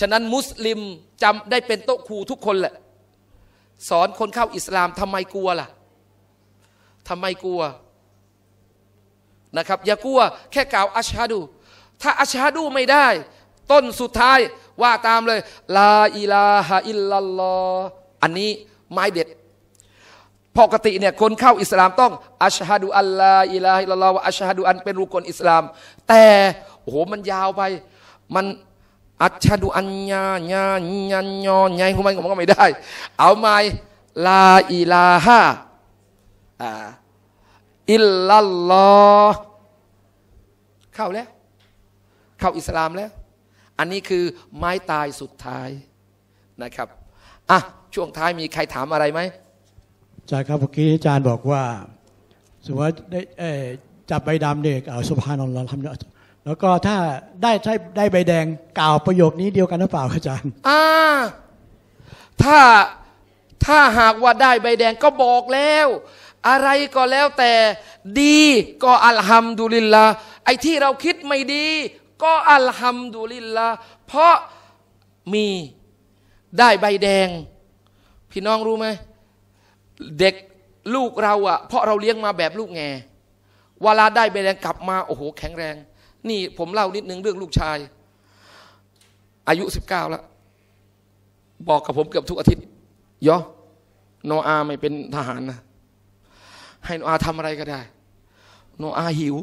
Speaker 1: ฉะนั้นมุสลิมจำได้เป็นโต๊ะครูทุกคนแหละ สอนคนเข้าอิสลาม ทำไมกลัวล่ะทำไมกลัวนะครับ อย่ากลัวแค่กล่าวอัชฮะดูถ้าอัชฮะดูไม่ได้ ต้นสุดท้ายว่าตามเลยลาอิลาฮะอิลลัลลออันนี้ไม่เด็ดปกติเนี่ยคนเข้าอิสลามต้องอัชฮะดูอัลลาอิลาฮิลลอว่าอัชฮะดูอันเป็นรุกลอิสลาม แต่ โอ้โหมันยาวไป มันอัชฮะดูอัญญาญาญาญอไงคุณไม่ผมก็ไม่ได้ เอาไม่ลาอิลาฮะอิลลัลลอเข้าแล้ว เข้าอิสลามแล้วอันนี้คือไม้ตายสุดท้ายนะครับ อ่ะ ช่วงท้ายมีใครถามอะไรไหม
Speaker 2: อาจารย์ครับเมื่อกี้อาจารย์บอกว่าสมมติว่าได้จับใบดำเด็กยอสุภาพนนท์เราทำแล้วก็ถ้าได้ใช้ได้ใบแดง กล่าวประโยคนี้เดียวกันหรือเปล่าครับอาจารย์
Speaker 1: อ่าถ้าถ้าหากว่าได้ใบแดงก็บอกแล้ว อะไรก็แล้วแต่ดีก็ อัลฮัมดุลิลลาไอ้ที่เราคิดไม่ดีก็อัลฮัมดุลิลลาเพราะมีได้ใบแดง พี่น้องรู้ไหมเด็กลูกเราอะเพราะเราเลี้ยงมาแบบลูกแง เวลาได้ใบแดงกลับมา โอ้โห แข็งแรง นี่ผมเล่านิดนึงเรื่องลูกชาย อายุสิบเก้าแล้วบอกกับผมเกือบทุกอาทิตย์ยอโนอาไม่เป็นทหารนะให้โนอาทำอะไรก็ได้ โนอาหิว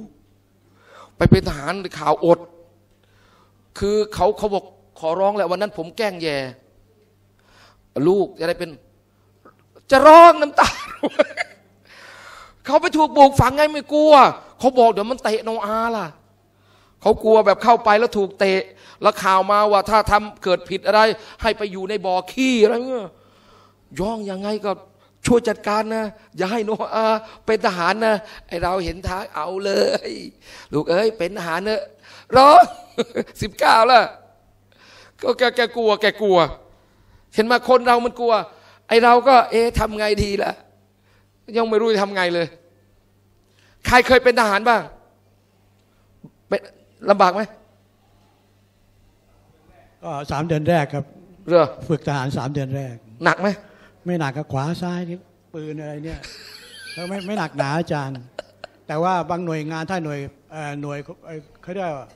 Speaker 1: ไปเป็นทหารข่าวอดคือเขาเขาบอก ขอร้องแหละวันนั้น ผมแกล้งแย่ ลูกอะไรเป็นจะร้องน้ำตาเขาไปถูกบุกฝังไงไม่กลัวเขาบอกเดี๋ยวมันเตะโนอาล่ะเขากลัวแบบเข้าไปแล้วถูกเตะ แล้วข่าวมาว่าถ้าทำเกิดผิดอะไร ให้ไปอยู่ในบ่อขี้อะไรเงี้ยย่องยังไงก็ช่วยจัดการนะอย่าให้โนอาเป็นทหารนะไอเราเห็นท้าเอาเลย ลูกเอ้ย เป็นทหารเนอะร้องสิบเก้าแล้วก็แกแกกลัว แกกลัว เห็นมาคนเรามันกลัว ไอเราก็ เอ๊ะทำไงดีล่ะยังไม่รู้จะทำไงเลย ใครเคยเป็นทหารบ้างเป็นลำบากไหม
Speaker 2: ก็สามเดือนแรกครับ เรือฝึกทหารสามเดือนแรก หนักไหมไม่หนักก็ขวาซ้ายนี่ปืนอะไรเนี่ยแล้วไม่ไม่หนักหนาอาจารย์ แต่ว่าบางหน่วยงานถ้าหน่วยหน่วยเขาเรียกว่า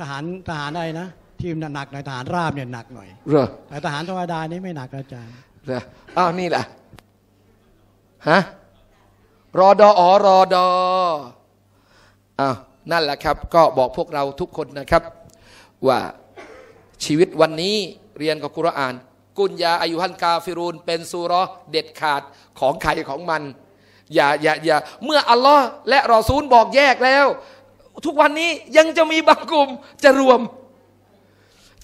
Speaker 2: ทหารทหารอะไรนะ ทีมหนักหน่อยทหารราบเนี่ยหนักหน่อยเหรอแต่ทหารธรรมดานี่ไม่หนักอาจารย์เหรออ้าวนี่แหละฮะรอดออรอดอ
Speaker 1: อ้าวนั่นแหละครับ ก็บอกพวกเราทุกคนนะครับ ว่าชีวิตวันนี้เรียนกับกุรอาน กุญยาอายุฮันกาฟิรูนเป็นซูรอเด็ดขาดของใครของมันอย่าอย่าอย่าเมื่ออัลลอฮ์และรอซูลบอกแยกแล้วทุกวันนี้ยังจะมีบางกลุ่มจะรวม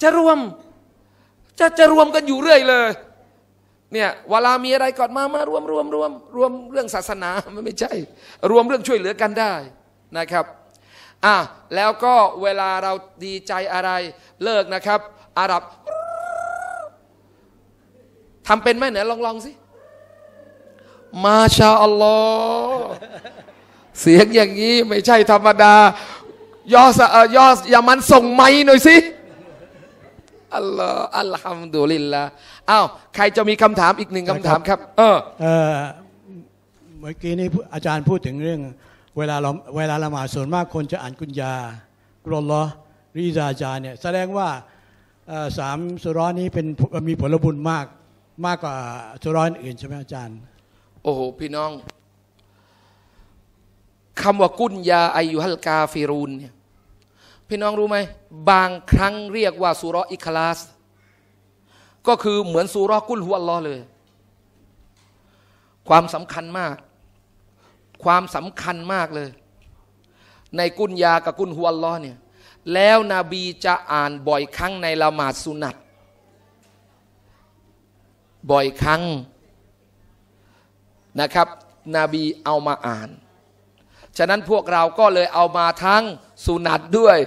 Speaker 1: จะรวมจะจะรวมกันอยู่เรื่อยเลยเนี่ยเวลามีอะไรก่อนมามา รวมรวมรวมรวมเรื่องศาสนามันไม่ใช่ รวมเรื่องช่วยเหลือกันได้นะครับ อ่ะแล้วก็เวลาเราดีใจอะไรเลิกนะครับ อาหรับทำเป็นไหมเนี่ยลองลองสิมาชาอัลลอฮ์เสียงอย่างนี้ไม่ใช่ธรรมดา ยอสยอสย่ามันส่งไม้หน่อยสิอัลลอฮ์อัลฮัมดุลิลละอ้าวใครจะมีคำถามอีกหนึ่งคำถามคร
Speaker 2: ับเออเมื่อกี้นี้อาจารย์พูดถึงเรื่องเวลาเราเวลาละหมาดส่วนมากคนจะอ่านกุญญากรอลอรีซาจาเนี่ย แสดงว่าสามสุร้อนนี้เป็นมีผลบุญมากมากกว่าสุร้อนอื่นใช่ไหมอาจารย์
Speaker 1: โอ้โห พี่น้องคำว่ากุญยาอายุฮัลกาฟิรูนเนี่ยพี่น้องรู้ไหมบางครั้งเรียกว่าสุรอิคลาส ก็คือเหมือนสุรกุลหัวล้อเลย ความสำคัญมาก ความสำคัญมากเลย ในกุญยากับกุลหัวล้อเนี่ย แล้วนบีจะอ่านบ่อยครั้งในละหมาดสุนัต บ่อยครั้งนะครับนบีเอามาอ่านฉะนั้นพวกเราก็เลยเอามาทั้งสุนัตด้วย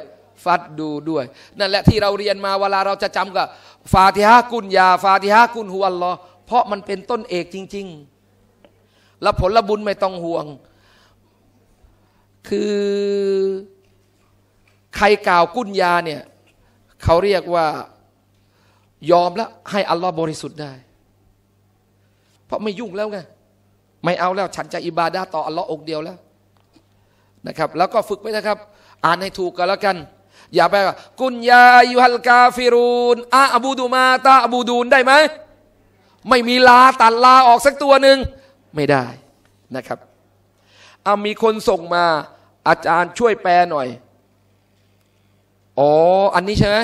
Speaker 1: ฟัดดูด้วย นั่นแหละที่เราเรียนมาเวลาเราจะจำกับฟาติฮะกุญยา ฟาติฮะกุญฮุอัลลอเพราะมันเป็นต้นเอกจริงๆ แล้วผลบุญไม่ต้องห่วง คือใครกล่าวกุญยาเนี่ยเขาเรียกว่ายอมแล้วให้อัลลอฮ์บริสุทธิ์ได้ เพราะไม่ยุ่งแล้วไงไม่เอาแล้ว ฉันจะอิบาดาต่ออัลลอฮ์องเดียวแล้วนะครับแล้วก็ฝึกไปนะครับ อ่านให้ถูกกันแล้วกัน อย่าไปว่ากุญยายูฮัลกาฟิรูนอาอบูดูมาตาอบูดูนได้ไหมไม่มีลาตัดลาออกสักตัวหนึ่งไม่ได้นะครับเอามีคนส่งมา อาจารย์ช่วยแปลหน่อยอ๋ออันนี้ใช่ไหม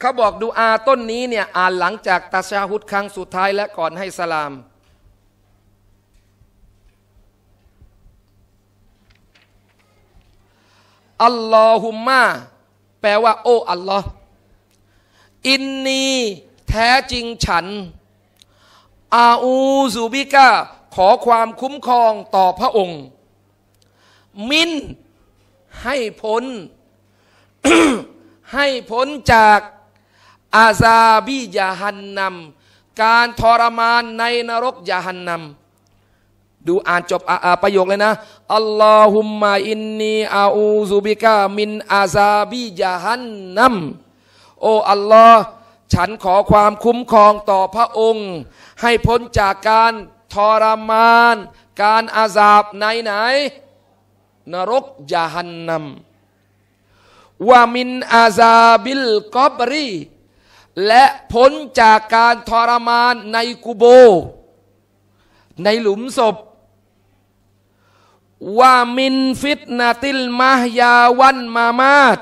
Speaker 1: เขาบอกดูอาต้นนี้เนี่ยอ่านหลังจากตาชาฮุดครั้งสุดท้ายและก่อนให้สลามอัลลอฮุมมาแปลว่า โอ้ อัลลอฮ์อินนี แท้จริงฉัน อาอูซูบิกาขอความคุ้มครองต่อพระองค์ มิน ให้พ้น ให้พ้นจาก อาซาบิยาหันนำการทรมานในนรกยาหันนำดูอ่านจบอประโยคเลยนะอัลลอฮุมมาอินนีอาอูซุบิกามินอาซาบิยาฮันนัมโออัลลอฮ์ฉันขอความคุ้มครองต่อพระองค์ ให้พ้นจากการทรมาน การอาซาบไหนไหน นรกยาฮันนัมวามินอาซาบิลกอบรีและพ้นจากการทรมานในกูโบ ในหลุมศพว่ามินฟิตนาติลมายาวันมามาต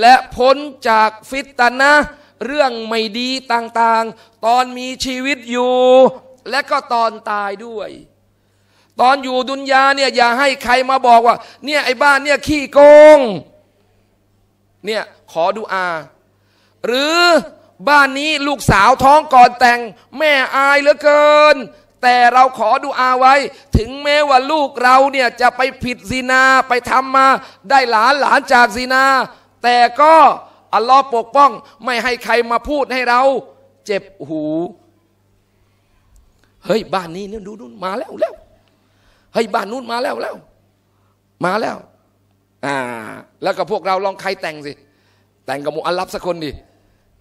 Speaker 1: และพ้นจากฟิตนะเรื่องไม่ดีต่างๆ ตอนมีชีวิตอยู่ และก็ตอนตายด้วย ตอนอยู่ดุนยาเนี่ยอย่าให้ใครมาบอกว่า เนี่ย ไอ้บ้านเนี่ย ขี้โกง เนี่ย ขอดูอา หรือบ้านนี้ลูกสาวท้องก่อนแต่งแม่อายเหลือเกินแต่เราขอดูอาไว้ ถึงแม้ว่าลูกเราเนี่ยจะไปผิดซีนาไปทำมาได้หลานหลานจากซีนา แต่ก็อัลลอฮ์ปกป้อง ไม่ให้ใครมาพูดให้เรา เจ็บหู เฮ้ยบ้านนี้เนี่ยดูนู่นมาแล้วแล้วเฮ้ยบ้านนู้นมาแล้วแล้วมาแล้วอ่าแล้วก็พวกเราลองใครแต่งสิ แต่งกับมูอัลลับสักคนดิ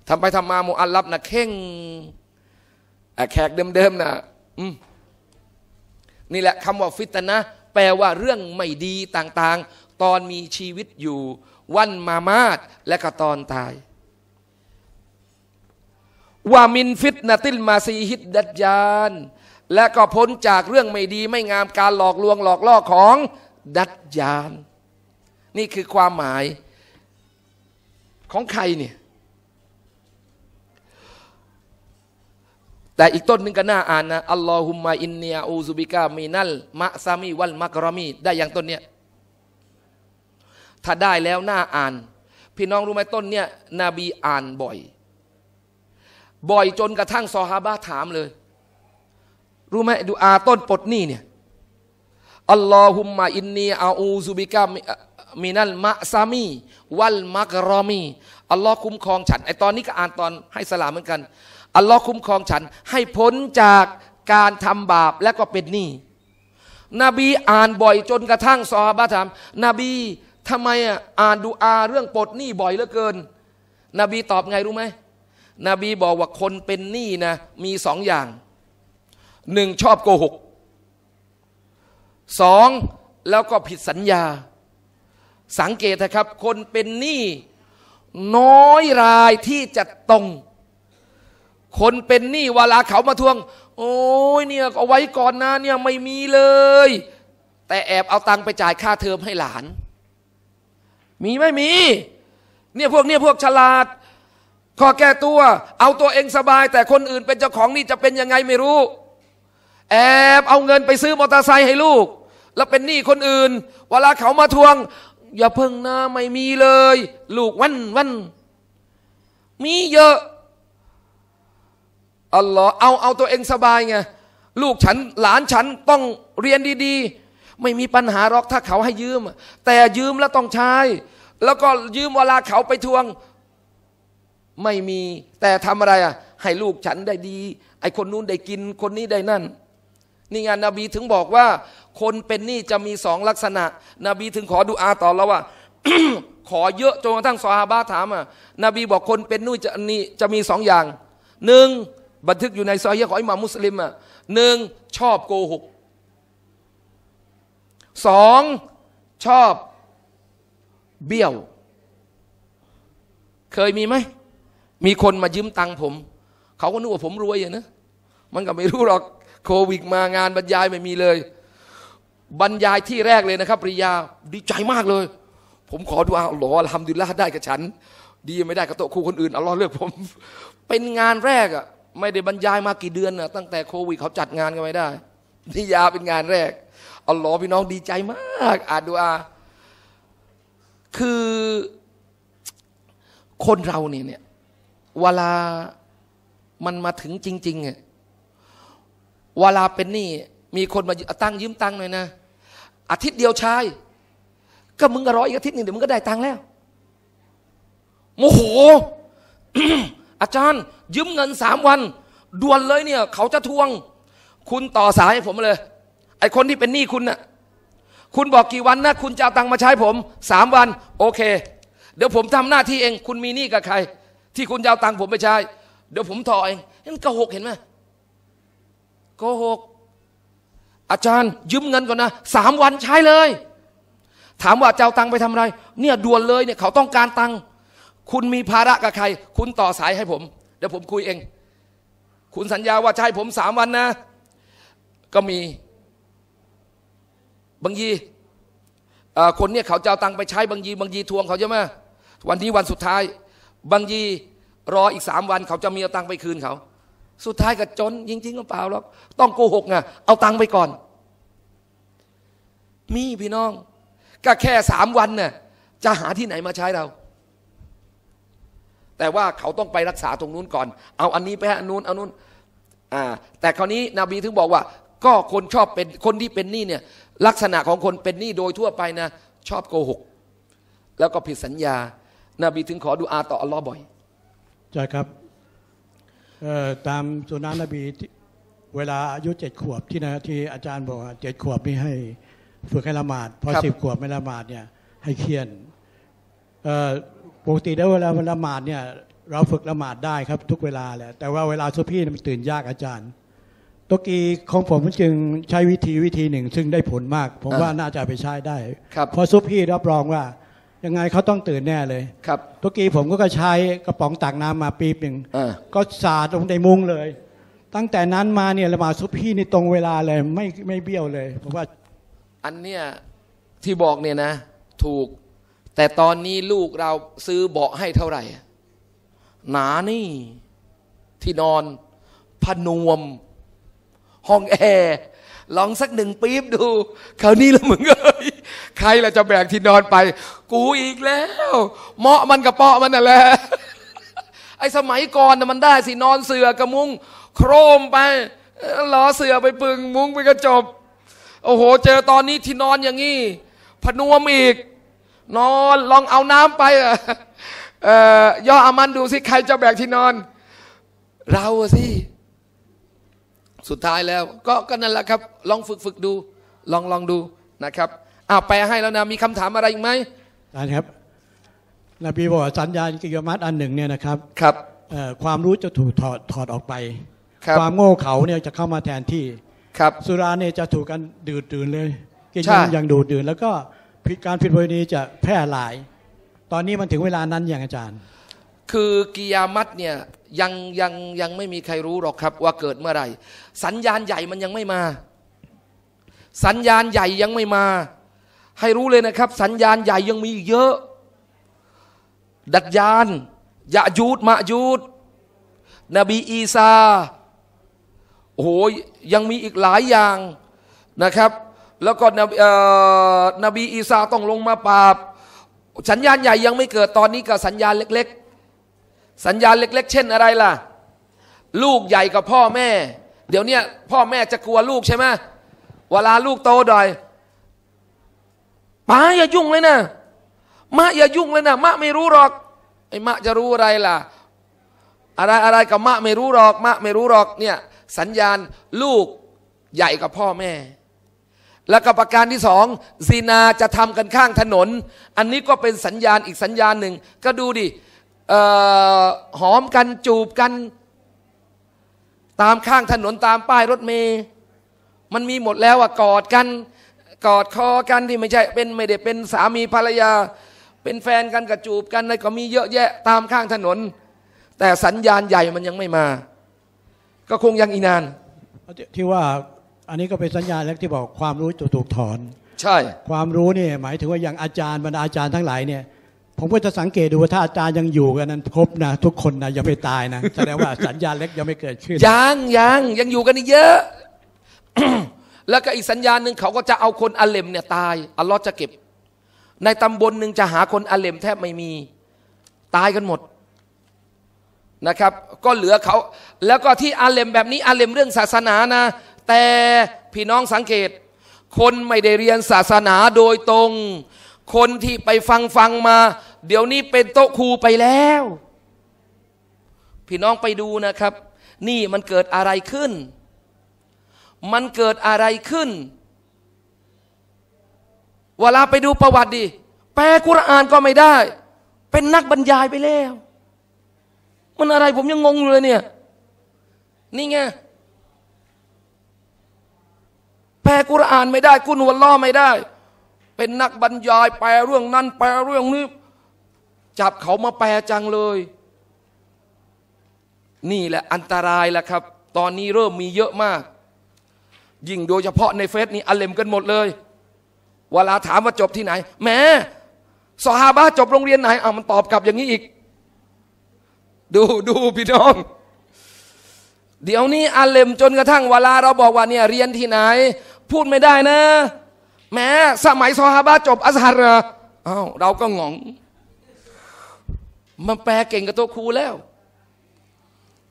Speaker 1: ทำไปทำมามูอัลลับนะเข่งแขกเดิมๆนะนี่แหละคำว่าฟิตนะแปลว่าเรื่องไม่ดีต่าง ๆ ตอนมีชีวิตอยู่ วันมามาตและก็ตอนตายว่ามินฟิตนาติลมาซีฮิตดัจยานและก็พ้นจากเรื่องไม่ดี ไม่งามการหลอกลวงหลอกล่อของดัจยานนี่คือความหมายของใครเนี่ยแต่อีกต้นหนึ่งก็น่าอ่านนะอัลลอฮุมมาอินเนียอูซุบิกามีนัลมะซามีวัลมักรอมี ได้อย่างต้นเนี้ยถ้าได้แล้วน่าอ่าน พี่น้องรู้ไหมต้นเนี้ยนบีอ่านบ่อย บ่อยจนกระทั่งซอฮาบะถามเลย รู้ไหมดูอาต้นปดหนี้เนี่ยอัลลอฮุมมาอินเนียอูซุบิกามีนัลมะซามีวัลมักรอมี อัลลอฮ์คุ้มครองฉันไอตอนนี้ก็อ่านตอนให้สลามเหมือนกันอัลลอฮ์คุ้มครองฉันให้พ้นจากการทำบาปและก็เป็นหนี้ นบีอ่านบ่อยจนกระทั่งซอฮาบะถามนบีทำไมอ่านดูอาเรื่องปลดหนี้บ่อยเหลือเกิน นบีตอบไงรู้ไหมนบีบอกว่าคนเป็นหนี้นะมีสองอย่าง หนึ่งชอบโกหกสองแล้วก็ผิดสัญญา สังเกตนะครับ คนเป็นหนี้น้อยรายที่จะตรงคนเป็นหนี้เวลาเขามาทวง โอ้ยเนี่ยเอาไว้ก่อนนะเนี่ยไม่มีเลย แต่แอบเอาตังค์ไปจ่ายค่าเทอมให้หลาน มีไม่มี เนี่ยพวกเนี่ยพวกฉลาดขอแก้ตัว เอาตัวเองสบายแต่คนอื่นเป็นเจ้าของนี่จะเป็นยังไงไม่รู้ แอบเอาเงินไปซื้อมอเตอร์ไซค์ให้ลูก แล้วเป็นหนี้คนอื่น เวลาเขามาทวง อย่าเพิ่งนะไม่มีเลย ลูกวันวัน มีเยอะอัลลอฮ์เอา เอาตัวเองสบายไง ลูกฉันหลานฉันต้องเรียนดีๆ ไม่มีปัญหาหรอก ถ้าเขาให้ยืมแต่ยืมแล้วต้องใช้แล้วก็ยืมเวลาเขาไปทวง ไม่มี แต่ทำอะไรอ่ะ ให้ลูกฉันได้ดี ไอ้คนนู้นได้กิน คนนี้ได้นั่น นี่ไง นบีถึงบอกว่า คนเป็นนี่จะมีสองลักษณะ นบีถึงขอดูอาต่อแล้วว่าขอเยอะจนกระทั่งซอฮาบะถามอ่ะ นบีบอกคนเป็นนู่นจะนี่จะมีสองอย่าง หนึ่งบันทึกอยู่ในซอยยะของอิหม่ามุสลิม อ่ะหนึ่ง ชอบโกหกสอง ชอบเบี้ยว เคยมีไหม มีคนมายืมตังค์ผม เขาก็นึกว่าผมรวยอย่างนะ มันก็ไม่รู้หรอก โควิดมางานบรรยายไม่มีเลย บรรยายที่แรกเลยนะครับ ปริยาดีใจมากเลย ผมขอดูอาหลอทำดุลลาได้กับฉัน ดีไม่ได้กับโต๊ะคู่คนอื่นเอาล้อเลือกผมเป็นงานแรกอ่ะไม่ได้บรรยายมากี่เดือนนะตั้งแต่โควิดเขาจัดงานกันไม่ได้นิยาเป็นงานแรกอัลลอฮ์พี่น้องดีใจมากอาดูอาคือคนเราเนี่ยเนี่ยเวลามันมาถึงจริงๆเ่ยเวลาเป็นนี่มีคนมาตั้ง ยืมตังค์หน่อยนะอาทิตย์เดียวชายก็มึงก็ร้อยอีกอาทิตย์หนึ่งเดี๋ยวมึงก็ได้ตังค์แล้วโมโหอาจารย์ยืมเงินสามวันด่วนเลยเนี่ย เขาจะทวง คุณต่อสายให้ผมเลยไอคนที่เป็นหนี้คุณนะ่ะคุณบอกกี่วันนะคุณจะเอาตังค์มาใช้ผมสามวัน โอเคเดี๋ยวผมทำหน้าที่เอง คุณมีหนี้กับใครที่คุณจะเอาตังค์ผมไปใช้เดี๋ยวผมทอเองนั่นโกหกเห็นไหมโกหกอาจารย์ยืมเงินก่อนนะสามวันใช้เลย ถามว่าจะเอาตังค์ไปทำอะไรเนี่ยด่วนเลยเนี่ยเขาต้องการตังค์คุณมีภาระกับใครคุณต่อสายให้ผมเดี๋ยวผมคุยเอง คุณสัญญาว่าจะให้ผมสามวันนะ ก็มี บางยีคนเนี่ยเขาจะเอาตังค์ไปใช้บางยีบางยีทวงเขาใช่ไหมวันนี้วันสุดท้าย บางยี รออีกสามวัน เขาจะมีเอาตังค์ไปคืนเขา สุดท้ายก็จนจริง ๆ ก็เปล่าหรอกต้องโกหกไง เอาตังค์ไปก่อน มีพี่น้อง ก็แค่สามวันน่ะจะหาที่ไหนมาใช้เราแต่ว่าเขาต้องไปรักษาตรงนู้นก่อน เอาอันนี้ไปอันนู้นอันนู้นอ่าแต่คราวนี้นบีถึงบอกว่าก็คนชอบเป็นคนที่เป็นหนี้เนี่ยลักษณะของคนเป็นหนี้โดยทั่วไปนะชอบโกหกแล้วก็ผิดสัญญา นบีถึงขอดูอาต่ออัลลอฮ์บ่อย
Speaker 2: ใช่ครับตามสุนัขนบีเวลาอายุเจ็ดขวบที่นะที่อาจารย์บอกว่าเจ็ดขวบนี่ให้ฝึกให้ละหมาดพอสิบขวบไม่ละหมาดเนี่ยให้เคียนปกติแล้วเวลาละหมาดเนี่ยเราฝึกละหมาดได้ครับทุกเวลาแหละแต่ว่าเวลาสุพี่มันตื่นยากอาจารย์ตกี้ของผมจึงใช้วิธีวิธีหนึ่งซึ่งได้ผลมากผมว่าน่าจะไปใช้ได้เพราะซุปพี่รับรองว่า ยังไงเขาต้องตื่นแน่เลยครับตกี้ผมก็ใช้กระป๋องตักน้ำมาปีบหนึ่งก็สาดลงในมุ้งเลย ตั้งแต่นั้นมาเนี่ยละหมาดซุปพี่นตรงเวลาเลยไม่ไม่เบี้ยวเลยผมว่า
Speaker 1: อันเนี้ยที่บอกเนี่ยนะถูกแต่ตอนนี้ลูกเราซื้อเบาะให้เท่าไหร่หนานี่ ที่นอนพนวม ห้องแอร์ลองสักหนึ่งปี๊บดูคราวนี้ละมึงเอ้ยใครละจะแบกที่นอนไป กูอีกแล้ว เหมาะมันกับเปาะมันน่ะแหละไอ้สมัยก่อนมันได้สินอนเสือกระมุงโครมไปล้อเสือไปปึงมุ้งไปกระจบโอ้โห เจอตอนนี้ที่นอนอย่างงี้พนวมอีกนอนลองเอาน้ำไปย่ออามันดูสิใครจะแบกที่นอน เราสิ สุดท้ายแล้ว ก็ก็นั่นแหละครับ ลองฝึกฝึกดู ลองลองดูนะครับอ้าไปให้แล้วนะ มีคำถามอะไรอีกไหม
Speaker 2: อาจารย์ครับนบีบอกสัญญาณกิยามัตอันหนึ่งเนี่ยนะครับ ครับความรู้จะถูกถอดถอดออกไปคความโง่เขาเนี่ยจะเข้ามาแทนที่ ครับ สุราเนี่ยจะถูกกันดื่ดดื่นเลยกินยังดูดดื่นแล้วก็การผิดเวณีจะแพร่หลาย ตอนนี้มันถึงเวลานั้นอย่างอาจารย์
Speaker 1: คือกิยามัตเนี่ยยังยังยังไม่มีใครรู้หรอกครับ ว่าเกิดเมื่อไหร่สัญญาณใหญ่มันยังไม่มา สัญญาณใหญ่ยังไม่มา ให้รู้เลยนะครับสัญญาณใหญ่ยังมีเยอะ ดัดยานยะยูดมะยูดนบีอีซาโอ้โหยังมีอีกหลายอย่างนะครับแล้วก็นบีนบีอีซาต้องลงมาปราบ สัญญาณใหญ่ยังไม่เกิดตอนนี้ก็สัญญาณเล็กๆ สัญญาณเล็ก ๆ เช่นอะไร ล่ะ ลูกใหญ่กับพ่อแม่ เดี๋ยวนี้พ่อแม่จะกลัวลูกใช่ไหมเวลาลูกโต ดอยป้าอย่ายุ่งเลยนะมะอย่ายุ่งเลยนะมะไม่รู้หรอกไอ้มะจะรู้อะไรล่ะ อะไรอะไรกับมะไม่รู้หรอกมะไม่รู้หรอกเนี่ยสัญญาณลูกใหญ่กับพ่อแม่แล้วก็ประการที่สองซีนาจะทำกันข้างถนน อันนี้ก็เป็นสัญญาณอีกสัญญาณหนึ่ง ก็ดูดิหอมกันจูบกันตามข้างถนนตามป้ายรถเมย์มันมีหมดแล้วอะกอดกันกอดคอกันที่ไม่ใช่เป็นไม่ได้เป็นสามีภรรยา เป็นแฟนกันกับจูบกันอะไรก็มีเยอะแยะตามข้างถนน แต่สัญญาณใหญ่มันยังไม่ม
Speaker 2: า ก็คงยังอีนาน ที่ว่าอันนี้ก็เป็นสัญญาณแรกที่บอกความรู้จะถูกถอน ใช่ ความรู้เนี่ยหมายถึงว่าอย่างอาจารย์บรรดาอาจารย์ทั้งหลายเนี่ย ผมก็จะสังเกตดูว่าถ้าอาจารย์ยังอยู่กันนั้นครบนะทุกคนนะยังไม่ตายนะ แสดงว่าสัญญาเล็กยังไม่เกิดขึ้น ยังยังยังอยู่กันอีกเยอะ แล้วก็อีกสั
Speaker 1: ญญาณหนึ่งเขาก็จะเอาคนอาเลมเนี่ยตายอัลลอฮ์จะเก็บ ในตำบลหนึ่งจะหาคนอาเลมแทบไม่มี ตายกันหมดนะครับ ก็เหลือเขา แล้วก็ที่อาเลมแบบนี้อาเลมเรื่องศาสนานะแต่พี่น้องสังเกต คนไม่ได้เรียนศาสนาโดยตรง คนที่ไปฟังฟังมา เดี๋ยวนี้เป็นโต๊ะครูไปแล้วพี่น้องไปดูนะครับ นี่มันเกิดอะไรขึ้น มันเกิดอะไรขึ้นเวลาไปดูประวัติดิแปลกุรอานก็ไม่ได้ เป็นนักบรรยายไปแล้ว มันอะไรผมยังงงเลยเนี่ย นี่ไงแปลกุรอาน ไม่ได้กุนวัลล่อไม่ได้ เป็นนักบรรยายแปลเรื่องนั้นแปลเรื่องนี้จับเขามาแปลจังเลย นี่แหละอันตรายแหละครับ ตอนนี้เริ่มมีเยอะมาก ยิ่งโดยเฉพาะในเฟซนี่อัเลมกันหมดเลย เวลาถามว่าจบที่ไหนแหมสฮาบะจบโรงเรียนไหนอ่ะมันตอบกลับอย่างนี้อีก ดู ดู พี่น้องเดี๋ยวนี้อาเลมจนกระทั่งเวลาเราบอกว่าเนี่ยเรียนที่ไหน พูดไม่ได้นะ แม้ สมัยซอฮาบะจบอัสฮาร์อ้าว เราก็งงมันแปลเก่งกับตัวครูแล้ว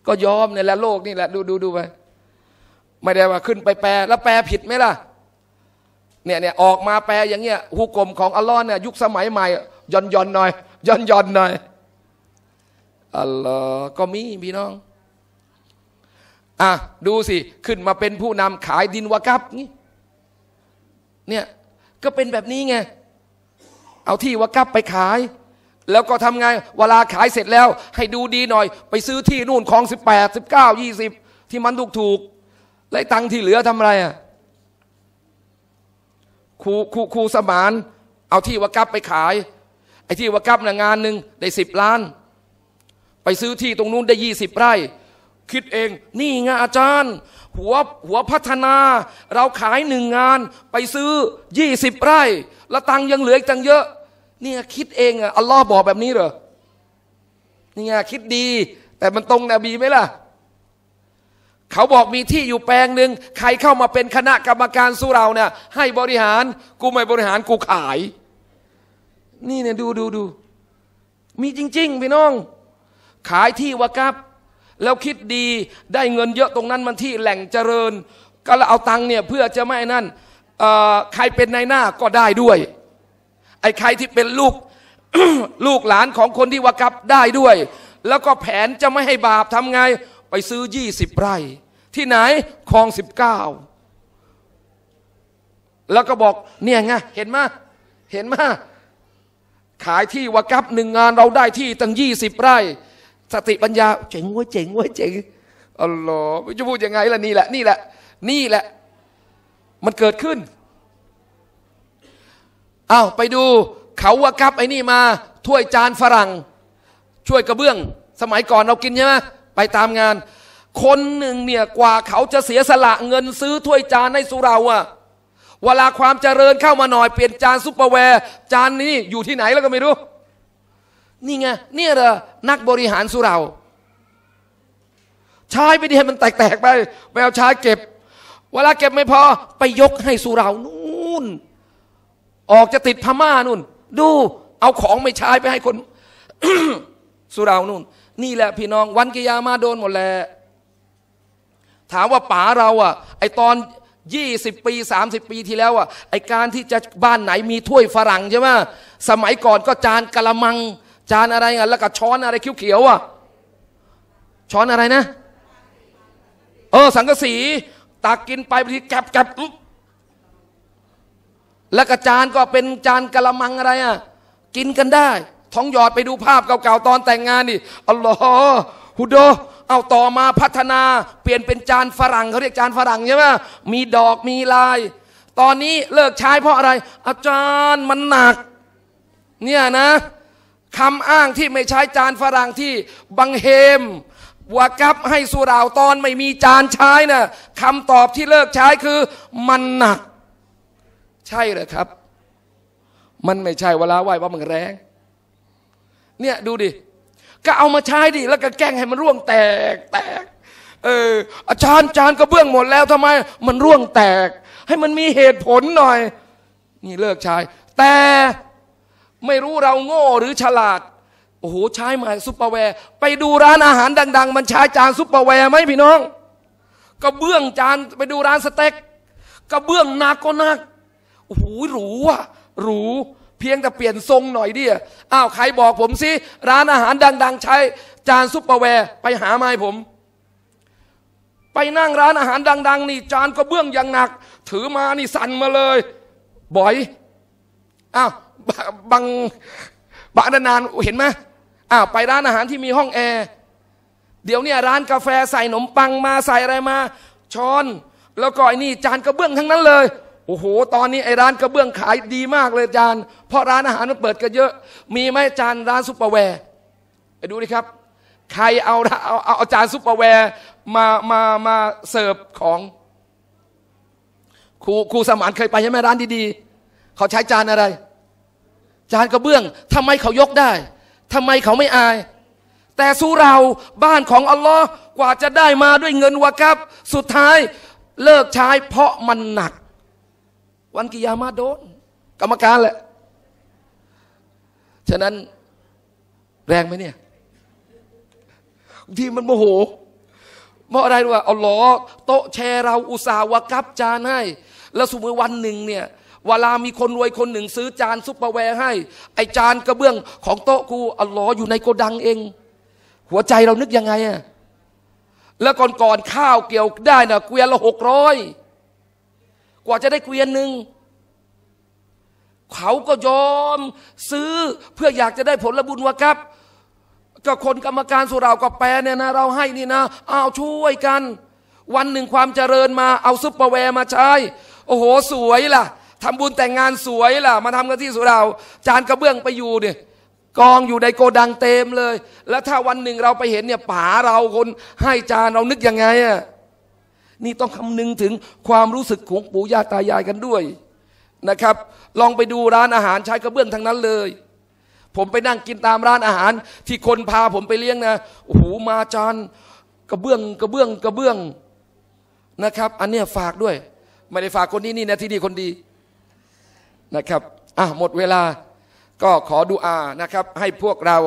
Speaker 1: ก็ยอมเนี่ยแหละโลกนี่แหละ ดูดูดูไป ไม่ได้ว่าขึ้นไปแปล แล้วแปลผิดไหมล่ะ เนี่ยเนี่ยออกมาแปลอย่างเงี้ยฮุกกลมของอัลลอฮ์เนี่ยยุคสมัยใหม่ ย่อนย่อนหน่อย ย่อนย่อนหน่อยอัลลอฮ์ก็มีพี่น้องอ่ะ ดูสิขึ้นมาเป็นผู้นำขายดินวากับนี่เนี่ยก็เป็นแบบนี้ไงเอาที่วากับไปขาย แล้วก็ทำไงเวลาขายเสร็จแล้วให้ดูดีหน่อย ไปซื้อที่นู่น ของ18 19 20 ที่มันถูกถูกและตังที่เหลือทำอะไรอ่ะครูครูครูสมาน เอาที่วากับไปขายไอ้ที่วากับนะงานหนึ่งได้สิบล้าน ไปซื้อที่ตรงนู้นได้ยี่สิบไร่คิดเอง นี่ไงอาจารย์หัวหัวพัฒนา เราขายหนึ่งงานไปซื้อยี่สิบไร่ละตังยังเหลืออีกตังเยอะนี่คิดเองอ่ะอัลลอฮ์บอกแบบนี้เหรอ นี่ไงคิดดี แต่มันตรงนบีไหมล่ะ เขาบอกมีที่อยู่แปลงหนึ่งใครเข้ามาเป็นคณะกรรมการสู้เราเนี่ย ให้บริหารกูไม่บริหารกูขาย นี่เนี่ย ดูดูดูมีจริงๆพี่น้อง ขายที่วะรับแล้วคิดดีได้เงินเยอะตรงนั้นมันที่แหล่งเจริญ ก็เอาตังเนี่ยเพื่อจะไม่นั่น ใครเป็นนายหน้าก็ได้ด้วย ไอ้ใครที่เป็นลูกลูกหลานของคนที่วากับได้ด้วย แล้วก็แผนจะไม่ให้บาปทำไงไปซื้อ 20 ไร่ที่ไหนคลอง 19 แล้วก็บอกเนี่ยไงเห็นมาเห็นมาขายที่วากับหนึ่งงานเราได้ที่ตั้ง20ไร่สติปัญญาเจ๋งเว้ยเจ๋งเว้ยเจ๋งอ๋ลไม่จะพูดยังไงล่ะนี่แหละนี่แหละ นี่แหละ มันเกิดขึ้นอ้าวไปดู เขาว่ากับไอ้นี่มาถ้วยจานฝรั่ง ช่วยกระเบื้อง สมัยก่อนเรากินใช่ไหมไปตามงาน คนหนึ่งเนี่ยกว่าเขาจะเสียสละเงินซื้อถ้วยจานในสุราอะเวลาความเจริญเข้ามาหน่อยเปลี่ยนจานซุปเปอร์แวร์ จานนี้อยู่ที่ไหนแล้วก็ไม่รู้นี่ไงนี่เหรอนักบริหารสุราชชยไปดีให้มันแตกๆไป ไปเอาชายเก็บ เวลาเก็บไม่พอ ไปยกให้สุรานู่น ออกจะติดพม่านู่น ดู เอาของไม่ใช้ไปให้คน สุรานู่น นี่แหละ พี่น้อง วันกิยามาโดนหมดแหละ ถามว่าป๋าเรา อ่ะไอตอนยี่สิบปีสามสิบปีที่แล้วอ่ะไอการที่จะบ้านไหนมีถ้วยฝรั่งใช่ไหมสมัยก่อนก็จานกะละมังจานอะไรอ่ะแล้วก็ช้อนอะไรเขียวๆอ่ะช้อนอะไรนะเออสังกะสีตักกินไปบางทีแกบแกบแล้วก็จานก็เป็นจานกะละมังอะไรอ่ะกินกันได้ ท้องหยอดไปดูภาพเก่าๆตอนแต่งงานนี่อัลลอฮฮุดโด เอาต่อมาพัฒนา เปลี่ยนเป็นจานฝรั่งเขาเรียกจานฝรั่งใช่ไหมมีดอกมีลาย ตอนนี้เลิกใช้เพราะอะไร อาจารย์มันหนัก เนี่ยนะคำอ้างที่ไม่ใช้จานฝรั่งที่บังเฮมวากับให้สุราตอนไม่มีจานใช้นะ่ะคำตอบที่เลิกใช้คือ มันหนัก ใช่เลยครับ มันไม่ใช่เวลาไหวว่ามันแรงเนี่ยดูดิก็เอามาใช้ดิแล้วก็แกล้งให้มันร่วงแตกแตกเอออาจารย์อาจารย์ก็เบื้องหมดแล้วทำไม มันร่วงแตก ให้มันมีเหตุผลหน่อย นี่เลิกใช้ แต่ไม่รู้เราโง่หรือฉลาดโอ้โหใช้ม่ซุปเปอร์แวร์ ไปดูร้านอาหารดังๆ มันใช้จานซุปเปอร์แวร์ไหมพี่น้องกระเบื้องจานไปดูร้านสเต็กกระเบื้องหนักก็หนัก โอ้โหหรูอะหรูเพียงแต่เปลี่ยนทรงหน่อยเดีวอ้าวใครบอกผมสิร้านอาหารดังๆใช้ จานซุปเปอร์แวร์ไปหาไม้ผม ไปนั่งร้านอาหารดังๆนี่ จานกระเบื้องอย่างหนัก ถือมานี่สั่นมาเลยบ่อยอ้าวบางบางนานเห็นไหมอ้าวไปร้านอาหารที่มีห้องแอร์ เดี๋ยวเนี่ยร้านกาแฟใส่ขนมปังมาใส่อะไรมาช้อน แล้วก็ไอ้นี่จานกระเบื้องทั้งนั้นเลยโอ้โหตอนนี้ไอ้ร้านกระเบื้องขายดีมากเลยจานเพราะร้านอาหารมันเปิดกันเยอะมีไหมจานร้านซุปเปอร์แวร์ไปดูดิครับ ใครเอาเอาเอาเอาจานซุปเปอร์แวร์มามามาเสิร์ฟของครูครูสมานเคยไปใช่ไหมร้านดีๆ เขาใช้จานอะไรจานกระเบื้อง ทำไมเขายกได้ ทำไมเขาไม่อาย แต่สู้เราบ้านของอัลลอฮ์กว่าจะได้มาด้วยเงินวะครับ สุดท้ายเลิกใช้เพราะมันหนัก วันกิยามาโดน กรรมการแหละ ฉะนั้นแรงไหมเนี่ยที่มันโมโห เพราะอะไร้ว่าอัลลอฮ์โตแชร์เราอุตส่าห์วะกับจานให้ แล้วสมมติวันหนึ่งเนี่ยเวลามีคนรวยคนหนึ่งซื้อจานซุปเปอร์แวร์ให้ ไอจานกระเบื้องของโต๊ะกูอ๋ออยู่ในโกดังเอง หัวใจเรานึกยังไงอะแล้วก่อนก่อนข้าวเกี่ยวได้นะเกวียนละหกร้อยกว่าจะได้เกวียนหนึ่งเขาก็ยอมซื้อเพื่ออยากจะได้ผลบุญวะครับก็คนกรรมการสุรากับแปรเนี่ยนะ เราให้นี่นะเอาช่วยกัน วันหนึ่งความเจริญมาเอาซุปเปอร์แวร์มาใช้โอ้โหสวยล่ะทำบุญแต่งงานสวยล่ะ มาทำกันที่สุรา จานกระเบื้องไปอยู่เนี่ยกองอยู่ในโกดังเต็มเลย แล้วถ้าวันหนึ่งเราไปเห็นเนี่ยป๋าเราคนให้จานเรานึกยังไงอ่ะนี่ต้องคำนึงถึงความรู้สึกของปู่ย่าตายายกันด้วยนะครับ ลองไปดูร้านอาหารใช้กระเบื้องทั้งนั้นเลย ผมไปนั่งกินตามร้านอาหาร ที่คนพาผมไปเลี้ยงนะโอ้โหมาจานกระเบื้องกระเบื้องกระเบื้องนะครับ อันเนี้ยฝากด้วย ไม่ได้ฝากคนนี้นี่นะที่นี่คนดีนะครับ อ่ะ หมดเวลาก็ขอดูอานะครับ ให้พวกเรา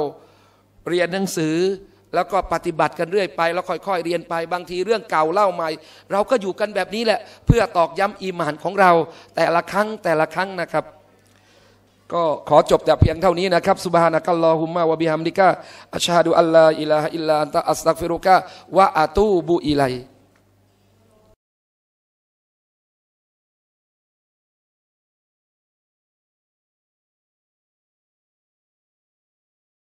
Speaker 1: เรียนหนังสือ แล้วก็ปฏิบัติกันเรื่อยไป แล้วค่อย ๆ เรียนไป บางทีเรื่องเก่าเล่าใหม่ เราก็อยู่กันแบบนี้แหละ เพื่อตอกย้ำอิมานของเรา แต่ละครั้งแต่ละครั้งนะครับ ก็ขอจบแต่เพียงเท่านี้นะครับสุบฮานะกัลลอฮุมมาวะบิฮัมดิกะอัชฮะดุอัลลอฮิลาฮิลลันตะอัสตักฟิรุกะวะอะตูบุอิไล